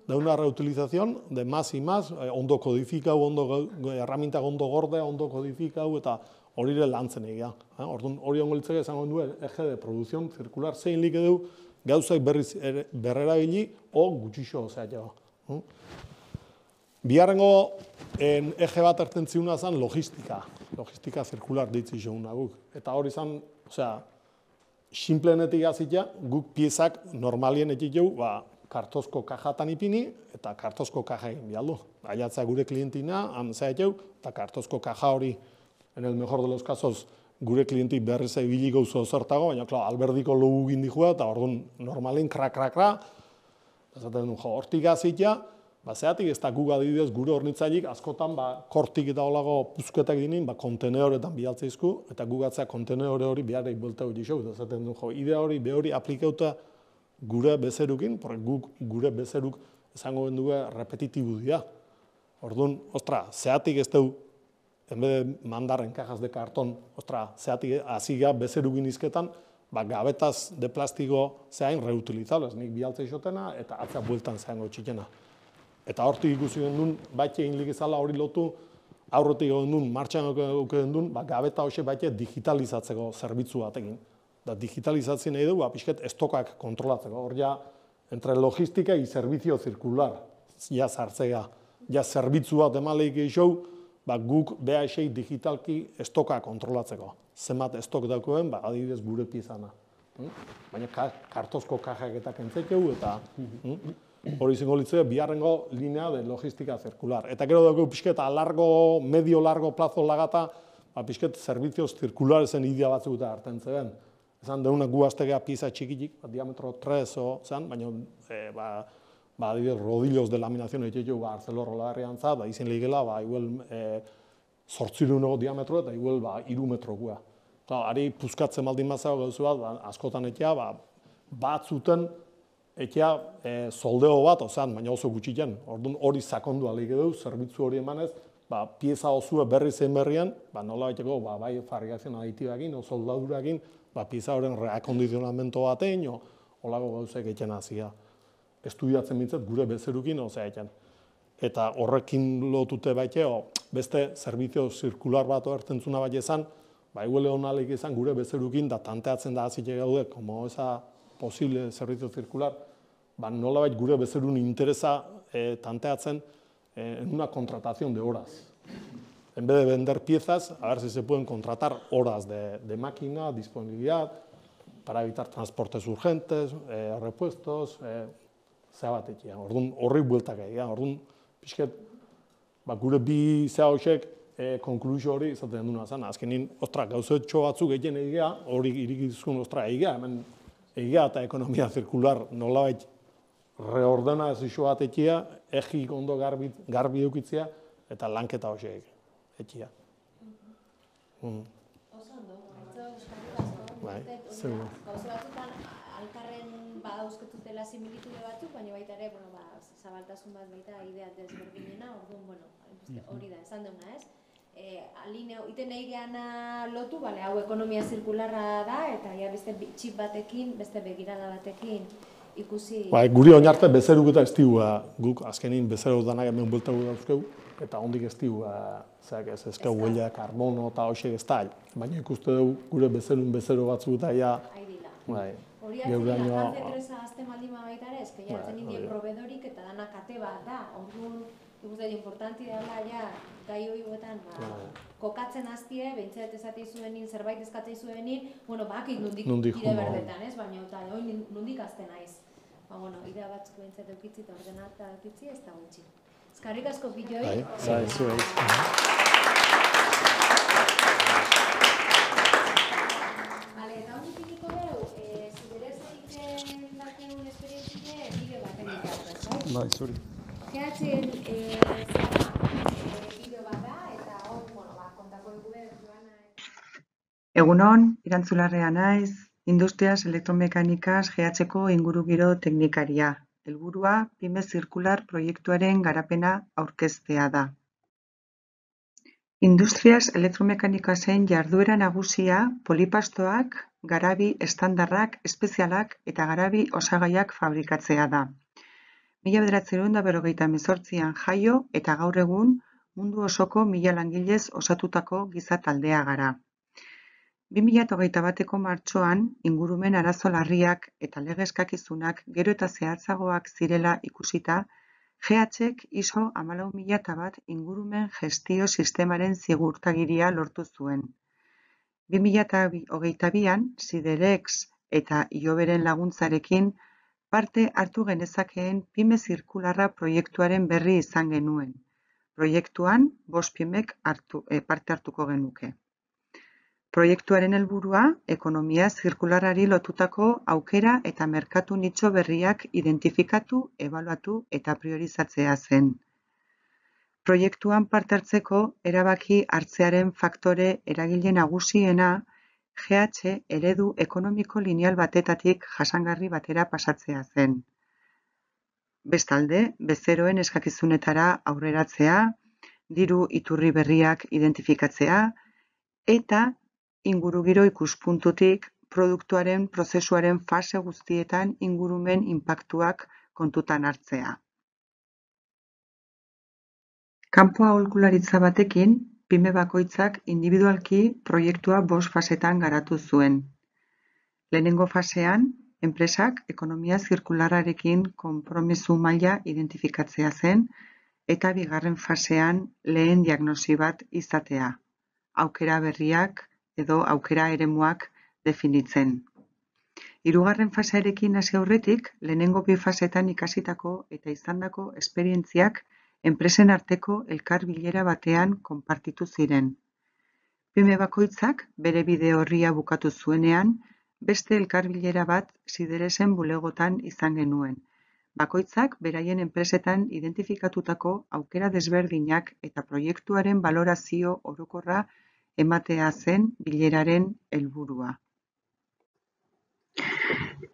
da una reutilización de más y más, eh, ondo kodifikau, ondo, herramientak ondo gorde, ondo kodifikau, eta hori ere lantzen egia. Eh, hori ongo litzak esango duen, eje de producción circular, zein like du, gauzak berriz er, berrera o gutxixo, osea jo. Hm? Biharrengo en, eje bat erten ziuna zen logistika. Logistika zirkular ditzi zuen guk. Eta hori zen, osea, simplenetik azitza, guk piezak normalien etik ba, kartozko kajatan ipini eta kartozko kaja egin bialdu. Aiatza gure klientina, han zaitu, eta kartozko kaja hori, en el mejor de los casos, gure klientei beharreza ibiliko zu ozartago, baina klar, alberdiko lugu gindikua, eta orduan normalen krakrakra, Ezaten du, jo, hortik azitia, ba, zehatik ez da gu gadidez gure hornitzailik, askotan, ba, kortik eta olago puzketak dinin, ba, konteneoretan bialtza eta gu gatzea hori behar egin bulta hori du, jo, idea hori, be hori aplikauta gure bezerukin, guk gure bezeruk esango bendu repetitibu dira. Orduan, ostra, zehatik ez du enbe de mandarren cajas de karton, ostra, zehati azia bezeru ginizketan, ba, gabetaz de plastiko zehain ez nik bialtze isotena eta atza bueltan zehain gotxikena. Eta hortik ikusi den duen, baitxe egin ligizala hori lotu, aurrotik egon duen, martxan egon duen, ba, gabeta hori baitxe digitalizatzeko zerbitzu batekin. Da digitalizatzen nahi dugu, apisket ba, estokak kontrolatzeko, hor ja, entre logistika i zerbitzio zirkular, ja zartzea, ja zerbitzu bat emaleik egin ba, guk beha digitalki estoka kontrolatzeko. Zemat estok daukoen, ba, adibidez gure pizana. Hmm? Baina ka, kartozko kajak eta kentzekeu eta hmm? hori izango litzu biharrengo linea de logistika zirkular. Eta gero dugu pixket alargo, medio largo plazo lagata, ba, pixket zerbitzio zirkular zen idea batzuk eta hartan zeben. Ezan, deunak gu pisa txikitik, ba, diametro 3 o, zan, baina eh, ba, ba, adibidez, rodillos de laminación egite jo, ba, za, ba, izen ligela, ba, iguel, e, diametro eta iguel, ba, iru gua. Eta, ari, puzkatzen baldin mazago gauzu bat, askotan etxea, ba, bat zuten, etxea, eh, soldeo bat, ozan, baina oso gutxiten, orduan hori sakondua alik du, zerbitzu hori emanez, ba, pieza osua berri zenberrien, berrian, ba, nola baiteko, ba, bai, farriazioan aditibakin, o soldadurakin, ba, pieza horren reakondizionamento batean, olago gauzek etxena hasia estudiatzen mintzat gure bezerukin hau Eta horrekin lotute baite, o, beste zerbitzio zirkular bat oertzen zuna bat ezan, ba, iguele honalik izan gure bezerukin, da tanteatzen da azite gaude, komo eza posible zerbitzio zirkular, ba, nola bait gure bezerun interesa e, tanteatzen e, en una contratación de horaz. En vez de vender piezas, a ver si se pueden contratar horas de, de máquina, disponibilidad, para evitar transportes urgentes, eh, repuestos, eh, zea orduan horri bueltak orduan pixket, ba, gure bi zea e, hori izaten duna zen, Azkenin ostra, gauze batzuk egin egia, hori irikizkun, otra ostra egia, hemen egia eta ekonomia zirkular nolabait reordena ez iso bat eki egin garbi eukitzea eta lanketa hoxe Etia.. egin egin egin Bai, egin egin badauzketu badira similitude batzuk, baina baita ere, bueno, ba, zabaltasun bat baita idea desberdinena, orduan, bueno, hori da, esan dena, ez? E, eh, alineo, iten nahi gehana lotu, bale, hau ekonomia zirkularra da, eta ja beste txip batekin, beste begirala batekin, ikusi... Ba, guri hori arte bezeruk eta estigua, eh, guk azkenin bezeruk danak emeun bultagu dauzkeu, eta ondik ez diu, eh, zeak ez, ezka guela karbono eta hoxe ez da, baina ikuste dugu gure bezerun bezero batzu eta ja... Bai. Ba, hori hartzen dira, jantzen tresa azten baita ere, eskai hartzen indien probedorik eta dana kate bat da, ondun, ikus da, importanti da ja, gai hori guetan, ba, ba, kokatzen aztie, behintzat ezati zuenin, zerbait ezkatzei zuenin, bueno, bakit nundik, nundik ide berdetan, ez, baina, eta hori nundik azten aiz. Ba, bueno, idea batzuk behintzat eukitzi eta ordenat eukitzi ez da gutxi. Ezkarrik asko bideoi. Bai, zai, zuei. Bai. Bai, eh, eh, ba, izuri. Eh. Egunon, irantzularrean naiz, industrias elektromekanikas inguru ingurugiro teknikaria. helburua pime zirkular proiektuaren garapena aurkeztea da. Industrias elektromekanikasen jarduera nagusia polipastoak, garabi estandarrak, espezialak eta garabi osagaiak fabrikatzea da. Mila an da berogeita mezortzian jaio eta gaur egun mundu osoko mila langilez osatutako gizataldea gara. 2008 bateko martxoan ingurumen arazo larriak eta legeskakizunak gero eta zehatzagoak zirela ikusita, GHek ISO amalau mila bat ingurumen gestio sistemaren zigurtagiria lortu zuen. 2008 an Siderex eta Ioberen laguntzarekin parte hartu genezakeen pime zirkularra proiektuaren berri izan genuen. Proiektuan, bost pimek hartu, eh, parte hartuko genuke. Proiektuaren helburua ekonomia zirkularari lotutako aukera eta merkatu nitxo berriak identifikatu, ebaluatu eta priorizatzea zen. Proiektuan parte hartzeko erabaki hartzearen faktore eragile nagusiena, GH eredu ekonomiko lineal batetatik jasangarri batera pasatzea zen. Bestalde, bezeroen eskakizunetara aurreratzea, diru iturri berriak identifikatzea, eta ingurugiro ikuspuntutik produktuaren prozesuaren fase guztietan ingurumen inpaktuak kontutan hartzea. Kanpoa aholkularitza batekin, pime bakoitzak individualki proiektua bost fasetan garatu zuen. Lehenengo fasean, enpresak ekonomia zirkularrarekin konpromisu maila identifikatzea zen eta bigarren fasean lehen diagnosi bat izatea, aukera berriak edo aukera eremuak definitzen. Hirugarren fasearekin hasi aurretik, lehenengo bi fasetan ikasitako eta izandako esperientziak enpresen arteko elkar bilera batean konpartitu ziren. Peme bakoitzak bere bide horria bukatu zuenean, beste elkar bilera bat siderezen bulegotan izan genuen. Bakoitzak beraien enpresetan identifikatutako aukera desberdinak eta proiektuaren valorazio orokorra ematea zen bileraren helburua.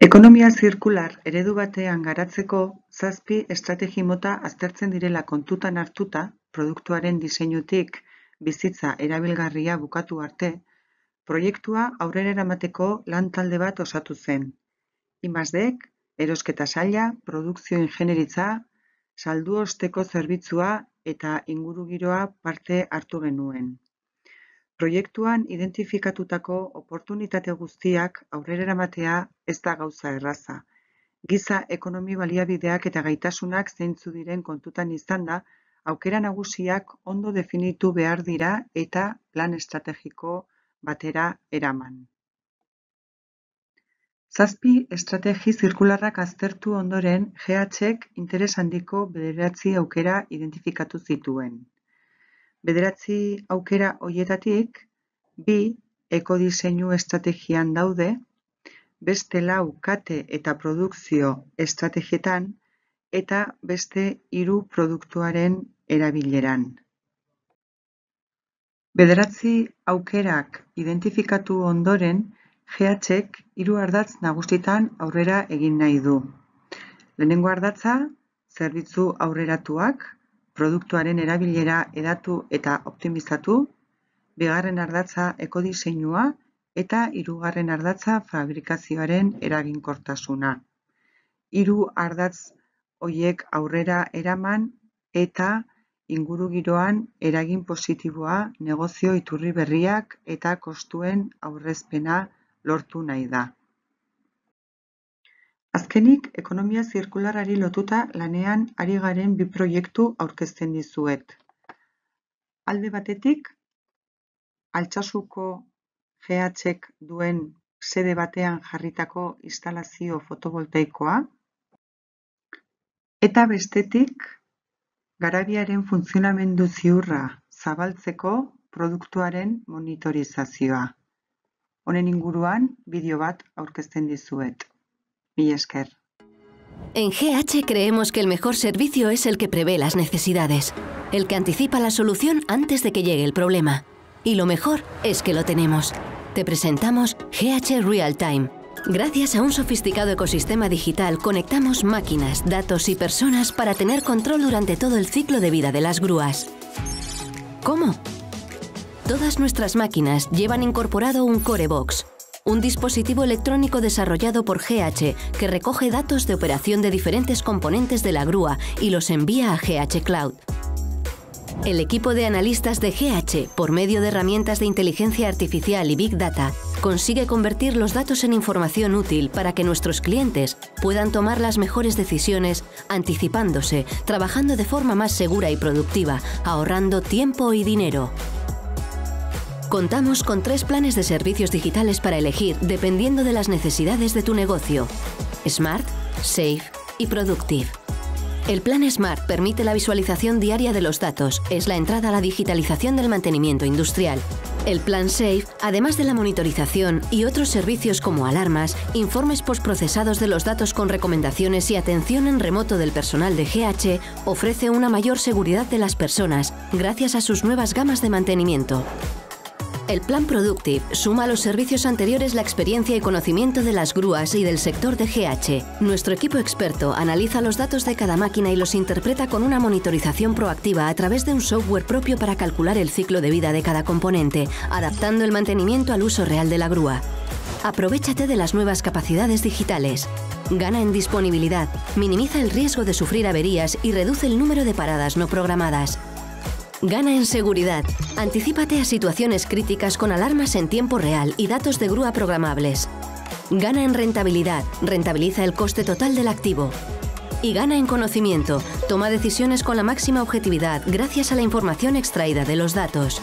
Ekonomia zirkular eredu batean garatzeko zazpi estrategi mota aztertzen direla kontutan hartuta produktuaren diseinutik bizitza erabilgarria bukatu arte, proiektua aurrera eramateko lan talde bat osatu zen. Imazdek, erosketa saia, produkzio ingeneritza, saldu osteko zerbitzua eta ingurugiroa parte hartu genuen proiektuan identifikatutako oportunitate guztiak aurrera eramatea ez da gauza erraza. Giza ekonomi baliabideak eta gaitasunak zeintzu diren kontutan izan da, aukera nagusiak ondo definitu behar dira eta plan estrategiko batera eraman. Zazpi estrategi zirkularrak aztertu ondoren GH-ek interes handiko bederatzi aukera identifikatu zituen bederatzi aukera hoietatik, bi ekodiseinu estrategian daude, beste lau kate eta produkzio estrategietan, eta beste hiru produktuaren erabileran. Bederatzi aukerak identifikatu ondoren, GHek hiru ardatz nagusitan aurrera egin nahi du. Lehenengo ardatza, zerbitzu aurreratuak, produktuaren erabilera edatu eta optimizatu, begarren ardatza ekodiseinua eta hirugarren ardatza fabrikazioaren eraginkortasuna. Hiru ardatz hoiek aurrera eraman eta ingurugiroan eragin positiboa negozio iturri berriak eta kostuen aurrezpena lortu nahi da. Azkenik, ekonomia zirkularari lotuta lanean ari garen bi proiektu aurkezten dizuet. Alde batetik, altxasuko GH-ek duen sede batean jarritako instalazio fotovoltaikoa. Eta bestetik, garabiaren funtzionamendu ziurra zabaltzeko produktuaren monitorizazioa. Honen inguruan, bideo bat aurkezten dizuet. En GH creemos que el mejor servicio es el que prevé las necesidades, el que anticipa la solución antes de que llegue el problema. Y lo mejor es que lo tenemos. Te presentamos GH Real Time. Gracias a un sofisticado ecosistema digital conectamos máquinas, datos y personas para tener control durante todo el ciclo de vida de las grúas. ¿Cómo? Todas nuestras máquinas llevan incorporado un core box un dispositivo electrónico desarrollado por GH que recoge datos de operación de diferentes componentes de la grúa y los envía a GH Cloud. El equipo de analistas de GH, por medio de herramientas de inteligencia artificial y Big Data, consigue convertir los datos en información útil para que nuestros clientes puedan tomar las mejores decisiones, anticipándose, trabajando de forma más segura y productiva, ahorrando tiempo y dinero. Contamos con tres planes de servicios digitales para elegir dependiendo de las necesidades de tu negocio. Smart, Safe y Productive. El plan Smart permite la visualización diaria de los datos, es la entrada a la digitalización del mantenimiento industrial. El plan Safe, además de la monitorización y otros servicios como alarmas, informes postprocesados de los datos con recomendaciones y atención en remoto del personal de GH, ofrece una mayor seguridad de las personas gracias a sus nuevas gamas de mantenimiento. El plan Productive suma a los servicios anteriores la experiencia y conocimiento de las grúas y del sector de GH. Nuestro equipo experto analiza los datos de cada máquina y los interpreta con una monitorización proactiva a través de un software propio para calcular el ciclo de vida de cada componente, adaptando el mantenimiento al uso real de la grúa. Aprovechate de las nuevas capacidades digitales. Gana en disponibilidad, minimiza el riesgo de sufrir averías y reduce el número de paradas no programadas. Gana en seguridad. Anticípate a situaciones críticas con alarmas en tiempo real y datos de grúa programables. Gana en rentabilidad. Rentabiliza el coste total del activo. Y gana en conocimiento. Toma decisiones con la máxima objetividad gracias a la información extraída de los datos.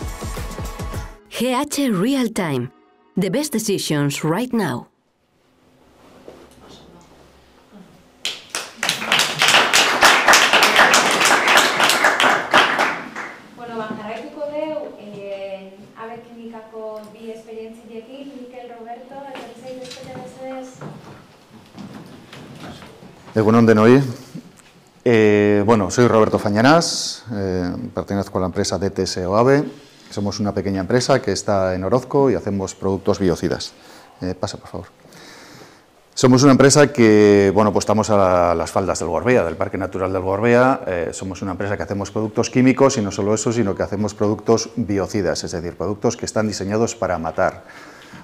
GH Real Time. The best decisions right now. Egunon de eh, bueno, soy Roberto Fañanás, eh, pertenezco a la empresa DTS Somos una pequeña empresa que está en Orozco y hacemos productos biocidas. Eh, pasa, por favor. Somos una empresa que, bueno, pues estamos a las faldas del Gorbea, del Parque Natural del Gorbea. somos una empresa que hacemos productos químicos y no solo eso, sino que hacemos productos biocidas, es decir, productos que están diseñados para matar.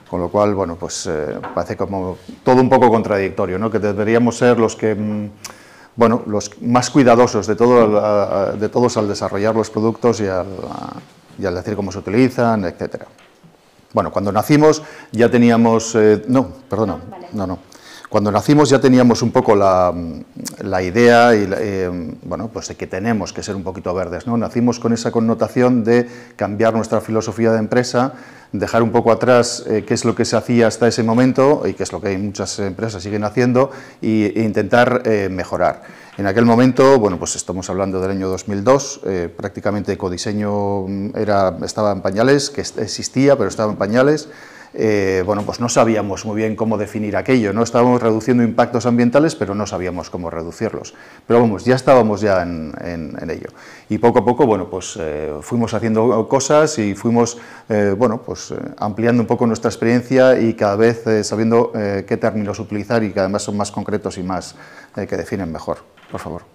Con lo cual, bueno, pues eh, parece como todo un poco contradictorio, ¿no? que deberíamos ser los que... Mm, bueno, los más cuidadosos de, todo, de todos al desarrollar los productos y al, decir cómo se utilizan, etc. Bueno, cuando nacimos ya teníamos, eh, no, perdona, ah, no, no, cuando nacimos ya teníamos un poco la, mm, idea y eh, bueno, pues de que tenemos que ser un poquito verdes, ¿no? Nacimos con esa connotación de cambiar nuestra filosofía de empresa dejar un poco atrás eh, qué es lo que se hacía hasta ese momento y qué es lo que muchas empresas siguen haciendo e, intentar eh, mejorar. En aquel momento, bueno, pues estamos hablando del año 2002, eh, prácticamente ecodiseño mm, era, estaba en pañales, que existía, pero estaba en pañales. Eh, bueno, pues no sabíamos muy bien cómo definir aquello, ¿no? Estábamos reduciendo impactos ambientales, pero no sabíamos cómo reducirlos. Pero vamos, ya estábamos ya en, ello. Y poco a poco, bueno, pues eh, fuimos haciendo cosas y fuimos, eh, bueno, pues ampliando un poco nuestra experiencia y cada vez sabiendo qué términos utilizar y que además son más concretos y más que definen mejor. Por favor.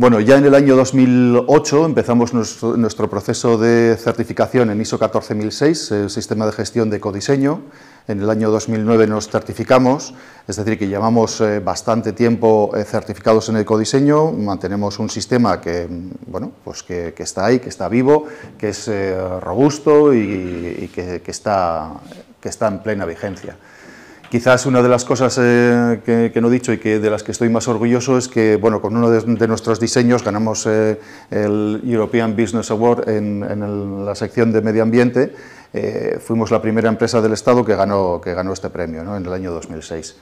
Bueno, ya en el año 2008 empezamos nuestro, proceso de certificación en ISO 14006, el sistema de gestión de codiseño. En el año 2009 nos certificamos, es decir, que llevamos eh, bastante tiempo eh, certificados en el codiseño, mantenemos un sistema que, pues está ahí, que está vivo, que es eh, robusto y, que está en plena vigencia. Quizás una de las cosas eh, que, no he dicho y que de las que estoy más orgulloso es que, bueno, con uno de, nuestros diseños ganamos eh, el European Business Award en, la sección de medio ambiente. Eh, fuimos la primera empresa del Estado que ganó, que ganó este premio ¿no? en el año 2006.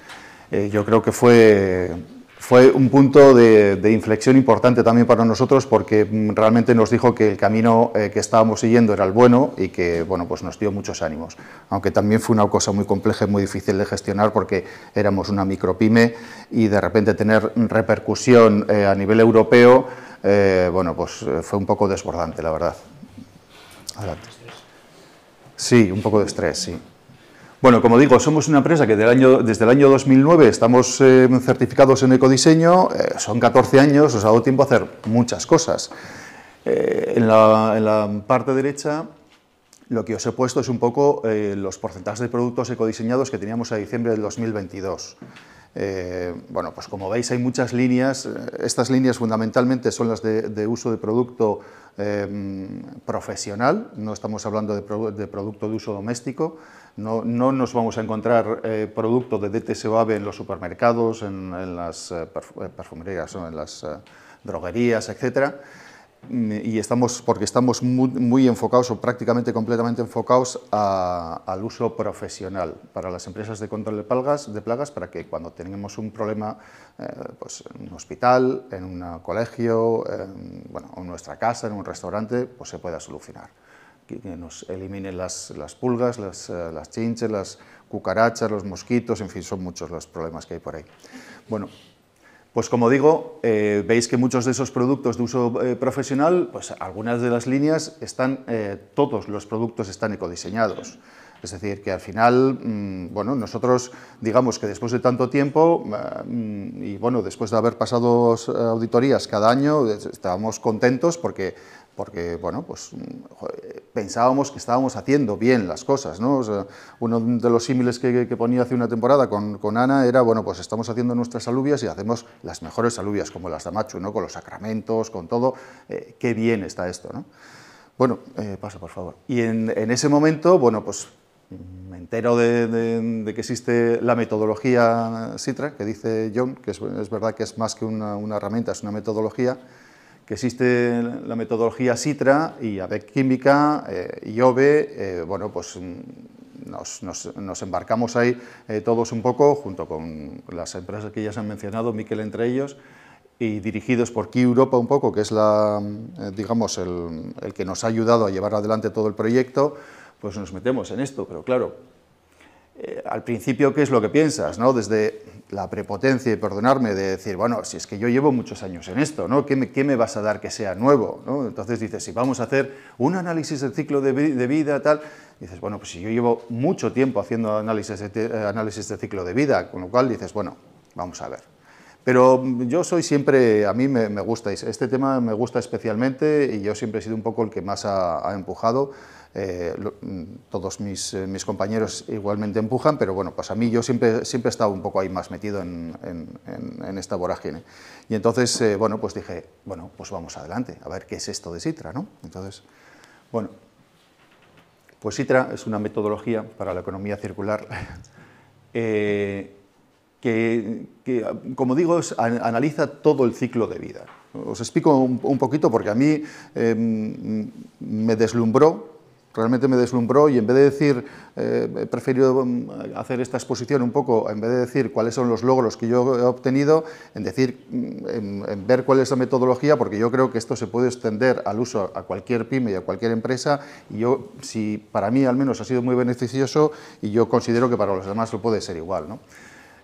yo creo que fue fue un punto de, inflexión importante también para nosotros porque mm, realmente nos dijo que el camino eh, que estábamos siguiendo era el bueno y que bueno, pues nos dio muchos ánimos. Aunque también fue una cosa muy compleja y muy difícil de gestionar porque éramos una micropyme y de repente tener repercusión eh, a nivel europeo eh, bueno, pues fue un poco desbordante, la verdad. Adelante. Sí, un poco de estrés, sí. Bueno, como digo, somos una empresa que desde el año 2009 estamos eh, certificados en ecodiseño, eh, son 14 años, os ha dado tiempo a hacer muchas cosas. Eh, en, la, parte derecha lo que os he puesto es un poco los porcentajes de productos ecodiseñados que teníamos a diciembre del 2022. bueno, pues como veis hay muchas líneas, estas líneas fundamentalmente son las de, uso de producto profesional, no estamos hablando de producto de uso doméstico, no, nos vamos a encontrar eh, productos de dt en los supermercados, en, las perfumerías, en las eh, eh, eh, droguerías, etcétera mm, y estamos, porque estamos muy, enfocados o prácticamente completamente enfocados al uso profesional para las empresas de control de plagas, de plagas para que cuando tengamos un problema pues en un hospital, en un colegio, en, bueno, en nuestra casa, en un restaurante, pues se pueda solucionar que, nos eliminen las, pulgas, eh, las, chinches, las cucarachas, los mosquitos, en fin, son muchos los problemas que hay por ahí. Bueno, pues como digo, eh, veis que muchos de esos productos de uso eh, profesional, pues algunas de las líneas están, todos los productos están ecodiseñados. Es decir, que al final, mm, bueno, nosotros digamos que después de tanto tiempo mm, y bueno, después de haber pasado auditorías cada año, estábamos contentos porque porque bueno, pues pensábamos que estábamos haciendo bien las cosas. ¿no? uno de los símiles que, ponía hace una temporada con, con, Ana era, bueno, pues estamos haciendo nuestras alubias y hacemos las mejores alubias, como las de Machu, ¿no? con los sacramentos, con todo, eh, qué bien está esto. ¿no? Bueno, eh, pasa por favor. Y en, en, ese momento, bueno, pues me entero de, de, que existe la metodología Citra, que dice John, que es, es verdad que es más que una, una herramienta, es una metodología, que existe la metodología Citra y ABEC Química, eh, OVE, eh, bueno, pues mm, nos, embarcamos ahí eh, todos un poco, junto con las empresas que ya se han mencionado, Miquel entre ellos, y dirigidos por Key Europa un poco, que es la, eh, digamos, el, que nos ha ayudado a llevar adelante todo el proyecto, pues nos metemos en esto, pero claro, al principio, ¿qué es lo que piensas? ¿no? Desde la prepotencia, y perdonarme, de decir, bueno, si es que yo llevo muchos años en esto, ¿no? ¿Qué me, vas a dar que sea nuevo? Entonces dices, si vamos a hacer un análisis del ciclo de, vida, tal, dices, bueno, pues si yo llevo mucho tiempo haciendo análisis, análisis de ciclo de vida, con lo cual dices, bueno, vamos a ver. Pero yo soy siempre, a mí me, gusta, este tema me gusta especialmente y yo siempre he sido un poco el que más ha empujado eh, mm, todos eh, mis, compañeros igualmente empujan, pero bueno, pues a mí yo siempre, siempre he estado un poco ahí más metido en, esta vorágine. Y entonces, eh, bueno, pues dije, bueno, pues vamos adelante, a ver qué es esto de Sitra, ¿no? Entonces, bueno, pues Sitra es una metodología para la economía circular Que, como digo, analiza todo el ciclo de vida. Os explico un, poquito porque a mí em, me deslumbró realmente me deslumbró y en vez de decir, eh, he preferido mm, hacer esta exposición un poco, en vez de decir cuáles son los logros que yo he obtenido, en decir, mm, en, ver cuál es la metodología, porque yo creo que esto se puede extender al uso a cualquier pyme y a cualquier empresa, y yo, si para mí al menos ha sido muy beneficioso, y yo considero que para los demás lo puede ser igual.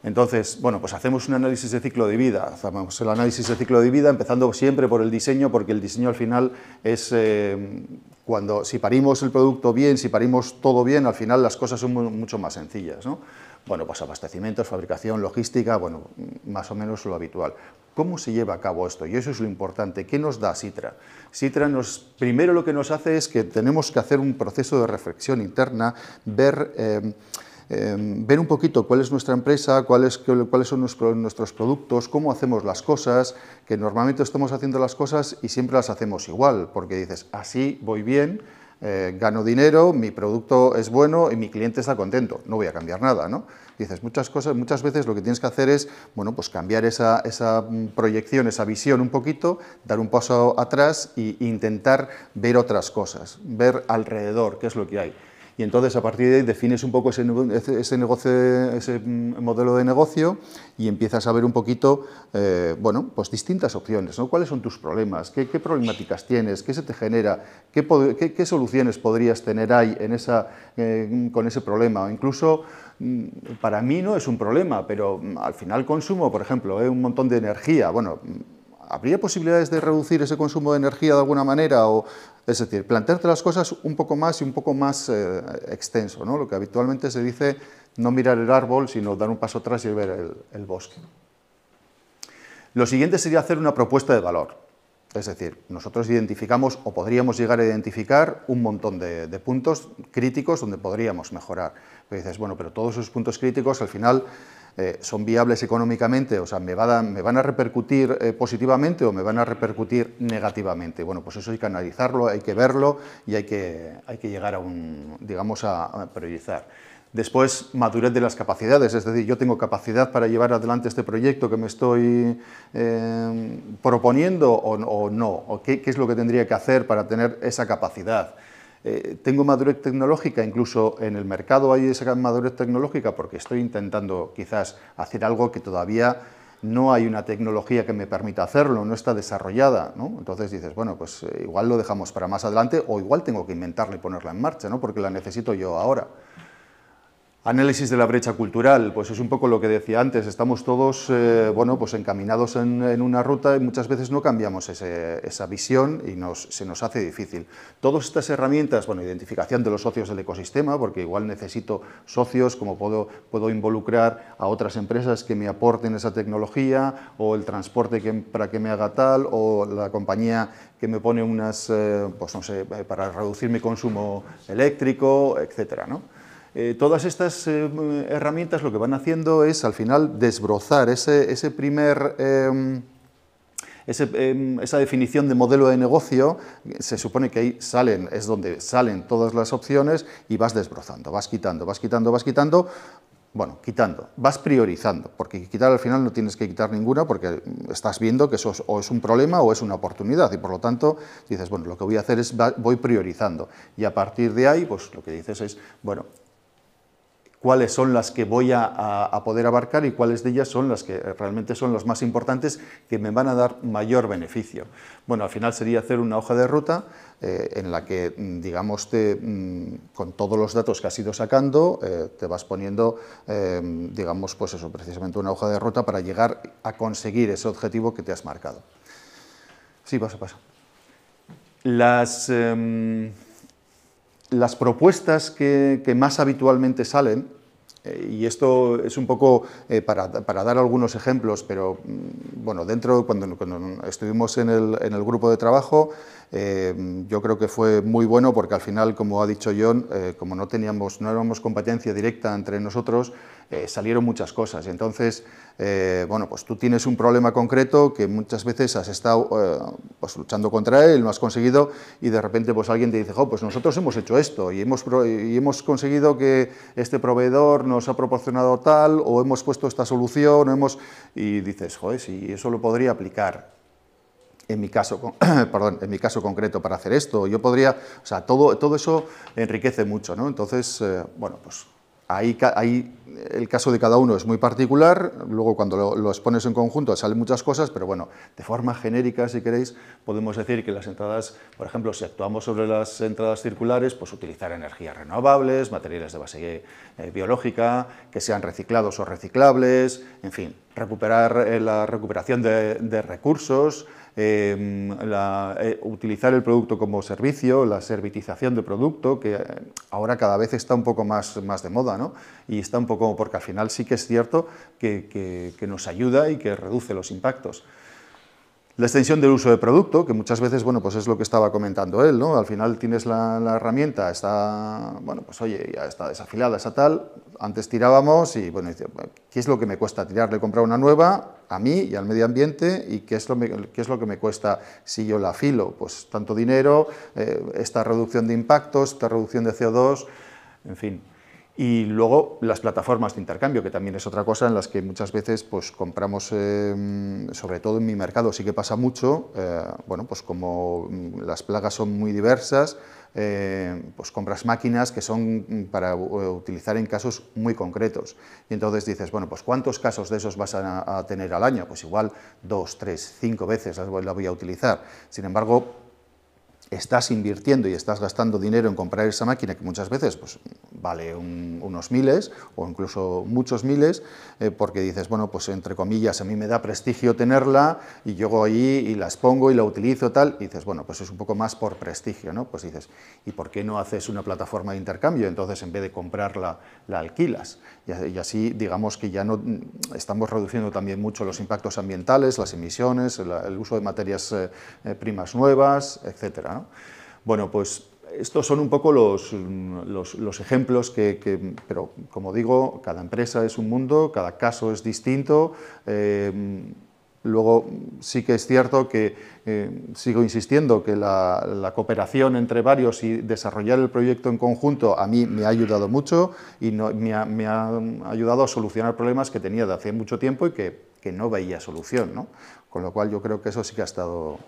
Entonces, bueno, pues hacemos un análisis de ciclo de vida, hacemos el análisis de ciclo de vida empezando siempre por el diseño, porque el diseño al final es eh, cuando, si parimos el producto bien, si parimos todo bien, al final las cosas son mucho más sencillas, ¿no? Bueno, pues abastecimientos, fabricación, logística, bueno, más o menos lo habitual. ¿Cómo se lleva a cabo esto? Y eso es lo importante. ¿Qué nos da Citra? Citra nos, primero lo que nos hace es que tenemos que hacer un proceso de reflexión interna, ver... Eh, Em, ver un poquito cuál es nuestra empresa, cuáles son nuestros productos, cómo hacemos las cosas, que normalmente estamos haciendo las cosas y siempre las hacemos igual, porque dices, así voy bien, eh, gano dinero, mi producto es bueno y mi cliente está contento, no voy a cambiar nada, ¿no? Dices, muchas muchas veces lo que tienes que hacer es, bueno, pues cambiar esa, esa mm, proyección, esa visión un poquito, dar un paso atrás e intentar ver otras cosas, ver alrededor qué es lo que hay. Y entonces a partir de ahí defines un poco ese, negocio, ese mm, modelo de negocio y empiezas a ver un poquito, eh, bueno, pues distintas opciones, ¿no? ¿Cuáles son tus problemas? ¿Qué, problemáticas tienes? ¿Qué se te genera? ¿Qué, soluciones podrías tener ahí en esa, eh, con ese problema? incluso mm, para mí no es un problema, pero mm, al final consumo, por ejemplo, eh, un montón de energía. Bueno, ¿habría posibilidades de reducir ese consumo de energía de alguna manera? O, es decir, plantearte las cosas un poco más y un poco más eh, extenso, ¿no? lo que habitualmente se dice no mirar el árbol, sino dar un paso atrás y ver el, bosque. Lo siguiente sería hacer una propuesta de valor. Es decir, nosotros identificamos o podríamos llegar a identificar un montón de, de, puntos críticos donde podríamos mejorar. Pero pues dices, bueno, pero todos esos puntos críticos al final eh, son viables económicamente, o sea, me, van a repercutir eh, positivamente o me van a repercutir negativamente. Bueno, pues eso hay que analizarlo, hay que verlo y hay que, hay que llegar a un, digamos, a, priorizar. Después, madurez de las capacidades, es decir, yo tengo capacidad para llevar adelante este proyecto que me estoy eh, proponiendo o, no, o qué, es lo que tendría que hacer para tener esa capacidad. Eh, tengo madurez tecnológica, incluso en el mercado hay esa madurez tecnológica porque estoy intentando quizás hacer algo que todavía no hay una tecnología que me permita hacerlo, no está desarrollada, ¿no? Entonces dices, bueno, pues eh, igual lo dejamos para más adelante o igual tengo que inventarla y ponerla en marcha, ¿no? Porque la necesito yo ahora. Análisis de la brecha cultural, pues es un poco lo que decía antes, estamos todos eh, bueno, pues encaminados en, una ruta y muchas veces no cambiamos esa visión y se nos hace difícil. Todas estas herramientas, bueno, identificación de los socios del ecosistema, porque igual necesito socios, como puedo, puedo involucrar a otras empresas que me aporten esa tecnología, o el transporte que, para que me haga tal, o la compañía que me pone unas, eh, pues no sé, eh, para reducir mi consumo eléctrico, etcétera, ¿no? Eh, todas estas eh, herramientas lo que van haciendo es al final desbrozar ese, primer... Em, em, esa definición de modelo de negocio, se supone que ahí salen, es donde salen todas las opciones y vas desbrozando, vas quitando, vas quitando, vas quitando, bueno, quitando, vas priorizando, porque quitar al final no tienes que quitar ninguna porque estás viendo que eso es, o es un problema o es una oportunidad y por lo tanto dices, bueno, lo que voy a hacer es voy priorizando y a partir de ahí, pues lo que dices es, bueno, cuáles son las que voy a, poder abarcar y cuáles de ellas son las que realmente son las más importantes que me van a dar mayor beneficio. Bueno, al final sería hacer una hoja de ruta eh, en la que, mm, digamos, mm, con todos los datos que has ido sacando, eh, te vas poniendo, eh, digamos, pues eso, precisamente una hoja de ruta para llegar a conseguir ese objetivo que te has marcado. Sí, paso a paso. Las... Em, las propuestas que, más habitualmente salen, eh, y esto es un poco eh, para, dar algunos ejemplos, pero mm, bueno, dentro, cuando, cuando estuvimos en el, en el grupo de trabajo, eh, yo creo que fue muy bueno porque al final, como ha dicho John, eh, como no teníamos, no éramos competencia directa entre nosotros, eh, salieron muchas cosas. Entonces, bueno, pues tú tienes un problema concreto que muchas veces has estado pues luchando contra él, lo has conseguido y de repente pues alguien te dice, oh, pues nosotros hemos hecho esto y hemos, y hemos conseguido que este proveedor nos ha proporcionado tal o hemos puesto esta solución hemos... y dices, joder, si eso lo podría aplicar en mi caso, en mi caso concreto para hacer esto, yo podría, o sea, todo, todo eso enriquece mucho, ¿no? Entonces, eh, bueno, pues ahí, ahí, el caso de cada uno es muy particular, luego cuando lo, los pones en conjunto salen muchas cosas, pero bueno, de forma genérica, si queréis, podemos decir que las entradas, por ejemplo, si actuamos sobre las entradas circulares, pues utilizar energías renovables, materiales de base eh, biológica, que sean reciclados o reciclables, en fin, recuperar eh, la recuperación de recursos, Em, eh, utilizar el producto como servicio, la servitización del producto, que eh, ahora cada vez está un poco más, de moda, ¿no? Y está un poco, porque al final sí que es cierto que nos ayuda y que reduce los impactos. La extensión del uso de producto, que muchas veces, bueno, pues es lo que estaba comentando él, ¿no? Al final tienes la, herramienta, está, bueno, pues oye, ya está desafilada, está tal, antes tirábamos y, bueno, ¿qué es lo que me cuesta tirarle, comprar una nueva a mí y al medio ambiente? ¿Y qué es lo, qué es lo que me cuesta si yo la afilo? Pues tanto dinero, eh, esta reducción de impactos, esta reducción de CO2, en fin. Y luego las plataformas de intercambio, que también es otra cosa en las que muchas veces pues, compramos, em, sobre todo en mi mercado sí que pasa mucho, eh, bueno, pues como mm, las plagas son muy diversas, eh, pues compras máquinas que son mm, para eh, utilizar en casos muy concretos. Y entonces dices, bueno, pues ¿cuántos casos de esos vas a, tener al año? Pues igual dos, tres, cinco veces la voy a utilizar. Sin embargo, estás invirtiendo y estás gastando dinero en comprar esa máquina que muchas veces pues, vale unos miles o incluso muchos miles, eh, porque dices, bueno, pues entre comillas, a mí me da prestigio tenerla y llego ahí y las pongo y la utilizo tal, y dices, bueno, pues es un poco más por prestigio, ¿no? Pues dices, ¿y por qué no haces una plataforma de intercambio? Entonces, en vez de comprarla, la alquilas. Y, así, digamos que ya no mm, estamos reduciendo también mucho los impactos ambientales, las emisiones, el, uso de materias eh, eh, primas nuevas, etcétera, ¿no? Bueno, pues estos son un poco los, ejemplos que, pero como digo, cada empresa es un mundo, cada caso es distinto. Eh, luego sí que es cierto que eh, sigo insistiendo que la, cooperación entre varios y desarrollar el proyecto en conjunto a mí me ha ayudado mucho y me, ha, ayudado a solucionar problemas que tenía de hace mucho tiempo y que, no veía solución. Con lo cual yo creo que eso sí que ha estado...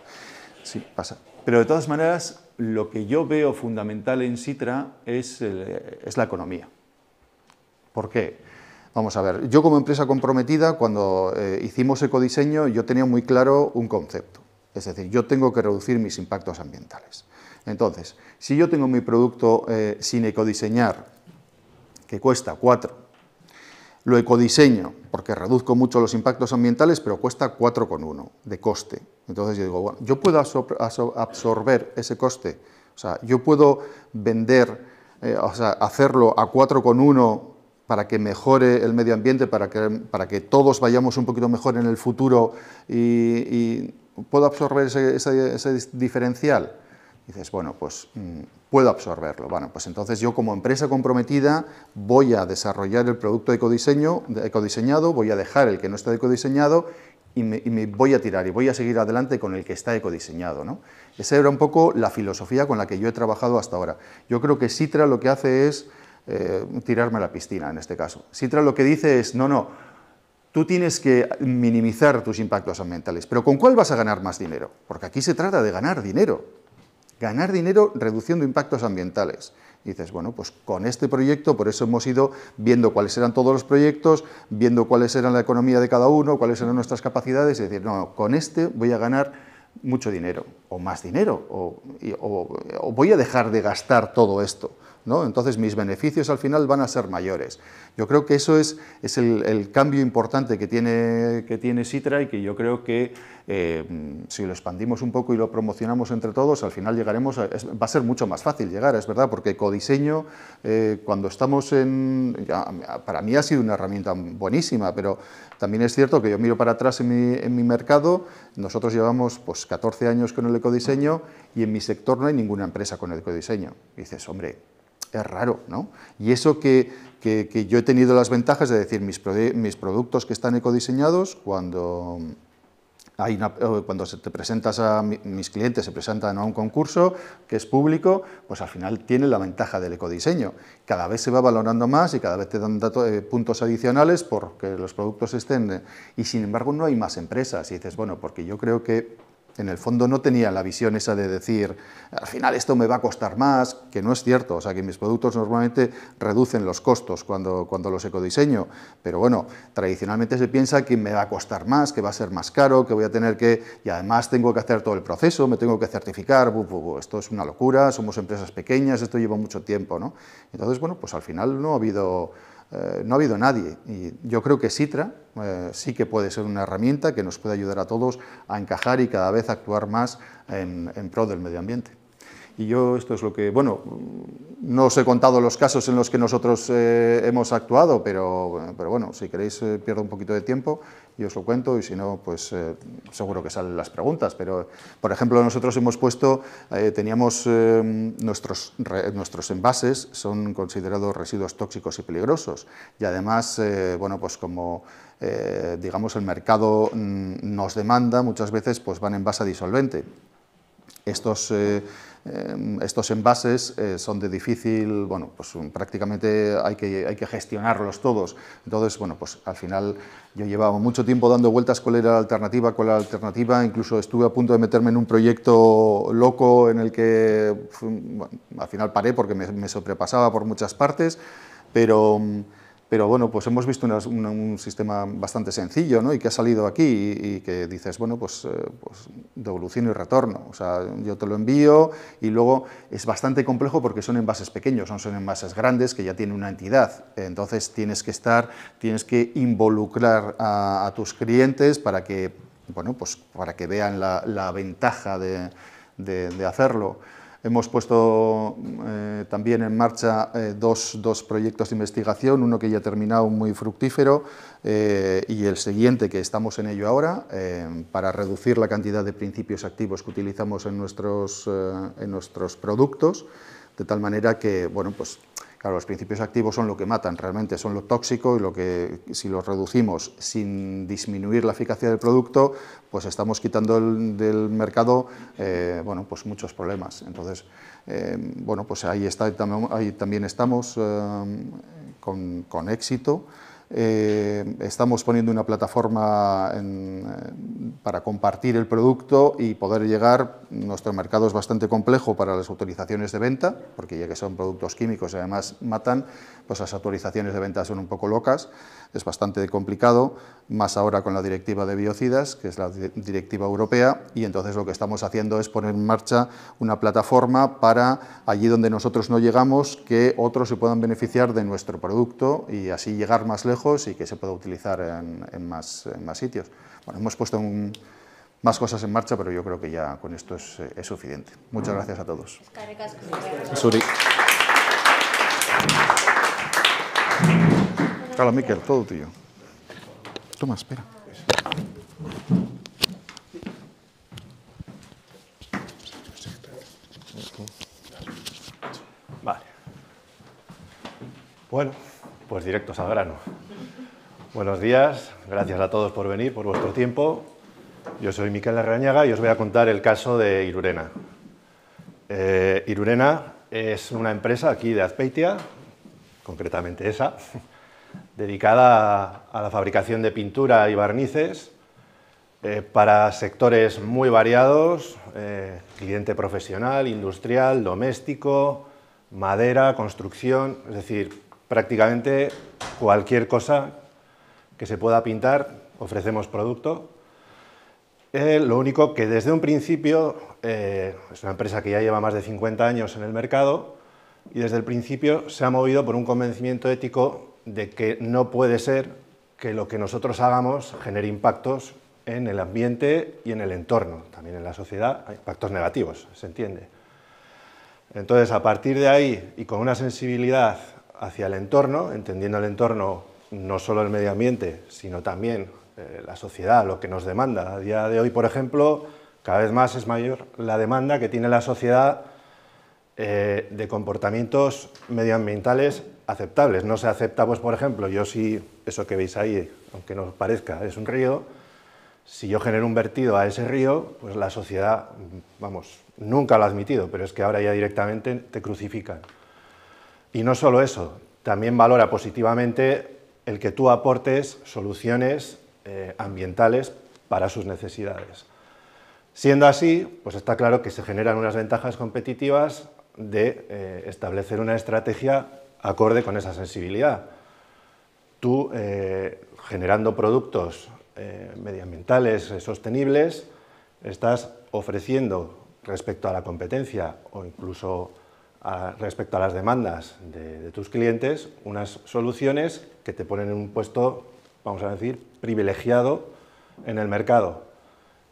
Sí, pasa. Pero de todas maneras, lo que yo veo fundamental en Citra es, eh, la economía. ¿Por qué? Vamos a ver, yo como empresa comprometida, cuando eh, hicimos ecodiseño, yo tenía muy claro un concepto. Es decir, yo tengo que reducir mis impactos ambientales. Entonces, si yo tengo mi producto eh, sin ecodiseñar, que cuesta 4, lo ecodiseño, porque reduzco mucho los impactos ambientales, pero cuesta 4,1 de coste. Entonces yo digo, bueno, yo puedo absorber ese coste. O sea, yo puedo vender, eh, o sea, hacerlo a 4,1 para que mejore el medio ambiente, para que, para que todos vayamos un poquito mejor en el futuro y, puedo absorber ese diferencial dices, bueno, pues mm, puedo absorberlo. Bueno, pues entonces yo como empresa comprometida voy a desarrollar el producto ecodiseñado, voy a dejar el que no está ecodiseñado y me, y me, voy a tirar y voy a seguir adelante con el que está ecodiseñado. ¿no? Esa era un poco la filosofía con la que yo he trabajado hasta ahora. Yo creo que Citra lo que hace es eh, tirarme a la piscina en este caso. Citra lo que dice es, no, no, tú tienes que minimizar tus impactos ambientales, pero ¿con cuál vas a ganar más dinero? Porque aquí se trata de ganar dinero. Ganar dinero reduciendo impactos ambientales. dices, bueno, pues con este proyecto, por eso hemos ido viendo cuáles eran todos los proyectos, viendo cuáles eran la economía de cada uno, cuáles eran nuestras capacidades, y decir, no, con este voy a ganar mucho dinero, o más dinero, o voy a dejar de gastar todo esto entonces mis beneficios al final van a ser mayores. Yo creo que eso es, el, cambio importante que tiene, que tiene y que yo creo que eh, si lo expandimos un poco y lo promocionamos entre todos, al final llegaremos, va a ser mucho más fácil llegar, es verdad, porque ecodiseño, eh, cuando estamos en, para mí ha sido una herramienta buenísima, pero también es cierto que yo miro para atrás en mi, mercado, nosotros llevamos pues 14 años con el ecodiseño y en mi sector no hay ninguna empresa con el ecodiseño. dices, hombre, es raro, ¿no? Y eso que, yo he tenido las ventajas de decir, mis, productos que están ecodiseñados, cuando, hay eh, cuando se te presentas a mis clientes se presentan a un concurso que es público, pues al final tienen la ventaja del ecodiseño. Cada vez se va valorando más y cada vez te dan eh, puntos adicionales porque los productos estén. Eh, y sin embargo no hay más empresas. Y dices, bueno, porque yo creo que en el fondo no tenía la visión esa de decir, al final esto me va a costar más, que no es cierto, o sea que mis productos normalmente reducen los costos cuando, cuando los ecodiseño, pero bueno, tradicionalmente se piensa que me va a costar más, que va a ser más caro, que voy a tener que, y además tengo que hacer todo el proceso, me tengo que certificar, esto es una locura, somos empresas pequeñas, esto lleva mucho tiempo, ¿no? Entonces, bueno, pues al final no ha habido eh, no ha habido nadie. Y yo creo que Sitra eh, sí que puede ser una herramienta que nos puede ayudar a todos a encajar y cada vez actuar más en, pro del medio ambiente. Y yo esto es lo que, bueno, no os he contado los casos en los que nosotros eh, hemos actuado, pero, bueno, si queréis pierdo un poquito de tiempo y os lo cuento, y si no, pues eh, seguro que salen las preguntas. Pero, por ejemplo, nosotros hemos puesto, eh, teníamos eh, nuestros, nuestros envases, son considerados residuos tóxicos y peligrosos, y además, bueno, pues como digamos el mercado mm, nos demanda, muchas veces pues van en base a disolvente. Estos Em, estos envases eh, son de difícil, bueno, pues prácticamente hay que, hay que gestionarlos todos. Entonces, bueno, pues al final yo llevaba mucho tiempo dando vueltas cuál era la alternativa, cuál la alternativa, incluso estuve a punto de meterme en un proyecto loco en el que al final paré porque me, me sobrepasaba por muchas partes, pero... Mm, pero bueno, pues hemos visto un sistema bastante sencillo, Y que ha salido aquí y, que dices, bueno, pues, eh, pues y retorno, o sea, yo te lo envío y luego es bastante complejo porque son envases pequeños, no son envases grandes que ya tienen una entidad, entonces tienes que estar, tienes que involucrar a, tus clientes para que, pues vean la, ventaja de hacerlo. Hemos puesto eh, también en marcha eh, dos, proyectos de investigación, uno que ya ha terminado muy fructífero eh, y el siguiente que estamos en ello ahora, para reducir la cantidad de principios activos que utilizamos en nuestros, en nuestros productos, de tal manera que bueno, pues, Claro, los principios activos son lo que matan, realmente son lo tóxico y lo que si los reducimos sin disminuir la eficacia del producto, pues estamos quitando del mercado, eh, bueno, pues muchos problemas. Entonces, eh, bueno, pues ahí, está, ahí también estamos eh, con éxito. Eh, estamos poniendo una plataforma eh, para compartir el producto y poder llegar, nuestro mercado es bastante complejo para las autorizaciones de venta, porque ya que son productos químicos y además matan, pues las autorizaciones de venta son un poco locas, es bastante complicado, más ahora con la directiva de biocidas, que es la directiva europea, y entonces lo que estamos haciendo es poner en marcha una plataforma para allí donde nosotros no llegamos, que otros se puedan beneficiar de nuestro producto y así llegar más lejos y que se pueda utilizar en, más, sitios. Bueno, hemos puesto más cosas en marcha, pero yo creo que ya con esto es, suficiente. Muchas gracias a todos. Hola, Miquel, todo tuyo. Toma, espera. Vale. Bueno, pues directos al grano. Buenos días, gracias a todos por venir, por vuestro tiempo. Yo soy Miquel Arrañaga y os voy a contar el caso de Irurena. Eh, Irurena es una empresa aquí de Azpeitia, concretamente esa, dedicada a, la fabricación de pintura y barnices eh, para sectores muy variados, eh, cliente profesional, industrial, doméstico, madera, construcción, es decir, prácticamente cualquier cosa que se pueda pintar, ofrecemos producto. Eh, lo único que desde un principio, eh, es una empresa que ya lleva más de 50 años en el mercado y desde el principio se ha movido por un convencimiento ético de que no puede ser que lo que nosotros hagamos genere impactos en el ambiente y en el entorno, también en la sociedad, impactos negativos, se entiende. Entonces, a partir de ahí y con una sensibilidad hacia el entorno, entendiendo el entorno no solo el medio ambiente, sino también eh, la sociedad, lo que nos demanda. A día de hoy, por ejemplo, cada vez más es mayor la demanda que tiene la sociedad eh, de comportamientos medioambientales aceptables. No se acepta, pues, por ejemplo, yo si eso que veis ahí, aunque nos parezca, es un río, si yo genero un vertido a ese río, pues la sociedad, vamos, nunca lo ha admitido, pero es que ahora ya directamente te crucifican. Y no solo eso, también valora positivamente el que tú aportes soluciones eh, ambientales para sus necesidades. Siendo así, pues está claro que se generan unas ventajas competitivas de eh, establecer una estrategia acorde con esa sensibilidad. Tú, eh, generando productos medioambientales sostenibles, estás ofreciendo respecto a la competencia o incluso respecto a las demandas de, tus clientes unas soluciones que te ponen en un puesto, vamos a decir, privilegiado en el mercado.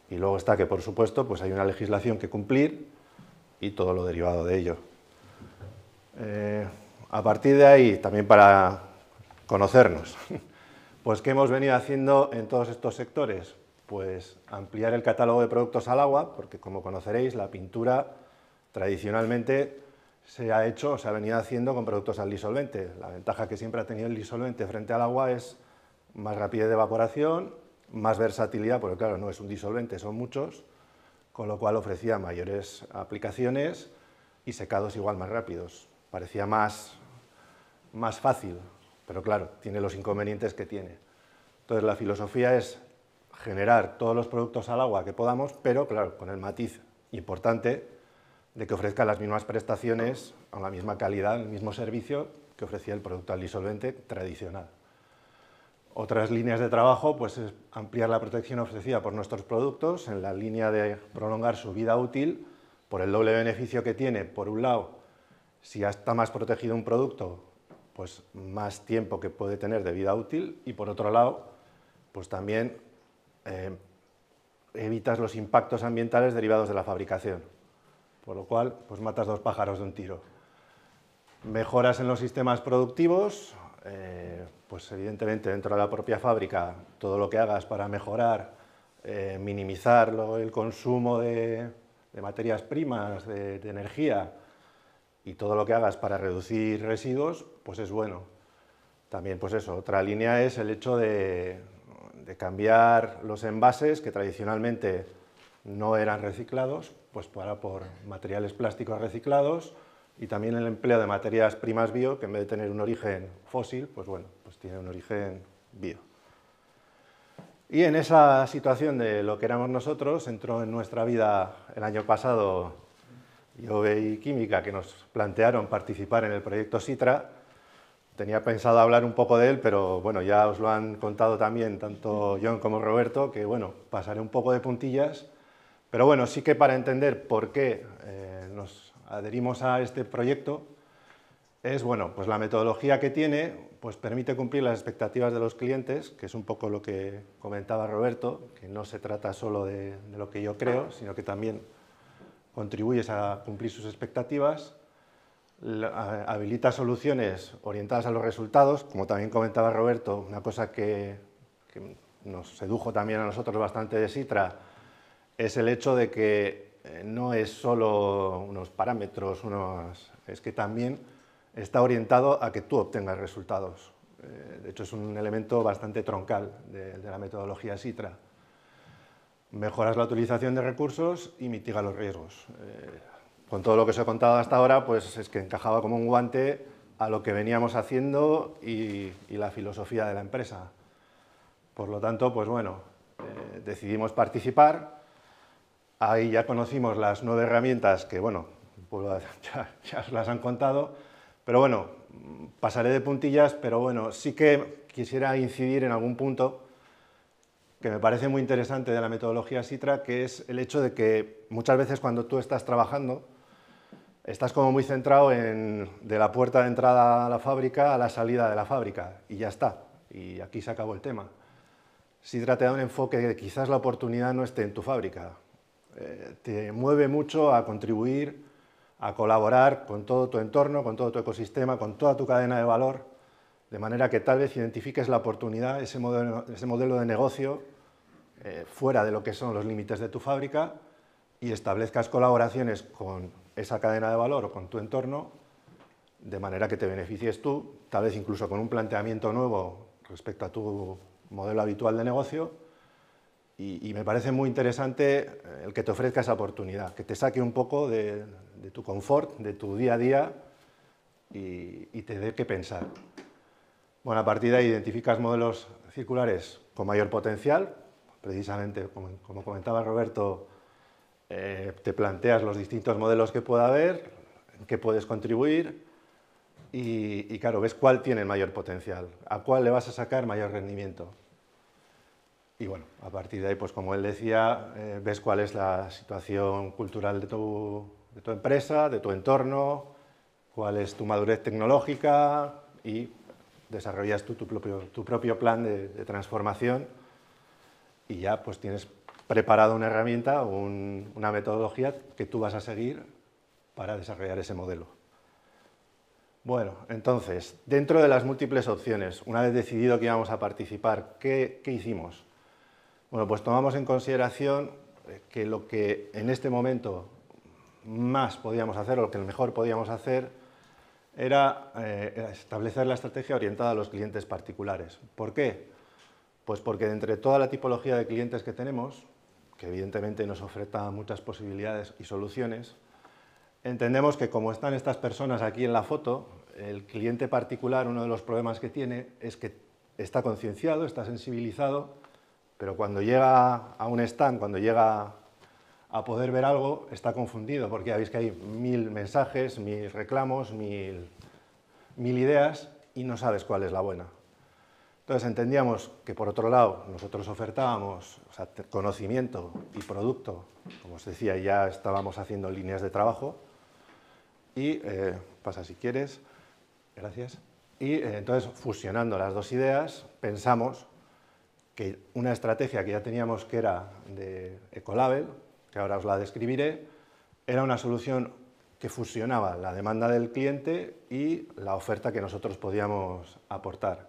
Y luego está que, por supuesto, pues hay una legislación que cumplir y todo lo derivado de ello. Eh, a partir de ahí, también para conocernos, pues ¿qué hemos venido haciendo en todos estos sectores? Pues ampliar el catálogo de productos al agua, porque como conoceréis, la pintura tradicionalmente se ha hecho, se ha venido haciendo con productos al disolvente. La ventaja que siempre ha tenido el disolvente frente al agua es más rapidez de evaporación, más versatilidad, porque claro, no es un disolvente, son muchos, con lo cual ofrecía mayores aplicaciones y secados igual más rápidos. Parecía más, más fácil, pero claro, tiene los inconvenientes que tiene. Entonces la filosofía es generar todos los productos al agua que podamos, pero claro, con el matiz importante de que ofrezca las mismas prestaciones con la misma calidad, el mismo servicio que ofrecía el producto al disolvente tradicional. Otras líneas de trabajo pues, es ampliar la protección ofrecida por nuestros productos en la línea de prolongar su vida útil por el doble beneficio que tiene, por un lado, si está más protegido un producto, pues más tiempo que puede tener de vida útil y por otro lado, pues también eh, evitas los impactos ambientales derivados de la fabricación. Por lo cual, pues matas dos pájaros de un tiro. Mejoras en los sistemas productivos, eh, pues evidentemente dentro de la propia fábrica, todo lo que hagas para mejorar, eh, minimizar el consumo de, materias primas, de, energía, y todo lo que hagas para reducir residuos, pues es bueno. También, pues eso, otra línea es el hecho de, de cambiar los envases que tradicionalmente no eran reciclados pues para pues, por materiales plásticos reciclados y también el empleo de materias primas bio, que en vez de tener un origen fósil, pues bueno, pues tiene un origen bio. Y en esa situación de lo que éramos nosotros, entró en nuestra vida el año pasado yo y Química, que nos plantearon participar en el proyecto Citra. Tenía pensado hablar un poco de él, pero bueno, ya os lo han contado también tanto John como Roberto, que bueno, pasaré un poco de puntillas pero bueno, sí que para entender por qué eh, nos adherimos a este proyecto es, bueno, pues la metodología que tiene pues permite cumplir las expectativas de los clientes, que es un poco lo que comentaba Roberto, que no se trata solo de, lo que yo creo, sino que también contribuyes a cumplir sus expectativas, habilita soluciones orientadas a los resultados, como también comentaba Roberto, una cosa que, que nos sedujo también a nosotros bastante de Citra, es el hecho de que eh, no es solo unos parámetros, es que también está orientado a que tú obtengas resultados. Eh, de hecho, es un elemento bastante troncal de, la metodología SITRA. Mejoras la utilización de recursos y mitiga los riesgos. Eh, con todo lo que os he contado hasta ahora, pues es que encajaba como un guante a lo que veníamos haciendo y, la filosofía de la empresa. Por lo tanto, pues bueno, decidimos participar Ahí ya conocimos las nueve herramientas que, bueno, pues ya, las han contado, pero bueno, pasaré de puntillas, pero bueno, sí que quisiera incidir en algún punto que me parece muy interesante de la metodología SITRA, que es el hecho de que muchas veces cuando tú estás trabajando, estás como muy centrado en, de la puerta de entrada a la fábrica a la salida de la fábrica, y ya está, y aquí se acabó el tema. Citra te da un enfoque de que quizás la oportunidad no esté en tu fábrica, eh, te mueve mucho a contribuir, a colaborar con todo tu entorno, con todo tu ecosistema, con toda tu cadena de valor, de manera que tal vez identifiques la oportunidad, ese modelo, ese modelo de negocio eh, fuera de lo que son los límites de tu fábrica y establezcas colaboraciones con esa cadena de valor o con tu entorno, de manera que te beneficies tú, tal vez incluso con un planteamiento nuevo respecto a tu modelo habitual de negocio y, me parece muy interesante eh, el que te ofrezca esa oportunidad, que te saque un poco de, tu confort, de tu día a día y, te dé que pensar. Bueno, a partir de ahí identificas modelos circulares con mayor potencial, precisamente como, comentaba Roberto, eh, te planteas los distintos modelos que pueda haber, en qué puedes contribuir y, claro, ves cuál tiene mayor potencial, a cuál le vas a sacar mayor rendimiento. Y bueno, a partir de ahí, pues como él decía, eh, ves cuál es la situación cultural de tu, empresa, de tu entorno, cuál es tu madurez tecnológica y desarrollas tú tu propio, plan de, transformación y ya pues tienes preparada una herramienta, una metodología que tú vas a seguir para desarrollar ese modelo. Bueno, entonces, dentro de las múltiples opciones, una vez decidido que íbamos a participar, qué hicimos? Bueno, pues tomamos en consideración eh, que lo que en este momento más podíamos hacer o lo que mejor podíamos hacer era eh, establecer la estrategia orientada a los clientes particulares. ¿Por qué? Pues porque entre toda la tipología de clientes que tenemos, que evidentemente nos ofrece muchas posibilidades y soluciones, entendemos que como están estas personas aquí en la foto, el cliente particular, uno de los problemas que tiene es que está concienciado, está sensibilizado pero cuando llega a un stand, cuando llega a poder ver algo, está confundido, porque ya veis que hay mil mensajes, mil reclamos, mil, mil ideas y no sabes cuál es la buena. Entonces entendíamos que por otro lado nosotros ofertábamos conocimiento y producto, como os decía, ya estábamos haciendo líneas de trabajo y eh, pasa si quieres, gracias. Y eh, entonces fusionando las dos ideas pensamos que una estrategia que ya teníamos que era de Ecolabel, que ahora os la describiré, era una solución que fusionaba la demanda del cliente y la oferta que nosotros podíamos aportar.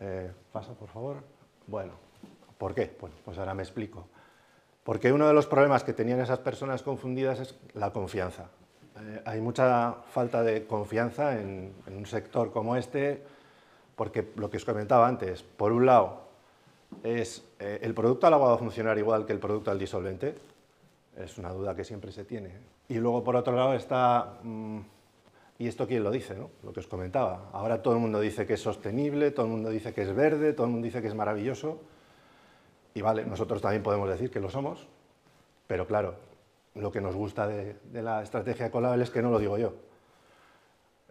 Eh, pasa, por favor. Bueno, ¿por qué? pues ahora me explico. Porque uno de los problemas que tenían esas personas confundidas es la confianza. Eh, hay mucha falta de confianza en, en un sector como este, porque lo que os comentaba antes, por un lado, es eh, el producto al agua va a funcionar igual que el producto al disolvente. Es una duda que siempre se tiene. Y luego, por otro lado, está... Mm, ¿Y esto quién lo dice? No? Lo que os comentaba. Ahora todo el mundo dice que es sostenible, todo el mundo dice que es verde, todo el mundo dice que es maravilloso. Y vale, nosotros también podemos decir que lo somos, pero claro, lo que nos gusta de, la estrategia Colabel es que no lo digo yo.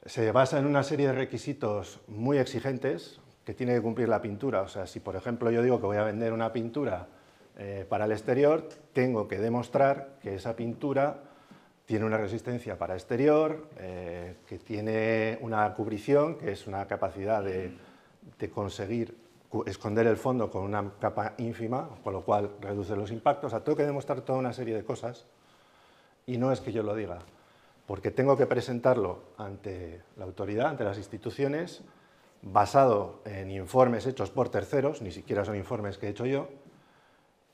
Se basa en una serie de requisitos muy exigentes, que tiene que cumplir la pintura. O sea, si por ejemplo yo digo que voy a vender una pintura eh, para el exterior, tengo que demostrar que esa pintura tiene una resistencia para exterior, eh, que tiene una cubrición, que es una capacidad de, de conseguir esconder el fondo con una capa ínfima, con lo cual reduce los impactos. O sea, tengo que demostrar toda una serie de cosas y no es que yo lo diga, porque tengo que presentarlo ante la autoridad, ante las instituciones, basado en informes hechos por terceros, ni siquiera son informes que he hecho yo,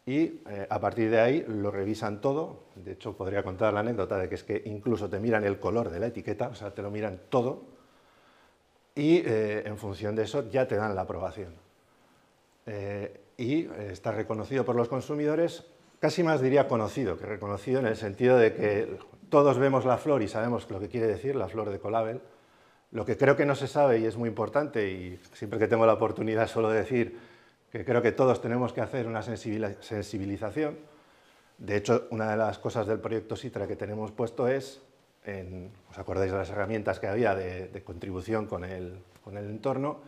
y eh, a partir de ahí lo revisan todo. De hecho, podría contar la anécdota de que es que incluso te miran el color de la etiqueta, o sea, te lo miran todo, y eh, en función de eso ya te dan la aprobación. Eh, y está reconocido por los consumidores, casi más diría conocido que reconocido, en el sentido de que todos vemos la flor y sabemos lo que quiere decir, la flor de Colabel, lo que creo que no se sabe y es muy importante, y siempre que tengo la oportunidad suelo decir que creo que todos tenemos que hacer una sensibilización. De hecho, una de las cosas del proyecto Citra que tenemos puesto es, en, ¿os acordáis de las herramientas que había de, contribución con el, con el, entorno?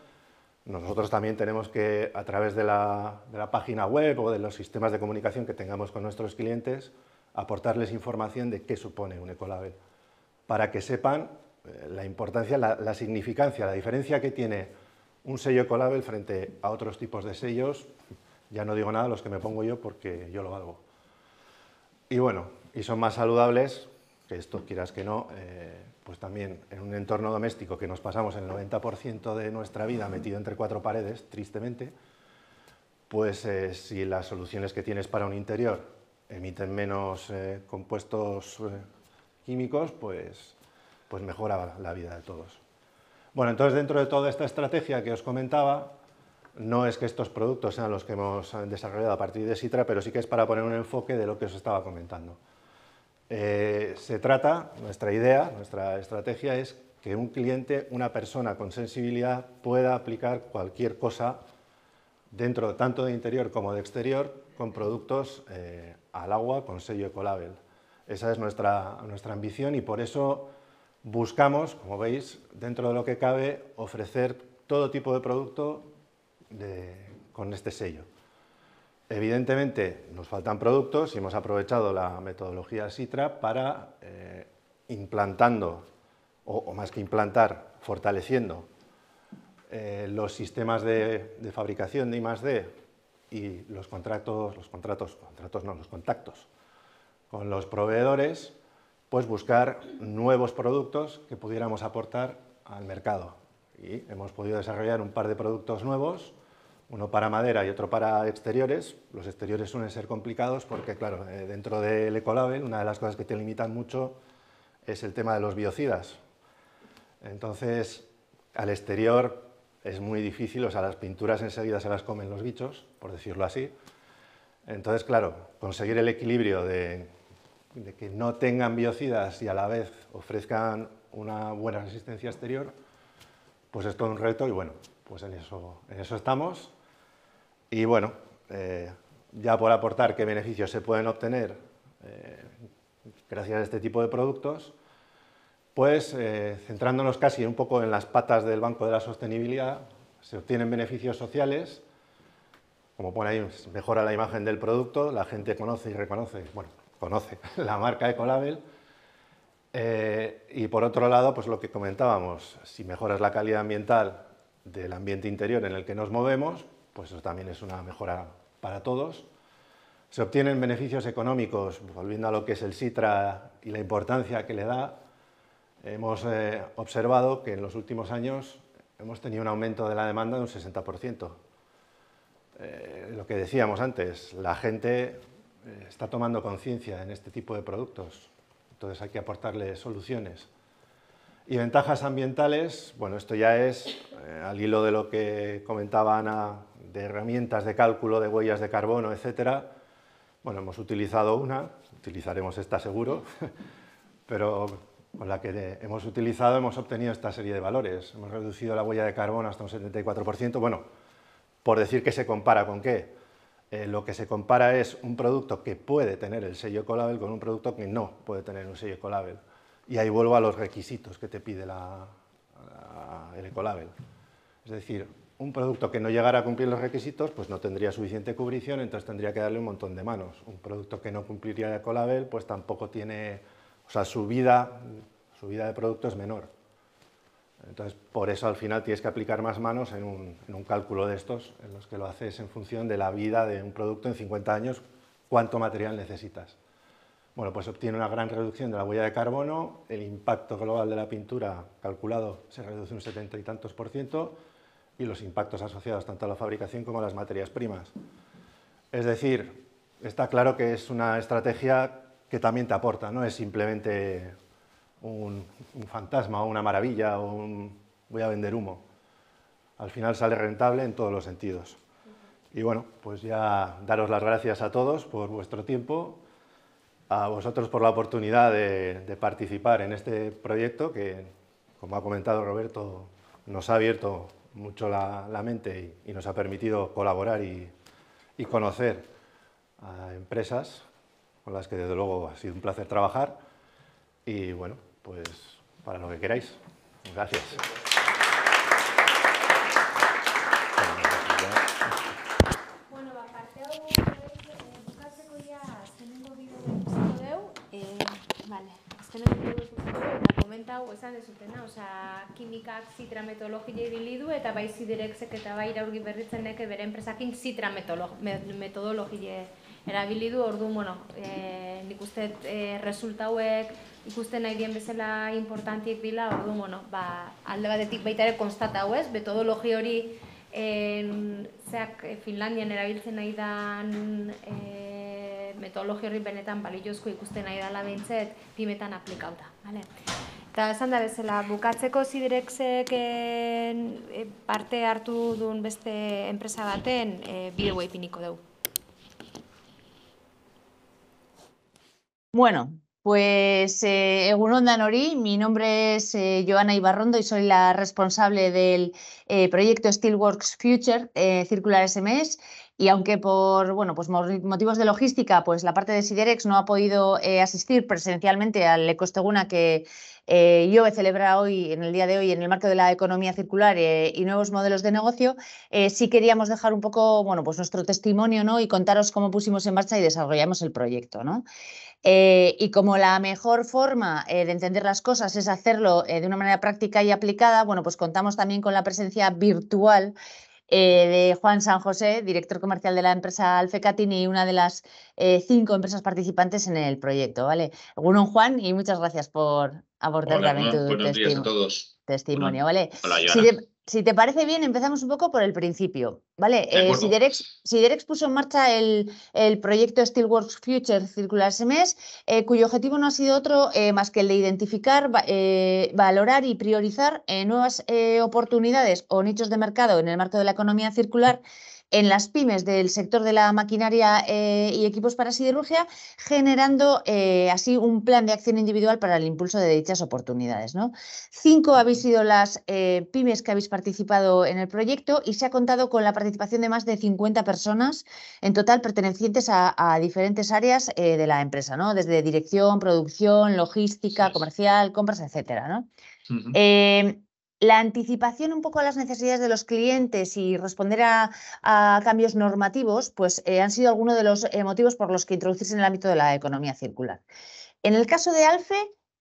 Nosotros también tenemos que, a través de la, de la página web o de los sistemas de comunicación que tengamos con nuestros clientes, aportarles información de qué supone un Ecolabel, para que sepan la importancia, la, significancia, la diferencia que tiene un sello Ecolabel frente a otros tipos de sellos, ya no digo nada los que me pongo yo porque yo lo valgo. Y bueno, y son más saludables, que esto quieras que no, eh, pues también en un entorno doméstico que nos pasamos el 90% de nuestra vida metido entre cuatro paredes, tristemente, pues eh, si las soluciones que tienes para un interior emiten menos eh, compuestos químicos, pues pues mejora la vida de todos. Bueno, entonces dentro de toda esta estrategia que os comentaba, no es que estos productos sean los que hemos desarrollado a partir de Sitra, pero sí que es para poner un enfoque de lo que os estaba comentando. Eh, se trata, nuestra idea, nuestra estrategia es que un cliente, una persona con sensibilidad pueda aplicar cualquier cosa dentro tanto de interior como de exterior con productos eh, al agua con sello Ecolabel. Esa es nuestra, nuestra ambición y por eso Buscamos, como veis, dentro de lo que cabe, ofrecer todo tipo de producto con este sello. Evidentemente nos faltan productos y hemos aprovechado la metodología Sitra para eh, implantando, o, más que implantar, fortaleciendo eh, los sistemas de, fabricación de I+.D. y los contratos, los contratos, contratos no, los contactos con los proveedores pues buscar nuevos productos que pudiéramos aportar al mercado. Y hemos podido desarrollar un par de productos nuevos, uno para madera y otro para exteriores. Los exteriores suelen ser complicados porque, claro, eh, dentro del Ecolabel una de las cosas que te limitan mucho es el tema de los biocidas. Entonces, al exterior es muy difícil, o sea, las pinturas enseguida se las comen los bichos, por decirlo así. Entonces, claro, conseguir el equilibrio de de que no tengan biocidas y a la vez ofrezcan una buena resistencia exterior, pues es todo un reto y bueno, pues en eso, estamos. Y bueno, eh, ya por aportar qué beneficios se pueden obtener eh, gracias a este tipo de productos, pues eh, centrándonos casi un poco en las patas del Banco de la Sostenibilidad, se obtienen beneficios sociales, como pone ahí, pues, mejora la imagen del producto, la gente conoce y reconoce, bueno, conoce la marca Ecolabel. Eh, y por otro lado, pues lo que comentábamos, si mejoras la calidad ambiental del ambiente interior en el que nos movemos, pues eso también es una mejora para todos. Se obtienen beneficios económicos, volviendo a lo que es el Citra y la importancia que le da, hemos eh, observado que en los últimos años hemos tenido un aumento de la demanda de un 60%. Eh, lo que decíamos antes, la gente eh, está tomando conciencia en este tipo de productos. Entonces hay que aportarle soluciones. Y ventajas ambientales, bueno, esto ya es eh, al hilo de lo que comentaba Ana de herramientas de cálculo de huellas de carbono, etcétera. Bueno, hemos utilizado una, utilizaremos esta seguro, pero con la que hemos utilizado hemos obtenido esta serie de valores. Hemos reducido la huella de carbono hasta un 74%, bueno, por decir que se compara con qué eh, lo que se compara es un producto que puede tener el sello Colabel con un producto que no puede tener un sello Colabel. Y ahí vuelvo a los requisitos que te pide el Ecolabel. Es decir, un producto que no llegara a cumplir los requisitos, pues no tendría suficiente cubrición, entonces tendría que darle un montón de manos. Un producto que no cumpliría el Ecolabel, pues tampoco tiene, o sea, su vida, su vida de producto es menor. Entonces, por eso al final tienes que aplicar más manos en un, cálculo de estos, en los que lo haces en función de la vida de un producto en 50 años, cuánto material necesitas. Bueno, pues obtiene una gran reducción de la huella de carbono, el impacto global de la pintura calculado se reduce un setenta y tantos por ciento y los impactos asociados tanto a la fabricación como a las materias primas. Es decir, está claro que es una estrategia que también te aporta, no es simplemente un, fantasma o una maravilla o un voy a vender humo. Al final sale rentable en todos los sentidos. Y bueno, pues ya daros las gracias a todos por vuestro tiempo, a vosotros por la oportunidad de, participar en este proyecto que, como ha comentado Roberto, nos ha abierto mucho la, mente y, nos ha permitido colaborar y conocer a empresas con las que desde luego ha sido un placer trabajar. Y bueno, pues, para lo que queráis. Gracias. Aplausos Aplausos Aplausos Aplausos Kimikak zitra metodologia erabili eta bai ziderek zeketa bai iraurgi berritzenek bere enpresakin zitra metodologia erabili orduan, bueno, eh, nik uste eh, resultauek ikusten nahi dien bezala importantiek dila, orduan, bueno, ba, alde batetik baita ere konstata hau ez, hori en, zeak eh, Finlandian erabiltzen nahi dan e, metodologi hori benetan baliozko ikusten nahi dala behintzet, pimetan aplikauta. Vale? Eta esan da bezala, bukatzeko zidirekzek eh, parte hartu duen beste enpresa baten e, ipiniko dugu. Bueno, Pues eh, Egunon Danori, mi nombre es eh, Joana Ibarrondo y soy la responsable del eh, proyecto Steelworks Future eh, Circular SMS y aunque por bueno, pues motivos de logística, pues la parte de Siderex no ha podido asistir presencialmente al Ecosteguna que yo he celebrado hoy, en el día de hoy, en el marco de la economía circular y nuevos modelos de negocio, sí queríamos dejar un poco bueno, pues nuestro testimonio ¿no? y contaros cómo pusimos en marcha y desarrollamos el proyecto. ¿no? Eh, y como la mejor forma eh, de entender las cosas es hacerlo eh, de una manera práctica y aplicada, bueno, pues contamos también con la presencia virtual de Juan San José, director comercial de la empresa Alfecatini y una de las cinco empresas participantes en el proyecto, ¿vale? Bueno, Juan, y muchas gracias por abordar también tu buenos testimonio. Días a todos. testimonio, ¿vale? si te parece bien, empezamos un poco por el principio. ¿vale? Eh, si puso en marcha el, el proyecto Steelworks Future Circular SMS, eh, cuyo objetivo no ha sido otro eh, más que el de identificar, valorar y priorizar nuevas oportunidades o nichos de mercado en el marco de la economía circular en las pymes del sector de la maquinaria eh, y equipos para siderurgia, generando eh, así un plan de acción individual para el impulso de dichas oportunidades. ¿no? Cinco habéis sido las eh, pymes que habéis participado en el proyecto y se ha contado con la participación de más de 50 personas en total pertenecientes a, diferentes áreas de la empresa, ¿no? desde dirección, producción, logística, comercial, compras, etcétera. ¿no? la anticipación un poco a las necesidades de los clientes y responder a, cambios normativos, pues eh, han sido algunos de los eh, motivos por los que introducirse en el ámbito de la economía circular. En el caso de ALFE,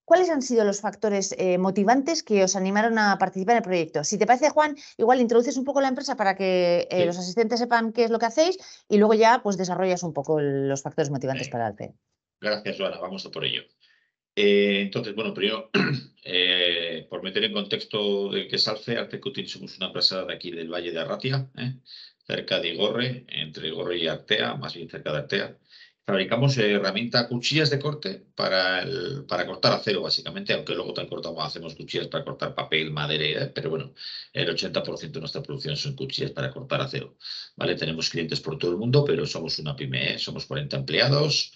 ¿cuáles han sido los factores eh, motivantes que os animaron a participar en el proyecto? Si te parece, Juan, igual introduces un poco la empresa para que los asistentes sepan qué es lo que hacéis y luego ya pues desarrollas un poco los factores motivantes para ALFE. Gracias, Laura. Vamos a por ello. Eh, entonces, bueno, primero, eh, por meter en contexto de que es Alce, Arte somos una empresa de aquí del Valle de Arratia, ¿eh? cerca de Igorre, entre Igorre y Artea, más bien cerca de Artea. Fabricamos herramienta, cuchillas de corte para, para cortar acero, básicamente, aunque luego también cortamos, hacemos cuchillas para cortar papel, madera, pero bueno, el 80% de nuestra producción son cuchillas para cortar acero. ¿vale? Tenemos clientes por todo el mundo, pero somos una pyme, somos 40 empleados,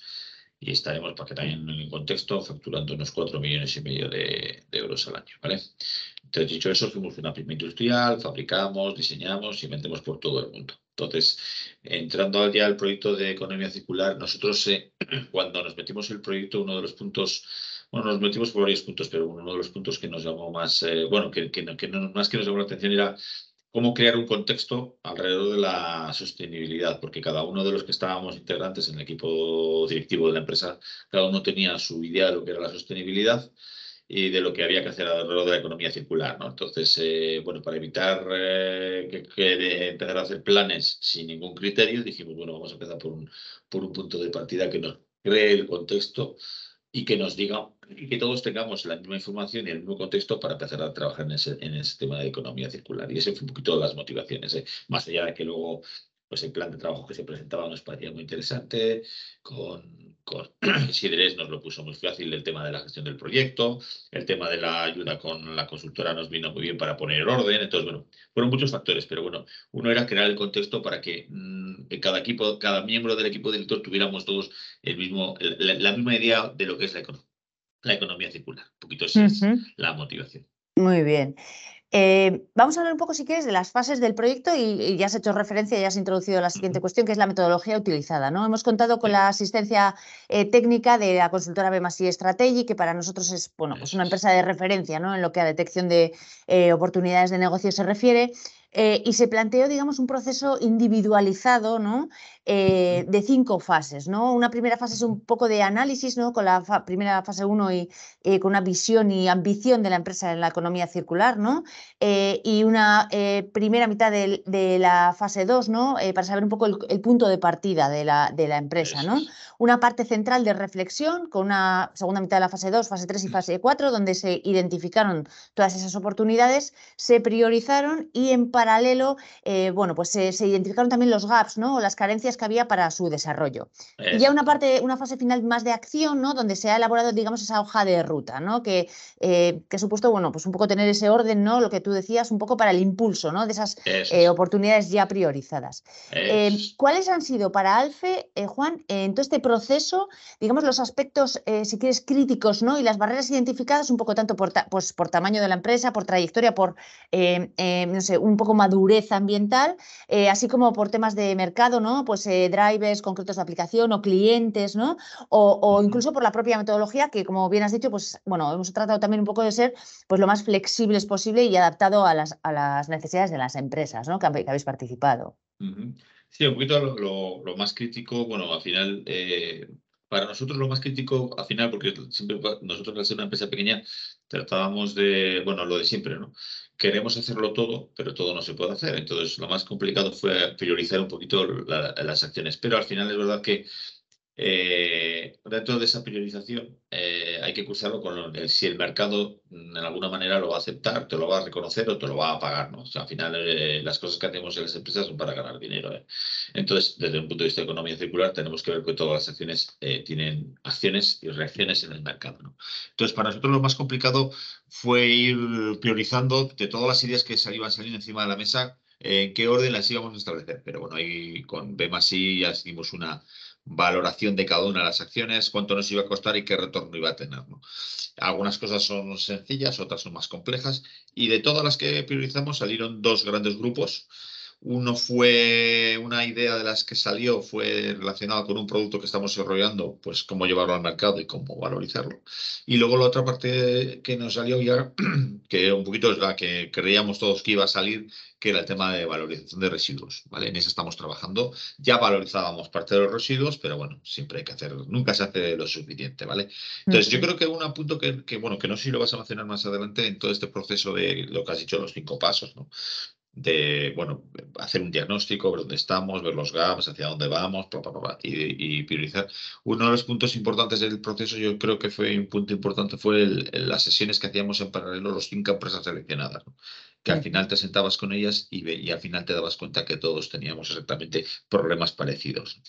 y estaremos, para que también en el contexto, facturando unos 4 millones y medio de, euros al año. ¿vale? Entonces, dicho eso, fuimos una prima industrial, fabricamos, diseñamos y vendemos por todo el mundo. Entonces, entrando ya al proyecto de economía circular, nosotros eh, cuando nos metimos en el proyecto, uno de los puntos bueno, nos metimos por varios puntos, pero uno de los puntos que nos llamó más, eh, bueno, que, más que nos llamó la atención era cómo crear un contexto alrededor de la sostenibilidad, porque cada uno de los que estábamos integrantes en el equipo directivo de la empresa, cada uno tenía su idea de lo que era la sostenibilidad y de lo que había que hacer alrededor de la economía circular. ¿no? Entonces, eh, bueno, para evitar eh, que, que empezar a hacer planes sin ningún criterio, dijimos, bueno, vamos a empezar por un, por un punto de partida que nos cree el contexto y que nos diga y que todos tengamos la misma información y el mismo contexto para empezar a trabajar en ese, en ese tema de economía circular. Y ese fue un poquito de las motivaciones, ¿eh? más allá de que luego pues el plan de trabajo que se presentaba nos parecía muy interesante, con, con Sideres nos lo puso muy fácil el tema de la gestión del proyecto, el tema de la ayuda con la consultora nos vino muy bien para poner orden, entonces bueno, fueron muchos factores, pero bueno, uno era crear el contexto para que mm, cada equipo, cada miembro del equipo director tuviéramos todos el mismo, la, la misma idea de lo que es la economía la economía circular. Un poquito esa es la motivación. Muy bien. Eh, vamos a hablar un poco, si quieres, de las fases del proyecto y, ya has hecho referencia, ya has introducido la siguiente cuestión, que es la metodología utilizada. ¿no? Hemos contado con la asistencia eh, técnica de la consultora BMSI Strategy, que para nosotros es bueno, pues una empresa de referencia ¿no? en lo que a detección de eh, oportunidades de negocio se refiere. Eh, y se planteó, digamos, un proceso individualizado, ¿no? Eh, de cinco fases, ¿no? Una primera fase es un poco de análisis, ¿no? Con la primera fase 1 y eh, con una visión y ambición de la empresa en la economía circular, ¿no? y una primera mitad de, la fase 2, ¿no? para saber un poco el, punto de partida de la, de la empresa, ¿no? Una parte central de reflexión con una segunda mitad de la fase 2, fase 3 y fase 4, donde se identificaron todas esas oportunidades, se priorizaron y en paralelo paralelo, eh, bueno, pues se, identificaron también los gaps, ¿no? O las carencias que había para su desarrollo. Y ya una parte, una fase final más de acción, ¿no? Donde se ha elaborado, digamos, esa hoja de ruta, ¿no? Que, eh, que ha supuesto, bueno, pues un poco tener ese orden, ¿no? Lo que tú decías, un poco para el impulso, ¿no? De esas eh, oportunidades ya priorizadas. Em, ¿Cuáles han sido para Alfe, Juan, en todo este proceso, digamos, los aspectos, si quieres, críticos, ¿no? Y las barreras identificadas un poco tanto por, pues, por tamaño de la empresa, por trayectoria, por, no sé, un poco madurez ambiental, eh, así como por temas de mercado, ¿no? Pues eh, drivers concretos de aplicación o clientes, ¿no? O, incluso por la propia metodología que, como bien has dicho, pues bueno, hemos tratado también un poco de ser pues lo más flexibles posible y adaptado a las, a las necesidades de las empresas, ¿no? Que, habéis participado. Sí, un poquito lo, más crítico, bueno, al final... Eh, para nosotros lo más crítico, al final, porque siempre nosotros al ser una empresa pequeña tratábamos de, bueno, lo de siempre, ¿no? queremos hacerlo todo, pero todo no se puede hacer. Entonces, lo más complicado fue priorizar un poquito las acciones. Pero al final es verdad que eh, dentro de esa priorización eh, hay que cruzarlo con si el mercado mm, en alguna manera lo va a aceptar, te lo va a reconocer o te lo va a pagar. ¿no? al final eh, las cosas que hacemos en las empresas son para ganar dinero. Entonces, desde un punto de vista de economía circular, tenemos que ver que todas las acciones tienen acciones y reacciones en el mercado. ¿no? Entonces, para nosotros lo más complicado fue ir priorizando de todas las ideas que salían saliendo encima de la mesa, en qué orden las íbamos a establecer. Pero bueno, ahí con B más I ya hicimos una valoración de cada una de las acciones, cuánto nos iba a costar y qué retorno iba a tener. Algunas cosas son sencillas, otras son más complejas y de todas las que priorizamos salieron dos grandes grupos uno fue una idea de las que salió, fue relacionada con un producto que estamos desarrollando, pues cómo llevarlo al mercado y cómo valorizarlo. Y luego la otra parte que nos salió ya, que un poquito es la que creíamos todos que iba a salir, que era el tema de valorización de residuos. ¿vale? En eso estamos trabajando. Ya valorizábamos parte de los residuos, pero bueno, siempre hay que hacer, nunca se hace lo suficiente. ¿vale? Entonces, yo creo que un punto que, bueno, que no sé si lo vas a mencionar más adelante en todo este proceso de lo que has dicho, los cinco pasos, ¿no? de, bueno, hacer un diagnóstico, ver dónde estamos, ver los gaps, hacia dónde vamos, y, priorizar. Uno de los puntos importantes del proceso, yo creo que fue un punto importante, fue las sesiones que hacíamos en paralelo, los cinco empresas seleccionadas, que al mm. final te sentabas con ellas y, al final te dabas cuenta que todos teníamos exactamente problemas parecidos.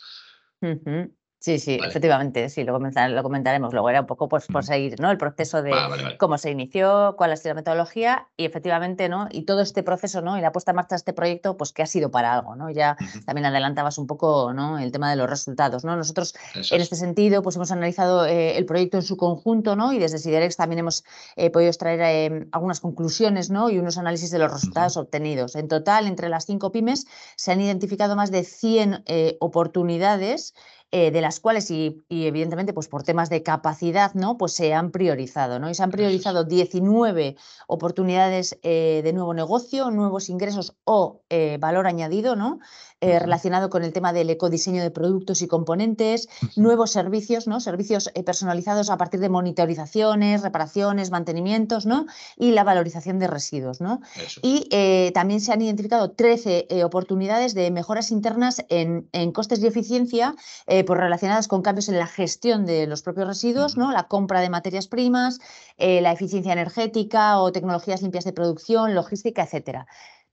Sí, sí, efectivamente, sí, lo, comentaremos. Luego era un poco pues, por mm. seguir ¿no? el proceso de cómo se inició, cuál ha sido la metodología y efectivamente, ¿no? Y todo este proceso, ¿no? Y la puesta en marcha de este proyecto, pues que ha sido para algo, ¿no? Ya también adelantabas un poco, ¿no? El tema de los resultados, ¿no? Nosotros, en este sentido, pues hemos analizado eh, el proyecto en su conjunto, ¿no? Y desde Siderex también hemos eh, podido extraer eh, algunas conclusiones, ¿no? Y unos análisis de los resultados obtenidos. En total, entre las cinco pymes se han identificado más de 100 oportunidades eh, de las cuales, y, evidentemente, pues por temas de capacidad, ¿no? Pues se han priorizado, ¿no? Y se han priorizado 19 oportunidades eh, de nuevo negocio, nuevos ingresos o eh, valor añadido, ¿no? Eh, relacionado con el tema del ecodiseño de productos y componentes, nuevos servicios, ¿no? Servicios eh, personalizados a partir de monitorizaciones, reparaciones, mantenimientos, ¿no? Y la valorización de residuos, Y eh, también se han identificado 13 oportunidades de mejoras internas en, costes y eficiencia por pues relacionadas con cambios en la gestión de los propios residuos, ¿no? La compra de materias primas, la eficiencia energética o tecnologías limpias de producción, logística, etcétera.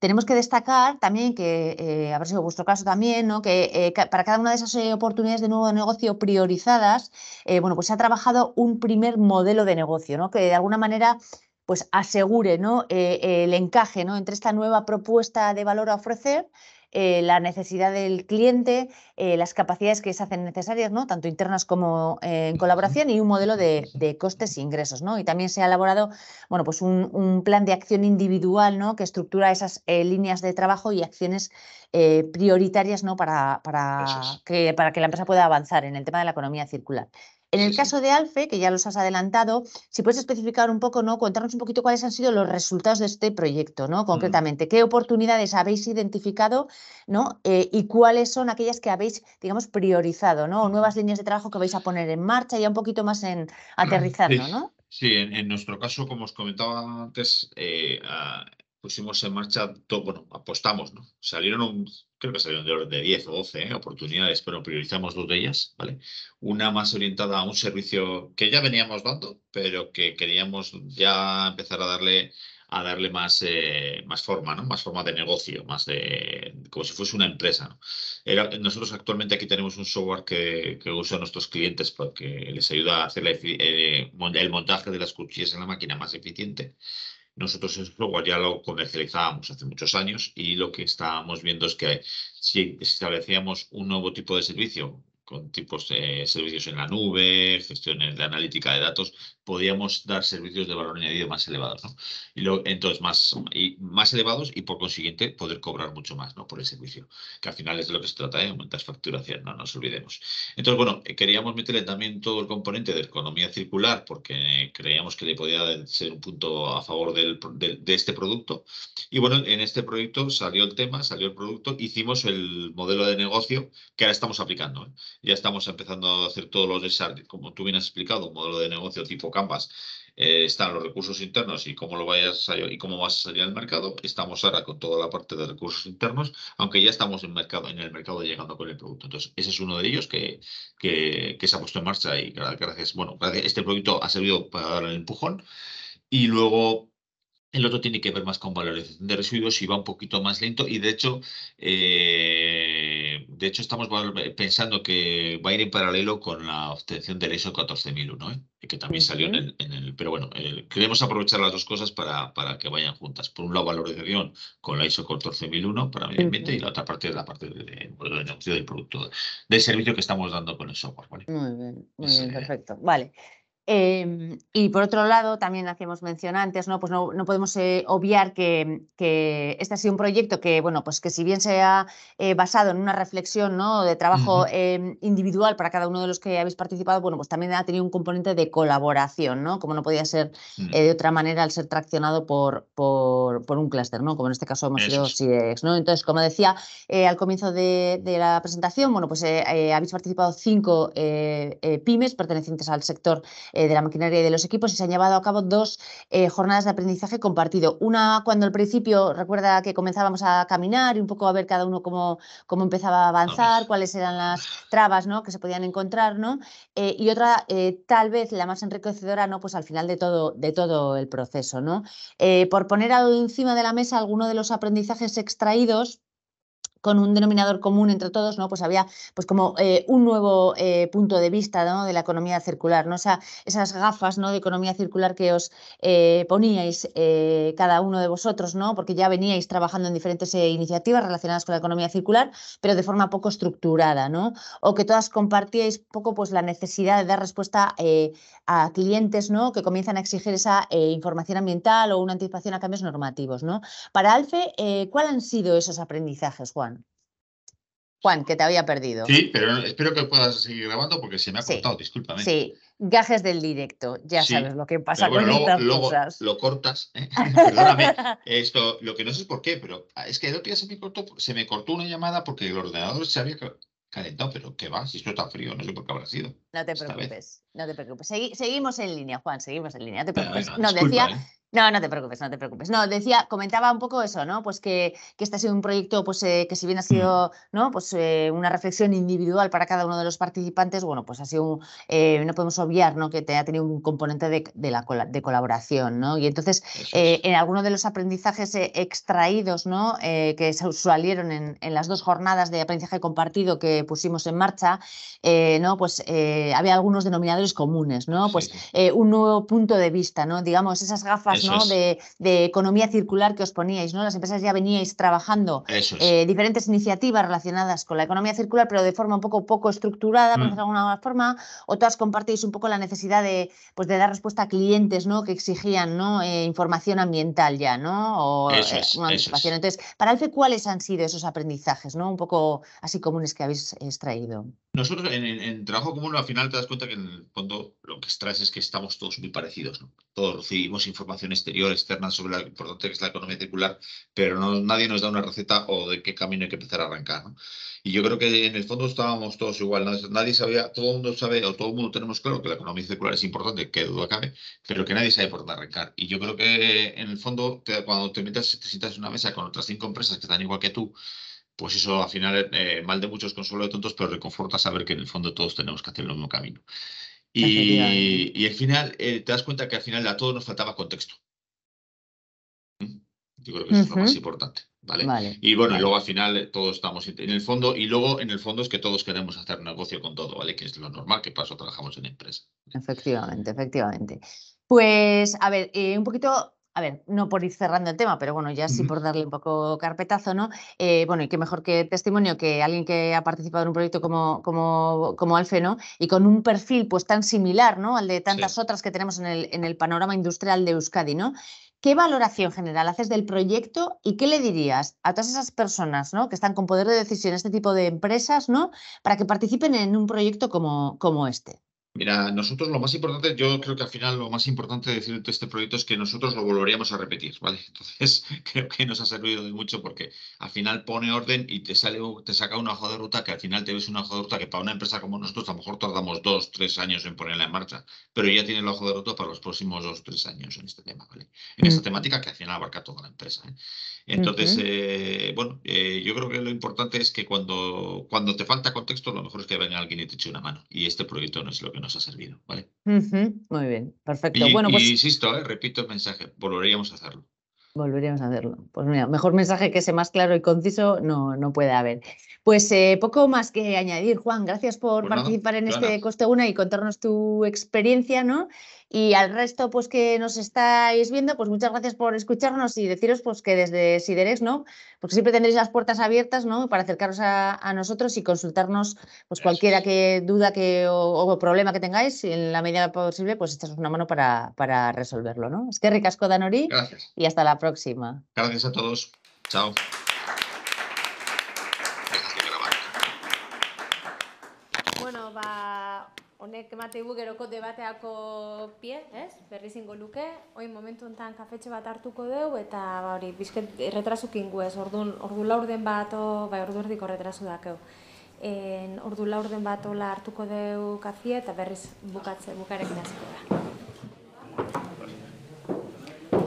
Tenemos que destacar también que, eh, habrá sido vuestro caso también, ¿no? que eh, para cada una de esas eh, oportunidades de nuevo negocio priorizadas, eh, bueno, pues se ha trabajado un primer modelo de negocio, ¿no? que de alguna manera pues asegure ¿no? el encaje ¿no? entre esta nueva propuesta de valor a ofrecer eh, la necesidad del cliente, eh, las capacidades que se hacen necesarias, ¿no? tanto internas como eh, en colaboración, y un modelo de, costes e ingresos. ¿no? Y también se ha elaborado bueno, pues un, plan de acción individual ¿no? que estructura esas líneas de trabajo y acciones prioritarias ¿no? para que la empresa pueda avanzar en el tema de la economía circular. En el caso de ALFE, que ya los has adelantado, si puedes especificar un poco, ¿no? Contarnos un poquito cuáles han sido los resultados de este proyecto, ¿no? Mm. Concretamente, ¿qué oportunidades habéis identificado, ¿no? Eh, y cuáles son aquellas que habéis, digamos, priorizado, ¿no? nuevas líneas de trabajo que vais a poner en marcha, ya un poquito más en aterrizarlo, ¿no? Sí, en, nuestro caso, como os comentaba antes, eh, ah, pusimos en marcha, todo, bueno, apostamos, ¿no? Salieron, creo que salieron de de 10 o 12 ¿eh? oportunidades, pero priorizamos dos de ellas, ¿vale? Una más orientada a un servicio que ya veníamos dando, pero que queríamos ya empezar a darle a darle más, eh, más forma, ¿no? Más forma de negocio, más de. como si fuese una empresa. Era, nosotros actualmente aquí tenemos un software que, que usan nuestros clientes porque les ayuda a hacer eh, el montaje de las cuchillas en la máquina más eficiente. Nosotros en software ya lo comercializábamos hace muchos años y lo que estábamos viendo es que si establecíamos un nuevo tipo de servicio, con tipos de servicios en la nube, gestiones de analítica de datos, podíamos dar servicios de valor añadido más elevados, ¿no? Y luego entonces, más, y más elevados y por consiguiente poder cobrar mucho más, ¿no? Por el servicio, que al final es de lo que se trata, de ¿eh? aumentar facturación, no nos olvidemos. Entonces, bueno, eh, queríamos meterle también todo el componente de economía circular porque creíamos que le podía ser un punto a favor del, de, este producto. Y bueno, en este proyecto salió el tema, salió el producto, hicimos el modelo de negocio que ahora estamos aplicando. ¿eh? Ya estamos empezando a hacer todos los, como tú bien has explicado, un modelo de negocio tipo Canvas eh, están los recursos internos y cómo lo vayas a, y cómo vas a salir al mercado. Estamos ahora con toda la parte de recursos internos, aunque ya estamos en, mercado, en el mercado llegando con el producto. Entonces, ese es uno de ellos que, que, se ha puesto en marcha y gracias, bueno, este producto ha servido para dar el empujón. Y luego el otro tiene que ver más con valorización de residuos y va un poquito más lento y de hecho eh, de hecho, estamos pensando que va a ir en paralelo con la obtención del ISO 14001, ¿eh? que también salió en el, Pero bueno, eh, queremos aprovechar las dos cosas para, que vayan juntas. Por un lado, valorización con la ISO 14001 para medio ambiente y la otra parte es la parte de de pues, del producto, del servicio que estamos dando con el software. Muy bien, eh, perfecto. Vale. Em, y por otro lado, también hacíamos mención antes, ¿no? Pues no, podemos eh, obviar que, este ha sido un proyecto que, bueno, pues que si bien se ha eh, basado en una reflexión ¿no? de trabajo em, individual para cada uno de los que habéis participado, bueno, pues también ha tenido un componente de colaboración, ¿no? Como no podía ser mm. eh, de otra manera al ser traccionado por, por, un clúster, ¿no? Como en este caso hemos sido e ¿no? Entonces, como decía al comienzo de, de, la presentación, bueno, pues habéis participado cinco pymes pertenecientes al sector eh, de la maquinaria y de los equipos y se han llevado a cabo dos eh, jornadas de aprendizaje compartido. Una cuando al principio, recuerda que comenzábamos a caminar y un poco a ver cada uno cómo, cómo empezaba a avanzar, cuáles eran las trabas ¿no? que se podían encontrar, ¿no? Eh, y otra, tal vez la más enriquecedora, ¿no? Pues al final de todo, de todo el proceso, ¿no? por poner encima de la mesa alguno de los aprendizajes extraídos con un denominador común entre todos, ¿no? Pues había pues como eh, un nuevo eh, punto de vista ¿no? de la economía circular, ¿no? O sea, esas gafas ¿no? de economía circular que os eh, poníais cada uno de vosotros, ¿no? Porque ya veníais trabajando en diferentes iniciativas relacionadas con la economía circular, pero de forma poco estructurada, ¿no? O que todas compartíais poco pues la necesidad de dar respuesta a clientes, ¿no? Que comienzan a exigir esa información ambiental o una anticipación a cambios normativos, ¿no? Para Alfe, ¿cuáles han sido esos aprendizajes, Juan? Juan, que te había perdido. Sí, pero espero que puedas seguir grabando porque se me ha cortado, discúlpame. Sí, gajes del directo, ya sabes lo que pasa con estas Lo cortas, ¿eh? perdóname. Esto, lo que no sé es por qué, pero es que el otro día se me cortó, una llamada porque el ordenador se había calentado, pero qué va, si esto está frío, no sé por qué habrá sido. No te preocupes. No te preocupes. seguimos en línea, Juan, seguimos en línea. No te preocupes. no, decía. ¿eh? No, no te preocupes, no te preocupes. No, decía, comentaba un poco eso, ¿no? Pues que, este ha sido un proyecto, pues eh, que si bien ha mm. sido, ¿no? Pues eh, una reflexión individual para cada uno de los participantes, bueno, pues ha sido no podemos obviar, ¿no? Que ha tenido un componente de, la, de colaboración, ¿no? Y entonces, en algunos de los aprendizajes extraídos, ¿no? que salieron en, en, las dos jornadas de aprendizaje compartido que pusimos en marcha, ¿no? Pues había algunos denominados comunes, ¿no? Pues eh, un nuevo punto de vista, ¿no? Digamos, esas gafas De, economía circular que os poníais, ¿no? Las empresas ya veníais trabajando eh, diferentes iniciativas relacionadas con la economía circular, pero de forma un poco, poco estructurada, mm. de alguna forma. Otras compartís un poco la necesidad de, pues, de dar respuesta a clientes, ¿no? Que exigían, ¿no? Eh, información ambiental ya, ¿no? O es. Entonces, para Alfe, ¿cuáles han sido esos aprendizajes, ¿no? Un poco así comunes que habéis extraído. Nosotros en, trabajo común al final te das cuenta que el fondo lo que extraes es que estamos todos muy parecidos. Todos recibimos información exterior, externa sobre lo importante que es la economía circular, pero no, nadie nos da una receta o de qué camino hay que empezar a arrancar. ¿no? Y yo creo que en el fondo estábamos todos igual. Nadie sabía, todo el mundo sabe o todo el mundo tenemos claro que la economía circular es importante, que duda cabe, pero que nadie sabe por dónde arrancar. Y yo creo que en el fondo, cuando te, metas, te sientas en una mesa con otras cinco empresas que están igual que tú, pues eso al final, eh, mal de muchos, consuelo de tontos, pero reconforta saber que en el fondo todos tenemos que hacer el mismo camino. Y, al final eh, te das cuenta que al final a todos nos faltaba contexto. Yo creo que eso es lo más importante. ¿vale? y bueno, luego al final eh, todos estamos en el fondo, y luego en el fondo es que todos queremos hacer negocio con todo, ¿vale? Que es lo normal, que para trabajamos en empresa. Efectivamente, efectivamente. Pues, a ver, eh, un poquito a ver, no por ir cerrando el tema, pero bueno, ya sí por darle un poco carpetazo, ¿no? Eh, bueno, y qué mejor que testimonio que alguien que ha participado en un proyecto como, como, como Alfe, ¿no? Y con un perfil pues tan similar, ¿no? Al de tantas otras que tenemos en el, en el panorama industrial de Euskadi, ¿no? ¿Qué valoración general haces del proyecto y qué le dirías a todas esas personas ¿no? que están con poder de decisión, este tipo de empresas, ¿no? para que participen en un proyecto como, como este? Mira, nosotros lo más importante, yo creo que al final lo más importante de decir de este proyecto es que nosotros lo volveríamos a repetir, ¿vale? Entonces, creo que nos ha servido de mucho porque al final pone orden y te sale, te saca una hoja de ruta que al final te ves una hoja de ruta que para una empresa como nosotros a lo mejor tardamos dos, tres años en ponerla en marcha, pero ya tiene la hoja de ruta para los próximos dos, tres años en este tema, ¿vale? En esta mm. temática que al final abarca toda la empresa. ¿eh? Entonces, eh, bueno, eh, yo creo que lo importante es que cuando, cuando te falta contexto, lo mejor es que venga alguien y te eche una mano. Y este proyecto no es lo que nos ha servido, ¿vale? muy bien, perfecto. bueno, pues insisto, ¿eh? repito el mensaje, volveríamos a hacerlo. Volveríamos a hacerlo. Pues mira, mejor mensaje que sea más claro y conciso no, no puede haber. Pues eh, poco más que añadir, Juan. Gracias por pues participar en este Coste Una y contarnos tu experiencia, ¿no? Y al resto, pues que nos estáis viendo, pues muchas gracias por escucharnos y deciros pues que desde Sideres, ¿no? Porque siempre tendréis las puertas abiertas, ¿no? Para acercaros a, nosotros y consultarnos, pues cualquiera que duda que, o, problema que tengáis, en la medida posible, pues echaros una mano para, para resolverlo, ¿no? Es que ricasco, Danori. Gracias. Y hasta la próxima. Gracias a todos. Chao. honek emateigu geroko debateako pie, ez? berrizingo luke, oin momentu enten kafetxe bat hartuko deu, eta ba, hori, bizket erretrazuk ingu ez, orduan, orduan laurden bat, o, bai, ordu erdik erretrazu dakeu. En, ordu laurden bat hola hartuko deu kafia eta berriz bukatze, bukarekin hasiko da.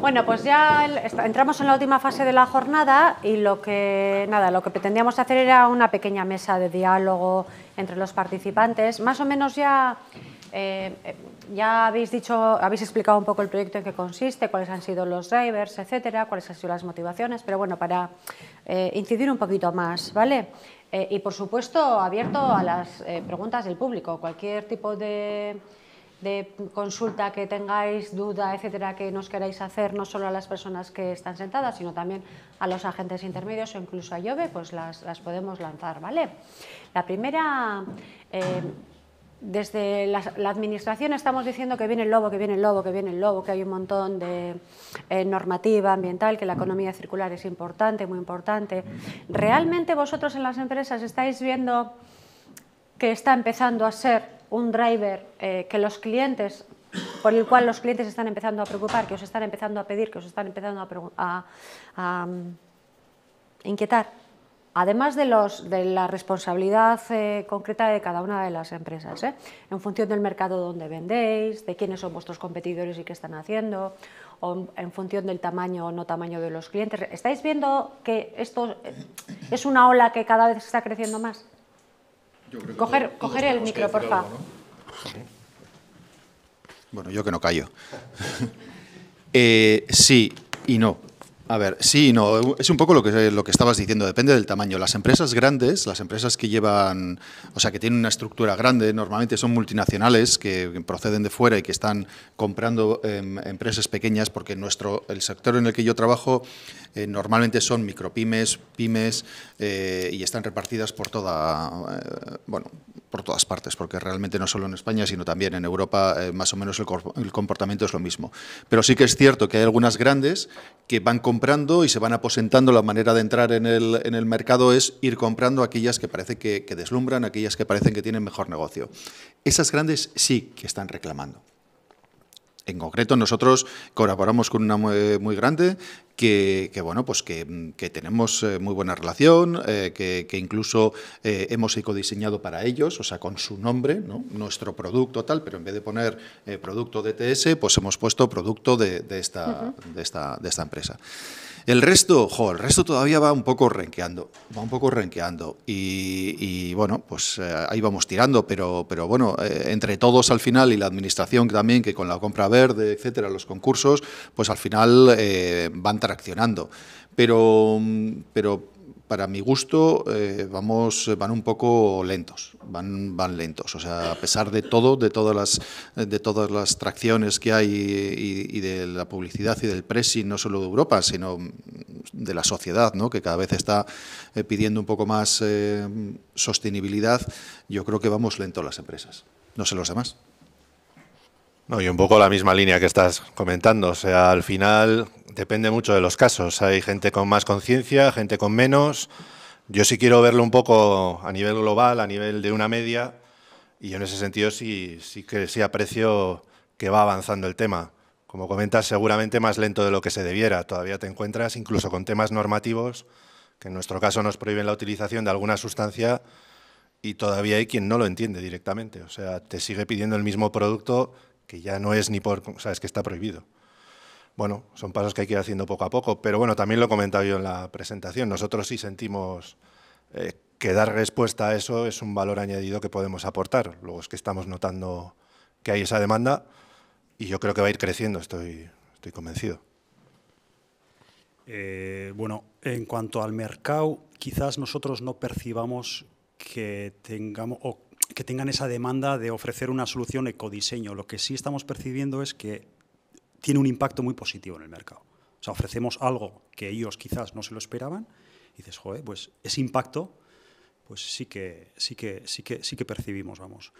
Bueno, pues ya entramos en la última fase de la jornada y lo que nada, lo que pretendíamos hacer era una pequeña mesa de diálogo entre los participantes. Más o menos ya eh, ya habéis dicho, habéis explicado un poco el proyecto en qué consiste, cuáles han sido los drivers, etcétera, cuáles han sido las motivaciones, pero bueno, para eh, incidir un poquito más, ¿vale? Eh, y por supuesto, abierto a las preguntas del público, cualquier tipo de de consulta que tengáis, duda, etcétera, que nos queráis hacer, no solo a las personas que están sentadas, sino también a los agentes intermedios o incluso a Llove, pues las, podemos lanzar, ¿vale? La primera, eh, desde la, administración estamos diciendo que viene el lobo, que viene el lobo, que viene el lobo, que hay un montón de eh, normativa ambiental, que la economía circular es importante, muy importante. ¿Realmente vosotros en las empresas estáis viendo que está empezando a ser un driver eh, que los clientes, por el cual los clientes están empezando a preocupar, que os están empezando a pedir, que os están empezando a, mm, inquietar? Además de, los, de la responsabilidad eh, concreta de cada una de las empresas, ¿eh? en función del mercado donde vendéis, de quiénes son vuestros competidores y qué están haciendo, o en función del tamaño o no tamaño de los clientes. ¿Estáis viendo que esto es una ola que cada vez está creciendo más? coger, el micro, por favor. Bueno, yo que no callo. Eh, sí y no. A ver, sí, no, es un poco lo que, lo que estabas diciendo, depende del tamaño. Las empresas grandes, las empresas que llevan, o sea, que tienen una estructura grande, normalmente son multinacionales que proceden de fuera y que están comprando em, empresas pequeñas, porque nuestro, el sector en el que yo trabajo eh, normalmente son micropymes, pymes, eh, y están repartidas por toda, eh, bueno, por todas partes, porque realmente no solo en España, sino también en Europa, más o menos el, comportamiento es lo mismo. Pero sí que es cierto que hay algunas grandes que van con comprando y se van aposentando. La manera de entrar en el, mercado es ir comprando aquellas que parece que, que deslumbran, aquellas que parecen que tienen mejor negocio. Esas grandes sí que están reclamando. En concreto, nosotros colaboramos con una eh, muy, grande que, bueno, pues que, tenemos eh, muy buena relación, eh, que, incluso hemos ecodiseñado para ellos, o sea, con su nombre, nuestro producto tal, pero en vez de poner producto producto DTS, pues hemos puesto producto de, esta, de, esta, de esta empresa. El resto, jo, el resto todavía va un poco renqueando, va un poco renqueando. Y, bueno, pues eh, ahí vamos tirando, pero, pero bueno, eh, entre todos al final y la administración también, que con la compra verde, etcétera, los concursos, pues al final eh, van traccionando. Pero, pero para mi gusto, eh, vamos, van un poco lentos, van, van lentos. O sea, a pesar de todo, de todas las, de todas las tracciones que hay y, de la publicidad y del pressing, no solo de Europa, sino de la sociedad, ¿no? que cada vez está eh, pidiendo un poco más eh, sostenibilidad, yo creo que vamos lento las empresas. No sé los demás. No, y un poco la misma línea que estás comentando. O sea, al final Depende mucho de los casos. Hay gente con más conciencia, gente con menos. Yo sí quiero verlo un poco a nivel global, a nivel de una media, y yo en ese sentido sí, sí que sí aprecio que va avanzando el tema. Como comentas, seguramente más lento de lo que se debiera. Todavía te encuentras incluso con temas normativos que en nuestro caso nos prohíben la utilización de alguna sustancia y todavía hay quien no lo entiende directamente. O sea, te sigue pidiendo el mismo producto que ya no es ni por... sabes que está prohibido. Bueno, son pasos que hay que ir haciendo poco a poco, pero bueno, también lo he comentado yo en la presentación. Nosotros sí sentimos eh, que dar respuesta a eso es un valor añadido que podemos aportar. Luego es que estamos notando que hay esa demanda y yo creo que va a ir creciendo, estoy, estoy convencido. Eh, bueno, en cuanto al mercado, quizás nosotros no percibamos que tengamos o que tengan esa demanda de ofrecer una solución ecodiseño. Lo que sí estamos percibiendo es que tiene un impacto muy positivo en el mercado. O sea, ofrecemos algo que ellos quizás no se lo esperaban y dices, joder, pues ese impacto pues sí que, sí que, sí que, percibimos, vamos.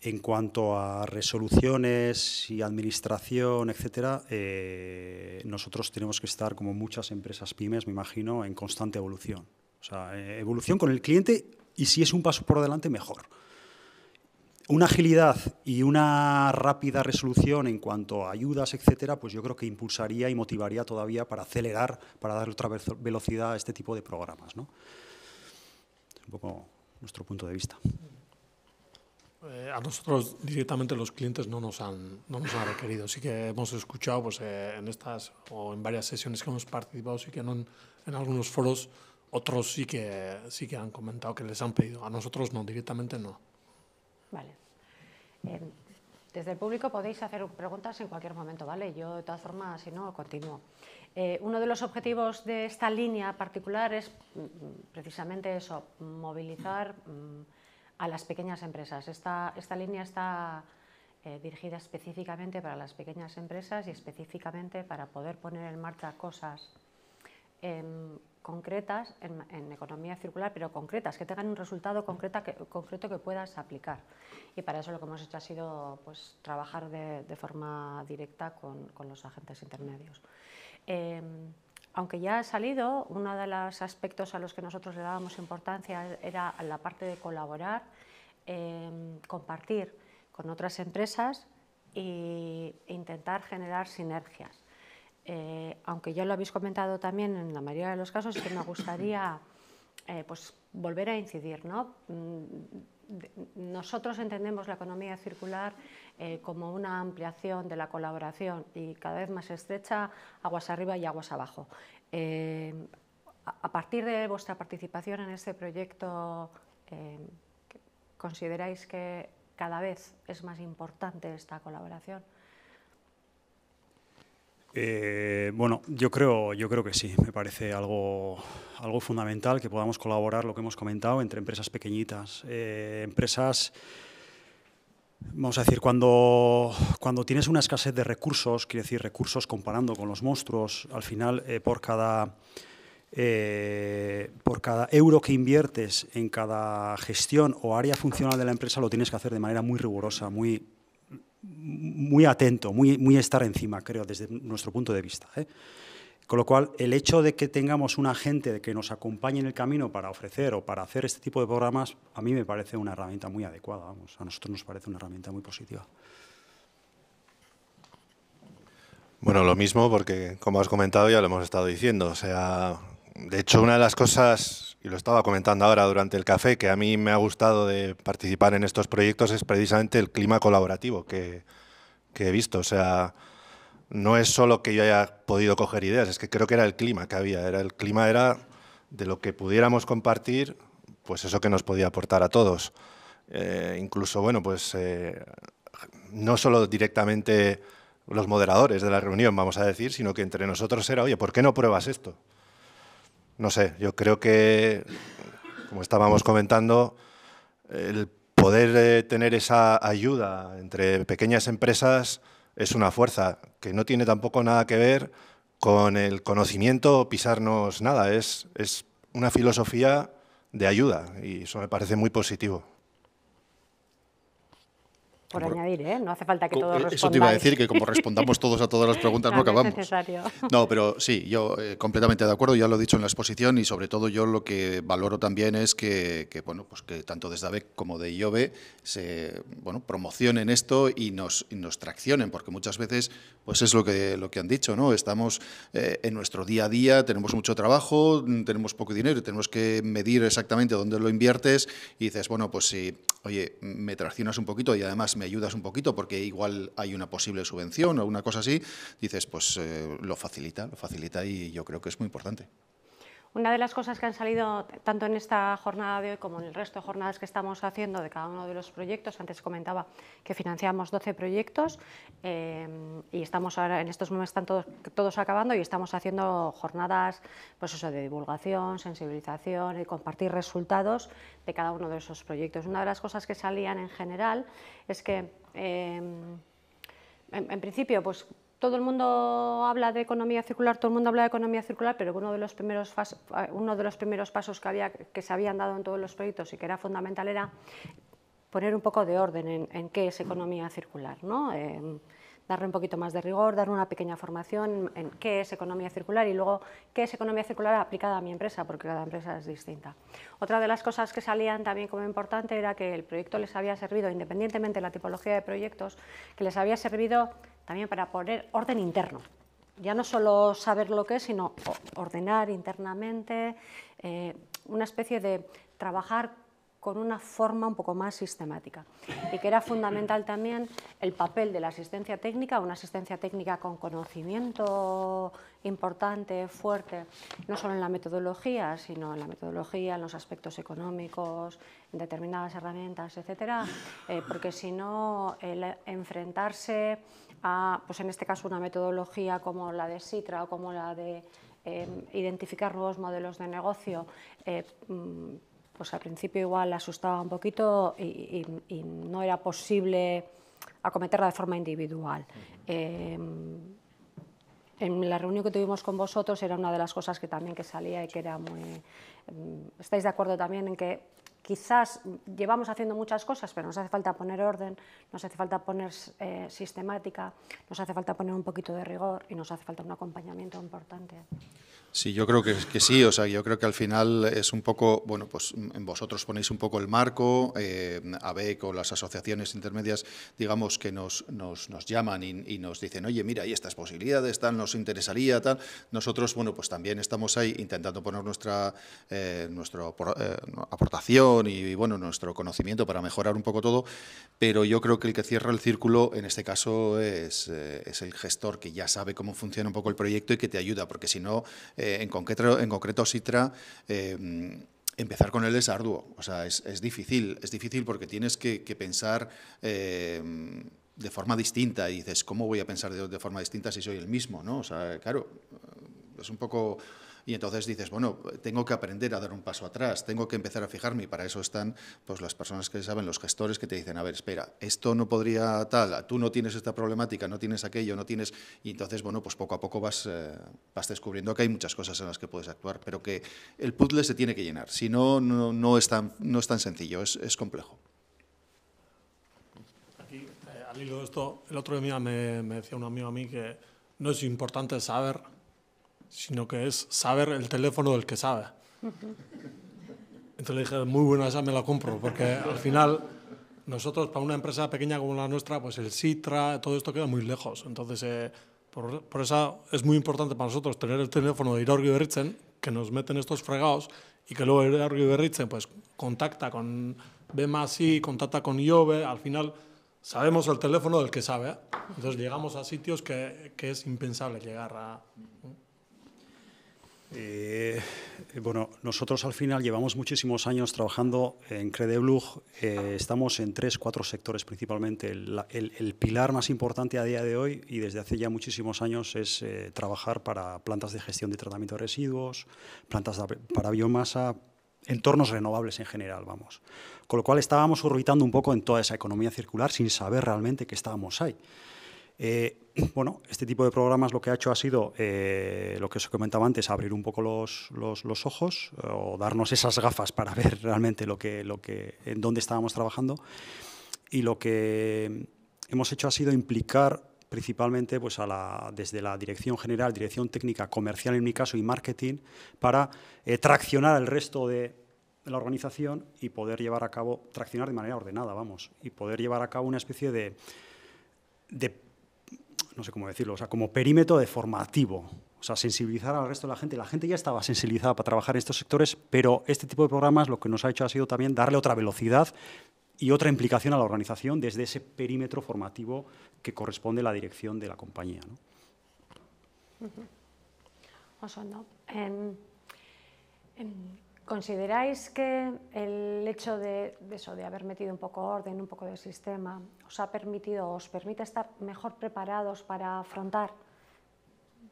En cuanto a resoluciones y administración, etcétera, eh, nosotros tenemos que estar, como muchas empresas pymes, me imagino, en constante evolución. O sea, eh, evolución con el cliente y si es un paso por delante, mejor una agilidad y una rápida resolución en cuanto a ayudas, etcétera, pues yo creo que impulsaría y motivaría todavía para acelerar, para dar otra velocidad a este tipo de programas. ¿no? Es un poco nuestro punto de vista. Eh, a nosotros directamente los clientes no nos han, requerido. Sí que hemos escuchado pues, eh, en estas o en varias sesiones que hemos participado, sí que en, en algunos foros otros sí que, sí que han comentado que les han pedido. A nosotros no, directamente no. Vale desde el público podéis hacer preguntas en cualquier momento, ¿vale? Yo, de todas formas, si no, continúo. Eh, uno de los objetivos de esta línea particular es mm, precisamente eso, movilizar mm, a las pequeñas empresas. Esta, esta línea está eh, dirigida específicamente para las pequeñas empresas y específicamente para poder poner en marcha cosas em, concretas en, economía circular, pero concretas, que tengan un resultado concreta concreto que puedas aplicar. Y para eso lo que hemos hecho ha sido pues, trabajar de, forma directa con, los agentes intermedios. Em, aunque ya ha salido, uno de los aspectos a los que nosotros le dábamos importancia era la parte de colaborar, em, compartir con otras empresas e intentar generar sinergias. Eh, aunque ya lo habéis comentado también en la mayoría de los casos, que me gustaría eh, pues, volver a incidir. Mm, nosotros entendemos la economía circular eh, como una ampliación de la colaboración y cada vez más estrecha, aguas arriba y aguas abajo. a partir de vuestra participación en este proyecto, ¿consideráis que cada vez es más importante esta colaboración? Eh, bueno, yo creo, yo creo que sí. Me parece algo, algo fundamental que podamos colaborar, lo que hemos comentado, entre empresas pequeñitas. Eh, empresas, vamos a decir, cuando, cuando tienes una escasez de recursos, quiere decir recursos comparando con los monstruos, al final eh, por cada... Eh, por cada euro que inviertes en cada gestión o área funcional de la empresa lo tienes que hacer de manera muy rigurosa, muy muy atento, muy, muy estar encima, creo, desde nuestro punto de vista. ¿eh? Con lo cual, el hecho de que tengamos un agente que nos acompañe en el camino para ofrecer o para hacer este tipo de programas, a mí me parece una herramienta muy adecuada, vamos, a nosotros nos parece una herramienta muy positiva. Bueno, lo mismo, porque como has comentado ya lo hemos estado diciendo, o sea, de hecho una de las cosas y lo estaba comentando ahora durante el café, que a mí me ha gustado de participar en estos proyectos es precisamente el clima colaborativo que, he visto. O sea, no es solo que yo haya podido coger ideas, es que creo que era el clima que había. Era, el clima era de lo que pudiéramos compartir, pues eso que nos podía aportar a todos. Eh, incluso, bueno, pues eh, no solo directamente los moderadores de la reunión, vamos a decir, sino que entre nosotros era, oye, ¿por qué no pruebas esto? no sé, yo creo que, como estábamos comentando, el poder eh, tener esa ayuda entre pequeñas empresas es una fuerza que no tiene tampoco nada que ver con el conocimiento o pisarnos nada, es una filosofía de ayuda y eso me parece muy positivo. Por, añadir, ¿eh? No hace falta que todos respondamos. Eh, eso te iba a decir, que como respondamos todos a todas las preguntas, no, acabamos. No, pero sí, yo eh, completamente de acuerdo, ya lo he dicho en la exposición y sobre todo yo lo que valoro también es que, bueno, pues que tanto desde ABEC como de IOVE se bueno, promocionen esto y nos, nos traccionen, porque muchas veces pues es lo que, lo que han dicho, ¿no? Estamos eh, en nuestro día a día, tenemos mucho trabajo, mm, tenemos poco dinero y tenemos que medir exactamente dónde lo inviertes y dices, bueno, pues si, oye, me traccionas un poquito y además me ayudas un poquito porque igual hay una posible subvención o una cosa así, dices, pues eh, lo facilita, lo facilita y yo creo que es muy importante. Una de las cosas que han salido tanto en esta jornada de hoy como en el resto de jornadas que estamos haciendo de cada uno de los proyectos, antes comentaba que financiamos 12 proyectos eh, y estamos ahora en estos momentos están todos, acabando y estamos haciendo jornadas pues de divulgación, sensibilización y compartir resultados de cada uno de esos proyectos. Una de las cosas que salían en general es que... Eh, en, principio, pues todo el mundo habla de economía circular, todo el mundo habla de economía circular, pero eh, uno de los primeros, pasos que, había, que se habían dado en todos los proyectos y que era fundamental era poner un poco de orden en, qué es economía circular. ¿no? Eh, darle un poquito más de rigor, dar una pequeña formación en qué es economía circular y luego qué es economía circular aplicada a mi empresa, porque cada empresa es distinta. Otra de las cosas que salían también como importante era que el proyecto les había servido, independientemente de la tipología de proyectos, que les había servido también para poner orden interno ya no solo saber lo que es, sino ordenar internamente, eh, una especie de trabajar con una forma un poco más sistemática y que era fundamental también el papel de la asistencia técnica, una asistencia técnica con conocimiento importante, fuerte, no solo en la metodología, sino en la metodología, en los aspectos económicos, en determinadas herramientas, etcétera, eh, porque si no, el enfrentarse a, pues en este caso, una metodología como la de Sitra o como la de eh, identificar nuevos modelos de negocio, eh, mm, pues al principio igual asustaba un poquito y, no era posible acometerla de forma individual. Em, en la reunión que tuvimos con vosotros era una de las cosas que también que salía y que era muy... Em, ¿Estáis de acuerdo también en que quizás llevamos haciendo muchas cosas, pero nos hace falta poner orden, nos hace falta poner eh, sistemática, nos hace falta poner un poquito de rigor y nos hace falta un acompañamiento importante? Sí, yo creo que, sí, o sea, yo creo que al final es un poco, bueno, pues mm, vosotros ponéis un poco el marco, eh, ABEC o las asociaciones intermedias, digamos, que nos, nos, llaman y, nos dicen, oye, mira, hay estas posibilidades, tal, nos interesaría, tal. Nosotros, bueno, pues también estamos ahí intentando poner nuestra, eh, eh, aportación y, bueno, nuestro conocimiento para mejorar un poco todo, pero yo creo que el que cierra el círculo, en este caso, es, eh, es el gestor que ya sabe cómo funciona un poco el proyecto y que te ayuda, porque si no eh, en, concreto, en concreto eh, empezar con él es arduo, o sea, es, difícil, es difícil porque tienes que, pensar... Eh, de forma distinta y dices, ¿cómo voy a pensar de, de forma distinta si soy el mismo? ¿no? O sea, claro, es un poco y entonces dices, bueno, tengo que aprender a dar un paso atrás, tengo que empezar a fijarme y para eso están pues, las personas que saben, los gestores que te dicen, a ver, espera, esto no podría tal, tú no tienes esta problemática, no tienes aquello, no tienes... Y entonces, bueno, pues poco a poco vas, eh, vas descubriendo que hay muchas cosas en las que puedes actuar, pero que el puzzle se tiene que llenar, si no, no, no es, tan, no es sencillo, es, complejo. Aquí, eh, al hilo de esto, el otro día me, me decía un amigo a mí que no es importante saber sino que es saber el teléfono del que sabe. Entonces le dije, muy buena esa, me la compro, porque al final nosotros para una empresa pequeña como la nuestra, pues el Citra, todo esto queda muy lejos. Entonces, eh, por, eso es muy importante para nosotros tener el teléfono de Iorgio Berritzen, que nos meten estos fregados, y que luego Iorgio Berritzen pues, contacta con BMASI, contacta con IOBE, al final sabemos el teléfono del que sabe. Entonces llegamos a sitios que, que es impensable llegar a... Eh, eh, bueno, nosotros al final llevamos muchísimos años trabajando en Credeblug. Eh, estamos en tres, cuatro sectores principalmente. El, pilar más importante a día de hoy y desde hace ya muchísimos años es trabajar para plantas de gestión de tratamiento de residuos, plantas para biomasa, entornos renovables en general, vamos. Con lo cual estábamos orbitando un poco en toda esa economía circular sin saber realmente que estábamos ahí. Eh, bueno, este tipo de programas lo que ha hecho ha sido, eh, lo que os comentaba antes, abrir un poco los, los, ojos eh, o darnos esas gafas para ver realmente lo que, lo que, en dónde estábamos trabajando. Y lo que hemos hecho ha sido implicar principalmente pues, a la, desde la dirección general, dirección técnica, comercial en mi caso y marketing, para traccionar al resto de la organización y poder llevar a cabo, traccionar de manera ordenada, vamos, y poder llevar a cabo una especie de, de no sé cómo decirlo, o sea, como perímetro formativo, O sea, sensibilizar al resto de la gente. La gente ya estaba sensibilizada para trabajar en estos sectores, pero este tipo de programas lo que nos ha hecho ha sido también darle otra velocidad y otra implicación a la organización desde ese perímetro formativo que corresponde a la dirección de la compañía. ¿no? ¿Consideráis que el hecho de, eso, de haber metido un poco orden, un poco de sistema, os ha permitido, os permite estar mejor preparados para afrontar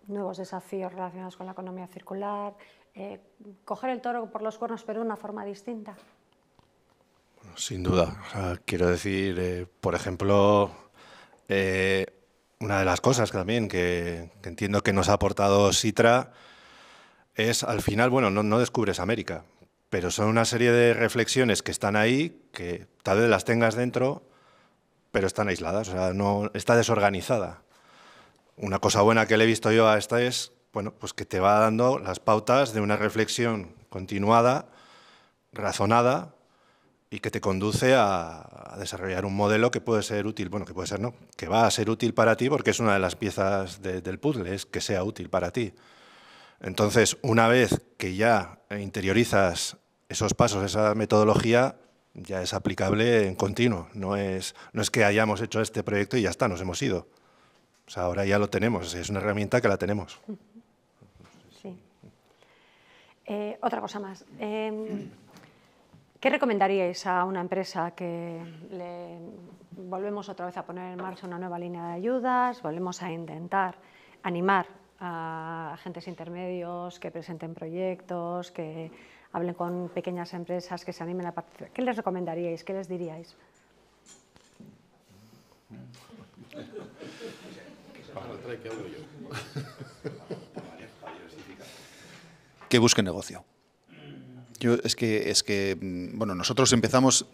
nuevos desafíos relacionados con la economía circular, eh, coger el toro por los cuernos pero de una forma distinta? sin duda. quiero decir, eh, por ejemplo, eh, una de las cosas que también que, entiendo que nos ha aportado Citra es al final, bueno, no, descubres América, pero son una serie de reflexiones que están ahí, que tal vez las tengas dentro, pero están aisladas, o sea, no, está desorganizada. Una cosa buena que le he visto yo a esta es, bueno, pues que te va dando las pautas de una reflexión continuada, razonada y que te conduce a, desarrollar un modelo que puede ser útil, bueno, que puede ser no, que va a ser útil para ti porque es una de las piezas del puzzle, es que sea útil para ti. Entonces, una vez que ya interiorizas esos pasos, esa metodología, ya es aplicable en continuo. No es, no es que hayamos hecho este proyecto y ya está, nos hemos ido. O sea, ahora ya lo tenemos, es una herramienta que la tenemos. Sí. Eh, otra cosa más. Em, ¿Qué recomendaríais a una empresa que le volvemos otra vez a poner en marcha una nueva línea de ayudas, volvemos a intentar animar a agentes intermedios que presenten proyectos, que hablen con pequeñas empresas, que se animen a participar. ¿Qué les recomendaríais? ¿Qué les diríais? que busque negocio. Yo, es que, es que, mm, bueno, nosotros empezamos,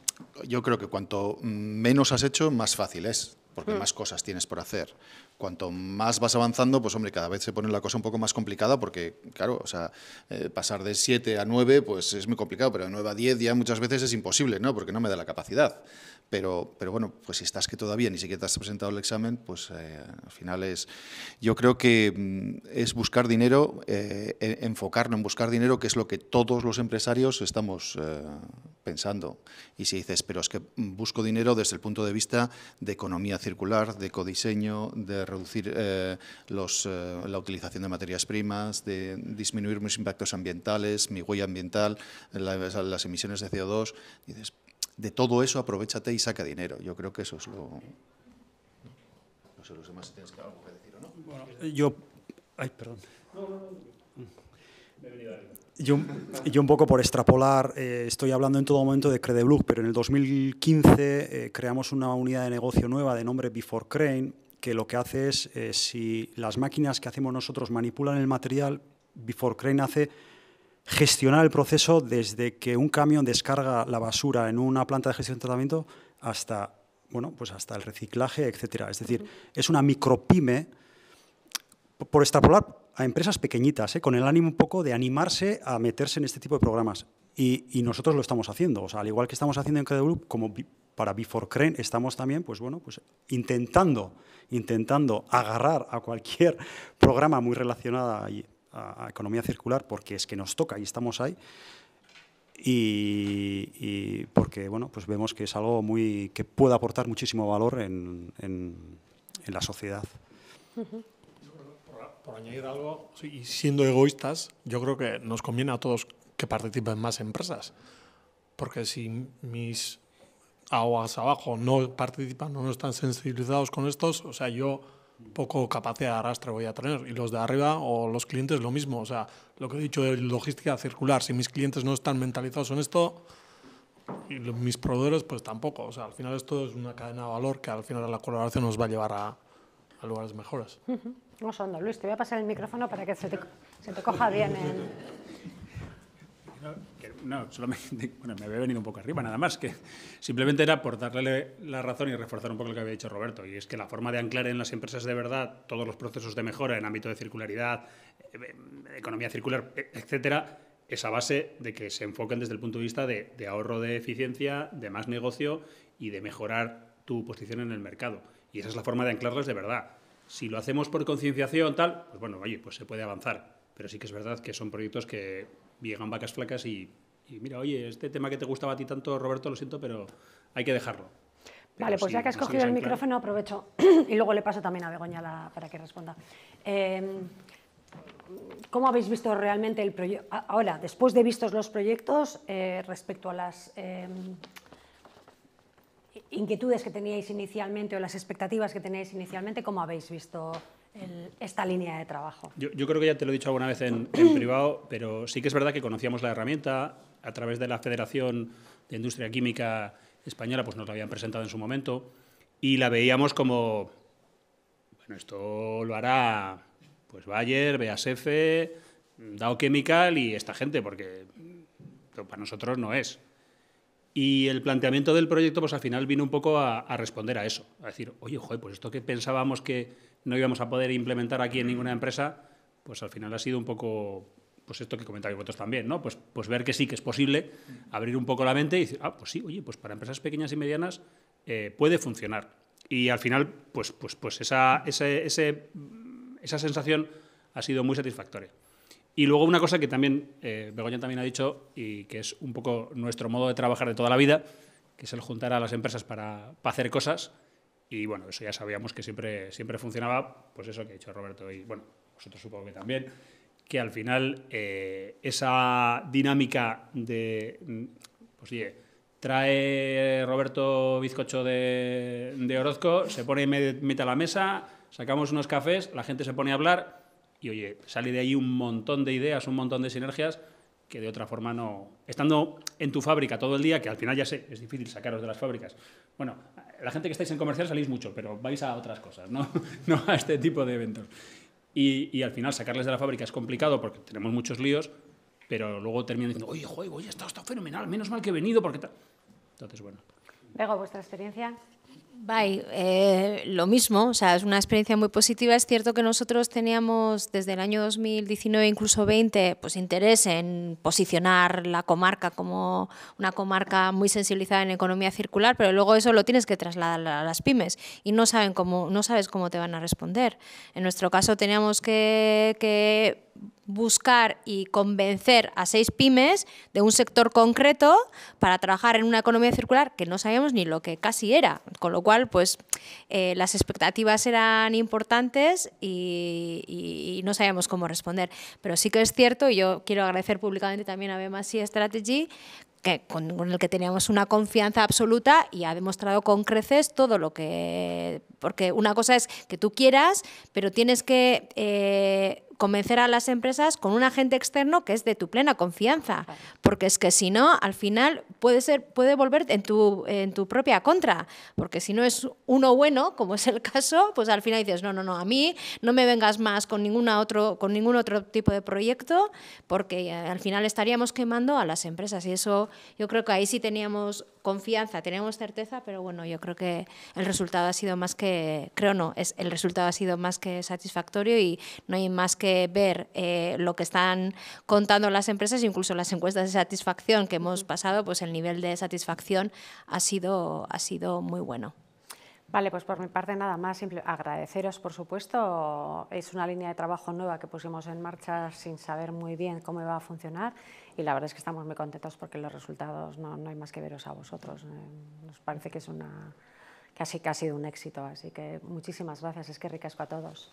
yo creo que cuanto menos has hecho, más fácil es, porque mm. más cosas tienes por hacer cuanto más vas avanzando, pues hombre, cada vez se pone la cosa un poco más complicada porque, claro, o sea, eh, pasar de 7 a 9, pues es muy complicado, pero de 9 a 10 ya muchas veces es imposible, ¿no? Porque no me da la capacidad. Pero, pero bueno, pues si estás que todavía ni siquiera te has presentado el examen, pues eh, al final es, yo creo que mm, es buscar dinero, eh, e, enfocarnos en buscar dinero, que es lo que todos los empresarios estamos pensando. Y si dices, pero es que busco dinero desde el punto de vista de economía circular, de codiseño, de reducir eh, los, eh, la utilización de materias primas, de disminuir mis impactos ambientales, mi huella ambiental, las emisiones de CO2. de todo eso aprovechate y saca dinero. Yo creo que eso es lo... No sé los demás si tienes algo que decir o no. yo... Ay, perdón. Yo, un poco por extrapolar, eh, estoy hablando en todo momento de Credeblug, pero en el 2015 creamos una unidad de negocio nueva de nombre Before Crane, que lo que hace es, eh, si las máquinas que hacemos nosotros manipulan el material, Before Crane hace gestionar el proceso desde que un camión descarga la basura en una planta de gestión de tratamiento hasta, bueno, pues hasta el reciclaje, etc. Es decir, es una micropyme, por extrapolar a empresas pequeñitas, eh, con el ánimo un poco de animarse a meterse en este tipo de programas. Y, nosotros lo estamos haciendo. O sea, al igual que estamos haciendo en Credo Group, como para Before Crane, estamos también pues, bueno, pues, intentando intentando agarrar a cualquier programa muy relacionado a, economía circular, porque es que nos toca y estamos ahí, y, porque bueno, pues vemos que es algo muy, que puede aportar muchísimo valor en, en, la sociedad. por, por, añadir algo, y siendo egoístas, yo creo que nos conviene a todos que participen más empresas, porque si mis aguas abajo no participan, no están sensibilizados con estos, o sea, yo poco capacidad de arrastre voy a tener. Y los de arriba o los clientes lo mismo. O sea, lo que he dicho de logística circular, si mis clientes no están mentalizados en esto, y mis proveedores pues tampoco. O sea, al final esto es una cadena de valor que al final la colaboración nos va a llevar a, lugares mejores. Uh -huh. Luis, te voy a pasar el micrófono para que se te, se te coja bien el... No, solamente, bueno, me había venido un poco arriba, nada más, que simplemente era por darle la razón y reforzar un poco lo que había dicho Roberto, y es que la forma de anclar en las empresas de verdad todos los procesos de mejora en ámbito de circularidad, eh, eh, economía circular, e, etcétera, es a base de que se enfoquen desde el punto de vista de, ahorro de eficiencia, de más negocio y de mejorar tu posición en el mercado. Y esa es la forma de anclarlas de verdad. Si lo hacemos por concienciación, tal, pues bueno, oye, pues se puede avanzar. Pero sí que es verdad que son proyectos que llegan vacas flacas y, mira, oye, este tema que te gustaba a ti tanto, Roberto, lo siento, pero hay que dejarlo. vale, pues ya que has cogido el micrófono, aprovecho y luego le paso también a Begoña para que responda. Em, ¿Cómo habéis visto realmente el proyecto? Ahora, después de vistos los proyectos, eh, respecto a las em, inquietudes que teníais inicialmente o las expectativas que teníais inicialmente, ¿cómo habéis visto esta línea de trabajo. Yo, creo que ya te lo he dicho alguna vez en, privado, pero sí que es verdad que conocíamos la herramienta a través de la Federación de Industria Química Española, pues nos la habían presentado en su momento y la veíamos como, bueno, esto lo hará pues Bayer, BASF, Dow Chemical y esta gente, porque para nosotros no es. Y el planteamiento del proyecto, pues al final vino un poco a, responder a eso, a decir, oye, joder, pues esto que pensábamos que no íbamos a poder implementar aquí en ninguna empresa, pues al final ha sido un poco pues esto que comentáis vosotros también, ¿no? Pues, pues ver que sí, que es posible abrir un poco la mente y decir, ah, pues sí, oye, pues para empresas pequeñas y medianas eh, puede funcionar. Y al final, pues, pues, pues esa, sensación ha sido muy satisfactoria. Y luego una cosa que también eh, Begoña también ha dicho y que es un poco nuestro modo de trabajar de toda la vida, que es el juntar a las empresas para, para hacer cosas y bueno, eso ya sabíamos que siempre, siempre funcionaba, pues eso que ha dicho Roberto y bueno, vosotros supongo que también, que al final eh, esa dinámica de, mm, pues oye, trae Roberto bizcocho de, Orozco, se pone mete a la mesa, sacamos unos cafés, la gente se pone a hablar y oye, sale de ahí un montón de ideas, un montón de sinergias que de otra forma no... Estando en tu fábrica todo el día, que al final ya sé, es difícil sacaros de las fábricas, bueno, la gente que estáis en comercial salís mucho, pero vais a otras cosas, no, no a este tipo de eventos. Y, al final sacarles de la fábrica es complicado porque tenemos muchos líos, pero luego terminan diciendo, oye, juego, oye, está, está fenomenal, menos mal que he venido porque tal. Entonces, bueno. Vego, ¿vuestra experiencia? Eh, lo mismo, o sea, es una experiencia muy positiva. Es cierto que nosotros teníamos desde el año 2019, incluso 20, pues interés en posicionar la comarca como una comarca muy sensibilizada en economía circular, pero luego eso lo tienes que trasladar a las pymes y no, saben cómo, no sabes cómo te van a responder. En nuestro caso teníamos que, que buscar y convencer a seis pymes de un sector concreto para trabajar en una economía circular que no sabíamos ni lo que casi era. Con lo cual, pues eh, las expectativas eran importantes y, no sabíamos cómo responder. Pero sí que es cierto, y yo quiero agradecer públicamente también a BMSI Strategy, que, con, el que teníamos una confianza absoluta y ha demostrado con creces todo lo que... Porque una cosa es que tú quieras, pero tienes que... Eh, convencer a las empresas con un agente externo que es de tu plena confianza, porque es que si no, al final puede ser puede volver en tu en tu propia contra, porque si no es uno bueno, como es el caso, pues al final dices, "No, no, no, a mí no me vengas más con ninguna otro con ningún otro tipo de proyecto, porque al final estaríamos quemando a las empresas y eso yo creo que ahí sí teníamos confianza, tenemos certeza, pero bueno, yo creo que el resultado ha sido más que, creo no, es, el resultado ha sido más que satisfactorio y no hay más que ver eh, lo que están contando las empresas, incluso las encuestas de satisfacción que hemos pasado, pues el nivel de satisfacción ha sido, ha sido muy bueno. Vale, pues por mi parte nada más, simple, agradeceros por supuesto, es una línea de trabajo nueva que pusimos en marcha sin saber muy bien cómo iba a funcionar y la verdad es que estamos muy contentos porque los resultados no, no hay más que veros a vosotros, eh, nos parece que es una, casi que ha sido un éxito, así que muchísimas gracias, es que ricasco a todos.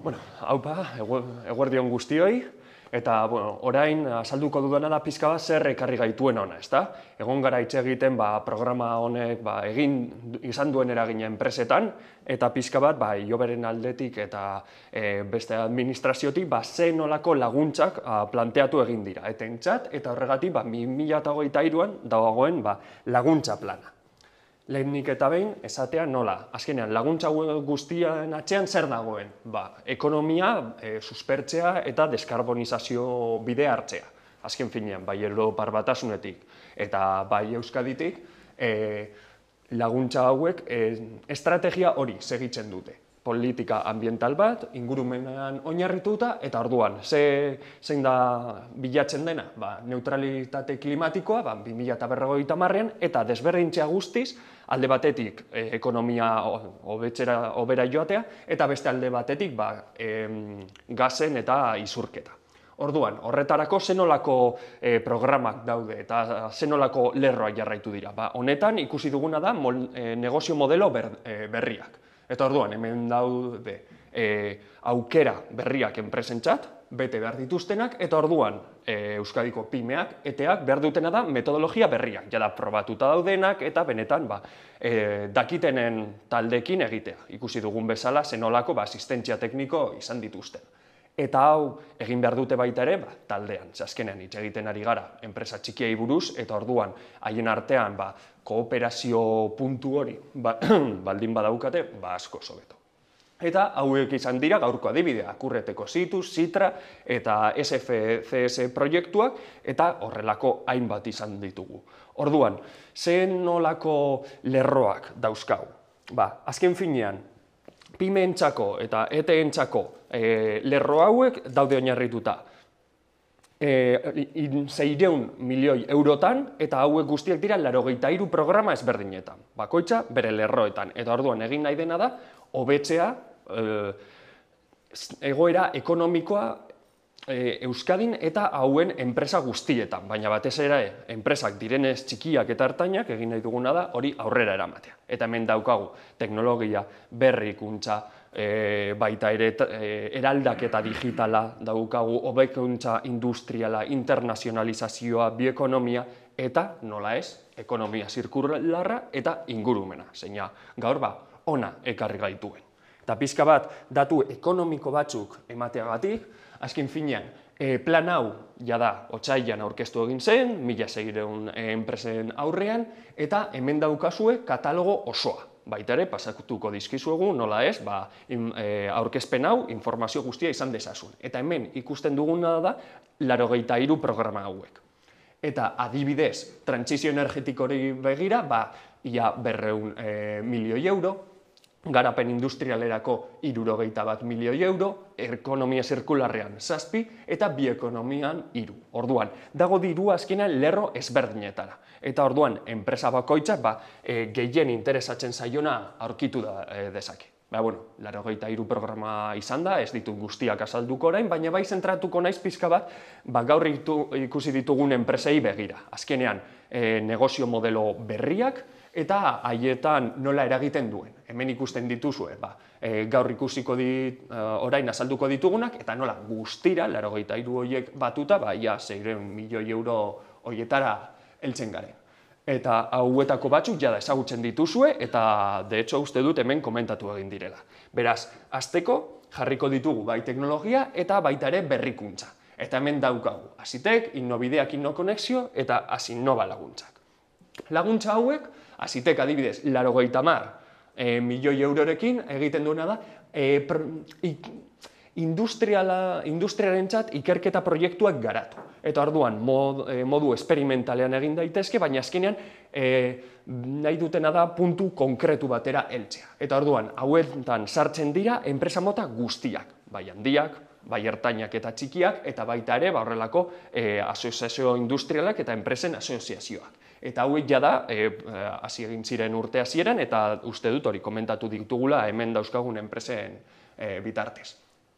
Bueno, hau ba, eguerdi guztioi, eta bueno, orain azalduko dudan da pizka bat zer ekarri gaituen ona, ezta? Egon gara hitz egiten ba, programa honek ba, egin izan duen eragina enpresetan, eta pizka bat ba, joberen aldetik eta e, beste administraziotik ba, ze nolako laguntzak planteatu egin dira, etentzat, eta horregatik ba, 2008an dagoen ba, laguntza plana lehenik eta behin, esatea nola. Azkenean, laguntza guztian atzean zer dagoen. Ba, ekonomia, e, suspertzea eta deskarbonizazio bide hartzea. Azken finean, bai erdo barbatasunetik eta bai euskaditik, e, laguntza hauek e, estrategia hori segitzen dute. Politika ambiental bat, ingurumenean oinarrituta eta orduan, ze, zein da bilatzen dena? Ba, neutralitate klimatikoa, ba, 2000 eta berregoita marrean, eta desberdintzea guztiz, alde batetik eh, ekonomia hobetzera hobera joatea eta beste alde batetik ba, e, gazen eta izurketa. Orduan, horretarako zenolako eh, programak daude eta zenolako lerroak jarraitu dira. Ba, honetan ikusi duguna da eh, negozio modelo berriak. Eta orduan, hemen daude e, aukera berriak enpresentzat, bete behar dituztenak, eta orduan e, Euskadiko pimeak, eteak behar dutena da metodologia berria. Jada probatuta daudenak eta benetan ba, e, dakitenen taldekin egitea. Ikusi dugun bezala, zenolako ba, asistentzia tekniko izan dituzten. Eta hau, egin behar dute baita ere, ba, taldean, zaskenean hitz egiten ari gara, enpresa txikiei buruz, eta orduan, haien artean, ba, kooperazio puntu hori, ba, baldin badaukate, ba, asko sobeto. Eta hauek izan dira gaurko adibidea, kurreteko zitu, zitra eta SFCS proiektuak, eta horrelako hainbat izan ditugu. Orduan, zen nolako lerroak dauzkau? Ba, azken finean, pime e entzako eta eh, ete entzako lerro hauek daude oinarrituta. E, eh, in, zeireun milioi eurotan eta hauek guztiak dira laro iru programa ezberdinetan. Bakoitza bere lerroetan. Eta orduan egin nahi dena da, hobetzea eh, egoera ekonomikoa eh, Euskadin eta hauen enpresa guztietan, baina batez enpresak direnez txikiak eta hartainak egin nahi duguna da hori aurrera eramatea. Eta hemen daukagu teknologia, berrikuntza, E, baita ere eh, eraldaketa digitala daukagu hobekuntza industriala, internazionalizazioa, bioekonomia eta nola ez, ekonomia zirkularra eta ingurumena. Zeina gaur ba, ona ekarri gaituen eta bat datu ekonomiko batzuk emateagatik, azken finean, e, plan hau, jada, otxailan aurkeztu egin zen, mila segireun e, enpresen aurrean, eta hemen daukazue katalogo osoa baita ere, pasakutuko dizkizuegu, nola ez, ba, in, e, aurkezpen hau, informazio guztia izan dezazun. Eta hemen, ikusten duguna da, laro geita programa hauek. Eta adibidez, transizio energetik begira, ba, ia berreun e, milioi euro, garapen industrialerako irurogeita bat milioi euro, ekonomia zirkularrean zazpi eta bioekonomian iru. Orduan, dago diru azkena lerro ezberdinetara. Eta orduan, enpresa bakoitzak ba, e, gehien interesatzen zaiona aurkitu da e, dezake. Ba, bueno, laro gehieta iru programa izan da, ez ditu guztiak azalduko orain, baina bai zentratuko naiz pizka bat, ba, gaur ikusi ditugun enpresei begira. Azkenean, e, negozio modelo berriak, eta haietan nola eragiten duen. Hemen ikusten dituzue, ba, e, gaur ikusiko dit, e, orain azalduko ditugunak, eta nola guztira, laro gaita horiek batuta, ba, ia, zeiren milioi euro horietara eltzen garen. Eta hauetako batzuk jada ezagutzen dituzue, eta de hecho uste dut hemen komentatu egin direla. Beraz, azteko jarriko ditugu bai teknologia eta baita ere berrikuntza. Eta hemen daukagu, azitek, innobideak inokonexio eta azinnoba laguntzak. Laguntza hauek, Azitek adibidez, laro goita eh, milioi eurorekin egiten duena da, e, pr, industriala, industriaren txat ikerketa proiektuak garatu. Eta arduan, eh, modu esperimentalean egin daitezke, baina azkenean nahi dutena da puntu konkretu batera eltzea. Eta arduan, hauetan sartzen dira, enpresa mota guztiak, bai handiak, bai ertainak eta txikiak, eta baita ere, baurrelako, e, asoziazio industrialak eta enpresen asoziazioak eta hauek ja da e, e, hasi egin ziren urte hasieran eta uste dut hori komentatu ditugula hemen dauzkagun enpresen e, bitartez.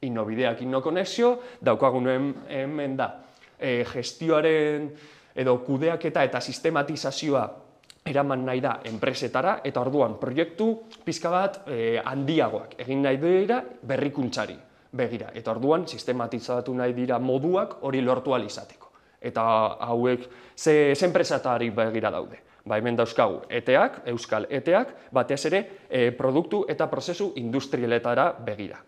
Innobideak no konexio daukagun hemen da e, gestioaren edo kudeak eta sistematizazioa eraman nahi da enpresetara eta orduan proiektu pizka bat e, handiagoak egin nahi dira berrikuntzari begira eta orduan sistematizatu nahi dira moduak hori lortu alizateko. izateko eta hauek ze enpresatari begira daude. Ba, hemen dauzkagu eteak, euskal eteak, batez ere e, produktu eta prozesu industrieletara begira.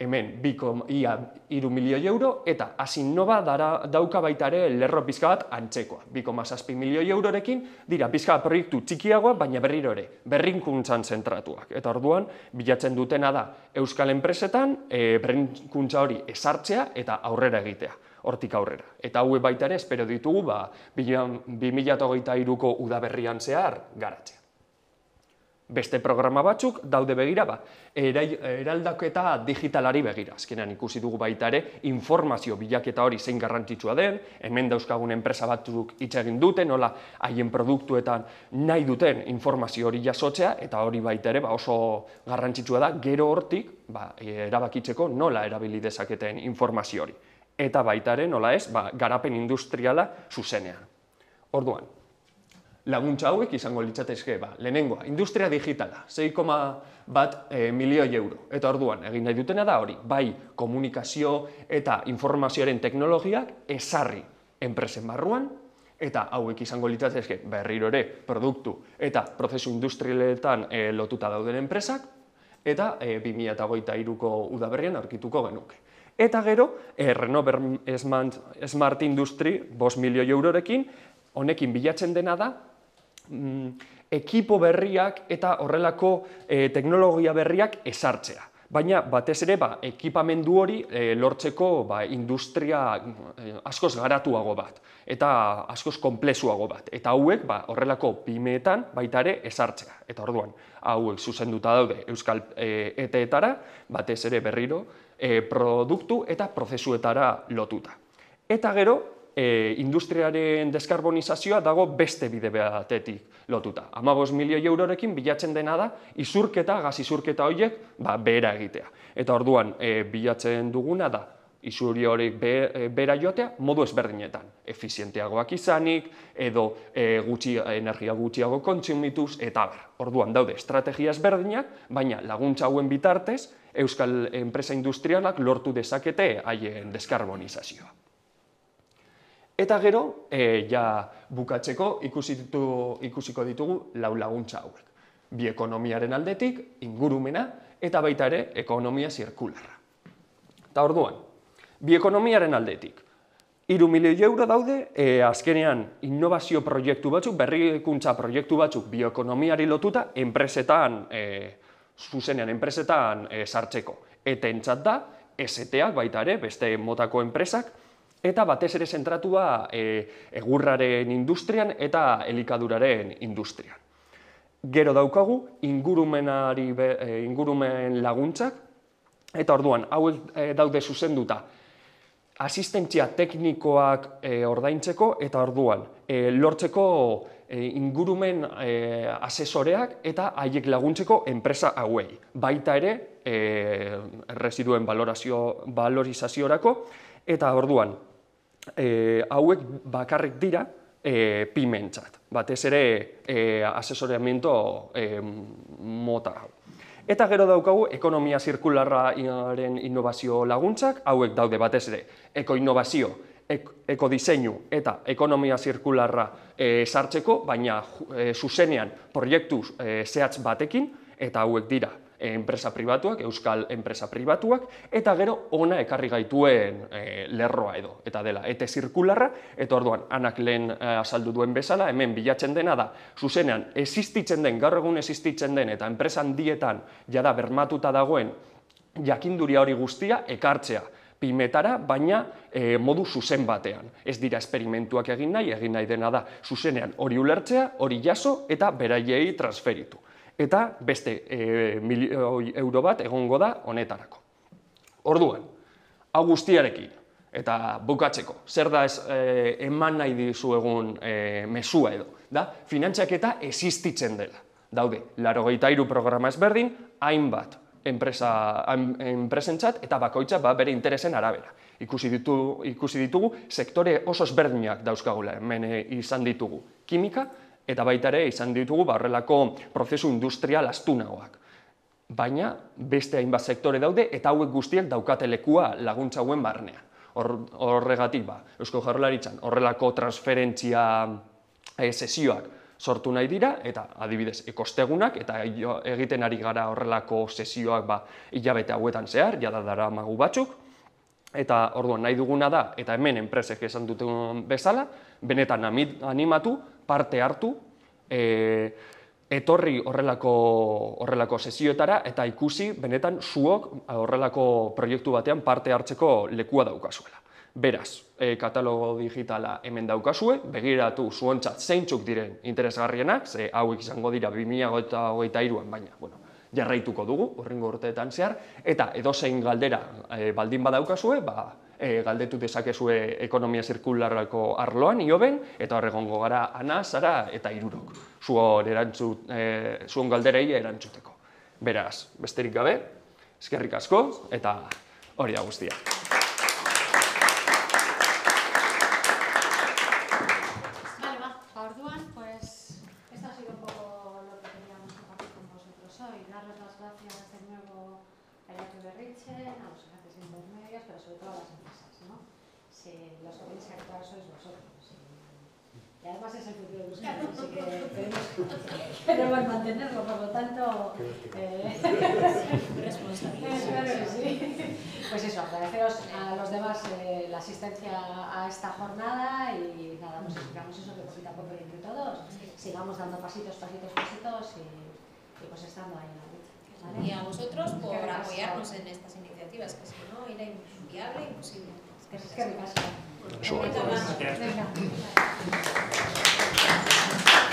Hemen, biko ia euro, eta asinnova dara, dauka baita ere lerro pizka bat antzekoa. Biko milio eurorekin, dira pizka proiektu txikiagoa, baina berriro ere, berrinkuntzan zentratuak. Eta orduan, bilatzen dutena da, euskal enpresetan, e, berrinkuntza hori esartzea eta aurrera egitea hortik aurrera. Eta haue baita ere, espero ditugu, ba, 2008ko udaberrian zehar garatzea. Beste programa batzuk daude begira, ba, eraldaketa digitalari begira. Azkenean ikusi dugu baita ere, informazio bilaketa hori zein garrantzitsua den, hemen dauzkagun enpresa batzuk hitz egin duten, nola haien produktuetan nahi duten informazio hori jasotzea, eta hori baita ere ba, oso garrantzitsua da, gero hortik ba, erabakitzeko nola erabili dezaketen informazio hori eta baitaren, nola ez, ba, garapen industriala zuzenean. Orduan, laguntza hauek izango litzatezke, ba, lehenengoa, industria digitala, 6,5 e, eh, milioi euro. Eta orduan, egin nahi dutena da hori, bai komunikazio eta informazioaren teknologiak esarri enpresen barruan, eta hauek izango litzatezke, berriro ere, produktu eta prozesu industrialetan eh, lotuta dauden enpresak, eta e, 2008a iruko udaberrian aurkituko genuke. Eta gero, e, eh, Renover eh, Smart, eh, Smart Industry, 5 milioi eurorekin, honekin bilatzen dena da, mm, ekipo berriak eta horrelako teknologia berriak esartzea. Baina, batez ere, ba, ekipamendu hori e, lortzeko ba, industria askoz garatuago bat, eta askoz komplezuago bat, eta hauek ba, horrelako pimeetan baita ere esartzea. Eta orduan, hauek zuzenduta daude Euskal e, Eteetara, batez ere berriro, e, produktu eta prozesuetara lotuta. Eta gero, e, industriaren deskarbonizazioa dago beste bide behatetik lotuta. Amagos milio eurorekin bilatzen dena da, izurketa, gazizurketa horiek, ba, behera egitea. Eta orduan, e, bilatzen duguna da, isuri hori e, bera jotea modu ezberdinetan. Efizienteagoak izanik, edo e, gutxi, energia gutxiago kontsumituz, eta ber. Orduan daude estrategia ezberdinak, baina laguntza hauen bitartez, Euskal Enpresa Industrialak lortu dezakete haien deskarbonizazioa. Eta gero, e, ja bukatzeko ikusi ikusiko ditugu lau laguntza hauek. Bi ekonomiaren aldetik, ingurumena, eta baita ere, ekonomia zirkularra. Eta orduan, bi ekonomiaren aldetik. Iru milioi euro daude, e, azkenean, innovazio proiektu batzuk, berrikuntza proiektu batzuk, bioekonomiari lotuta, enpresetan, e, zuzenean, enpresetan e, sartzeko. Eta entzat da, STak baita ere, beste motako enpresak, eta batez ere zentratua e, egurraren industrian eta elikaduraren industrian. Gero daukagu, ingurumenari, e, ingurumen laguntzak, eta orduan, hauek e, daude zuzenduta, asistentzia teknikoak e, ordaintzeko eta orduan e, lortzeko eh, ingurumen e, asesoreak eta haiek laguntzeko enpresa hauei. Baita ere, e, residuen valorazio, valorizaziorako eta orduan e, hauek bakarrik dira e, pimentzat, batez ere e, asesoreamiento e, mota hau. Eta gero daukagu ekonomia zirkularraren innovazio laguntzak, hauek daude batez ere, eko innovazio, eko diseinu eta ekonomia zirkularra eh, sartzeko, baina e, zuzenean proiektu e, zehatz batekin, eta hauek dira, enpresa pribatuak, euskal enpresa pribatuak, eta gero ona ekarri gaituen eh, lerroa edo, eta dela, ete zirkularra, eta orduan, anak lehen e, azaldu duen bezala, hemen bilatzen dena da, zuzenean, existitzen den, gaur egun existitzen den, eta enpresan dietan, jada, bermatuta dagoen, jakinduria hori guztia, ekartzea pimetara, baina eh, modu zuzen batean. Ez dira esperimentuak egin nahi, egin nahi dena da zuzenean hori ulertzea, hori jaso eta beraiei transferitu eta beste e, eh, milioi euro bat egongo da honetarako. Orduan, hau guztiarekin, eta bukatzeko, zer da ez, eh, eman nahi dizu egun e, eh, mesua edo, da, finantziak eta existitzen dela. Daude, laro gehieta programa ezberdin, hainbat enpresa, eta bakoitza ba, bere interesen arabera. Ikusi, ditu, ikusi ditugu, sektore oso ezberdinak dauzkagula, hemen izan ditugu. Kimika, eta baita ere izan ditugu ba, horrelako prozesu industrial astunagoak. Baina beste hainbat sektore daude eta hauek guztiak daukate lekua laguntza hauen barnea. Horregatik ba, Eusko Jaurlaritzan horrelako transferentzia eh, sesioak sortu nahi dira eta adibidez ekostegunak eta egiten ari gara horrelako sesioak ba hilabete hauetan zehar jada dara magu batzuk eta orduan nahi duguna da eta hemen enpresek esan duten bezala benetan animatu parte hartu, e, etorri horrelako, horrelako sesioetara eta ikusi benetan zuok horrelako proiektu batean parte hartzeko lekua daukazuela. Beraz, e, katalogo digitala hemen daukazue, begiratu zuontzat zeintzuk diren interesgarrienak, ze hauek izango dira 2008an, baina, bueno, jarraituko dugu, horrengo urteetan zehar, eta edozein galdera e, baldin badaukazue, ba, e, galdetu dezakezue ekonomia zirkularako arloan, ioben, eta horregongo gara ana, zara eta irurok, zuon, erantzut, e, eh, zuon galderei erantzuteko. Beraz, besterik gabe, eskerrik asko, eta hori da guztia. esta jornada y nada, pues explicamos eso que poquito a poco entre todos sigamos dando pasitos, pasitos, pasitos y, pues estando ahí Y a vosotros por apoyarnos en estas iniciativas, que si no era inviable, imposible. Es que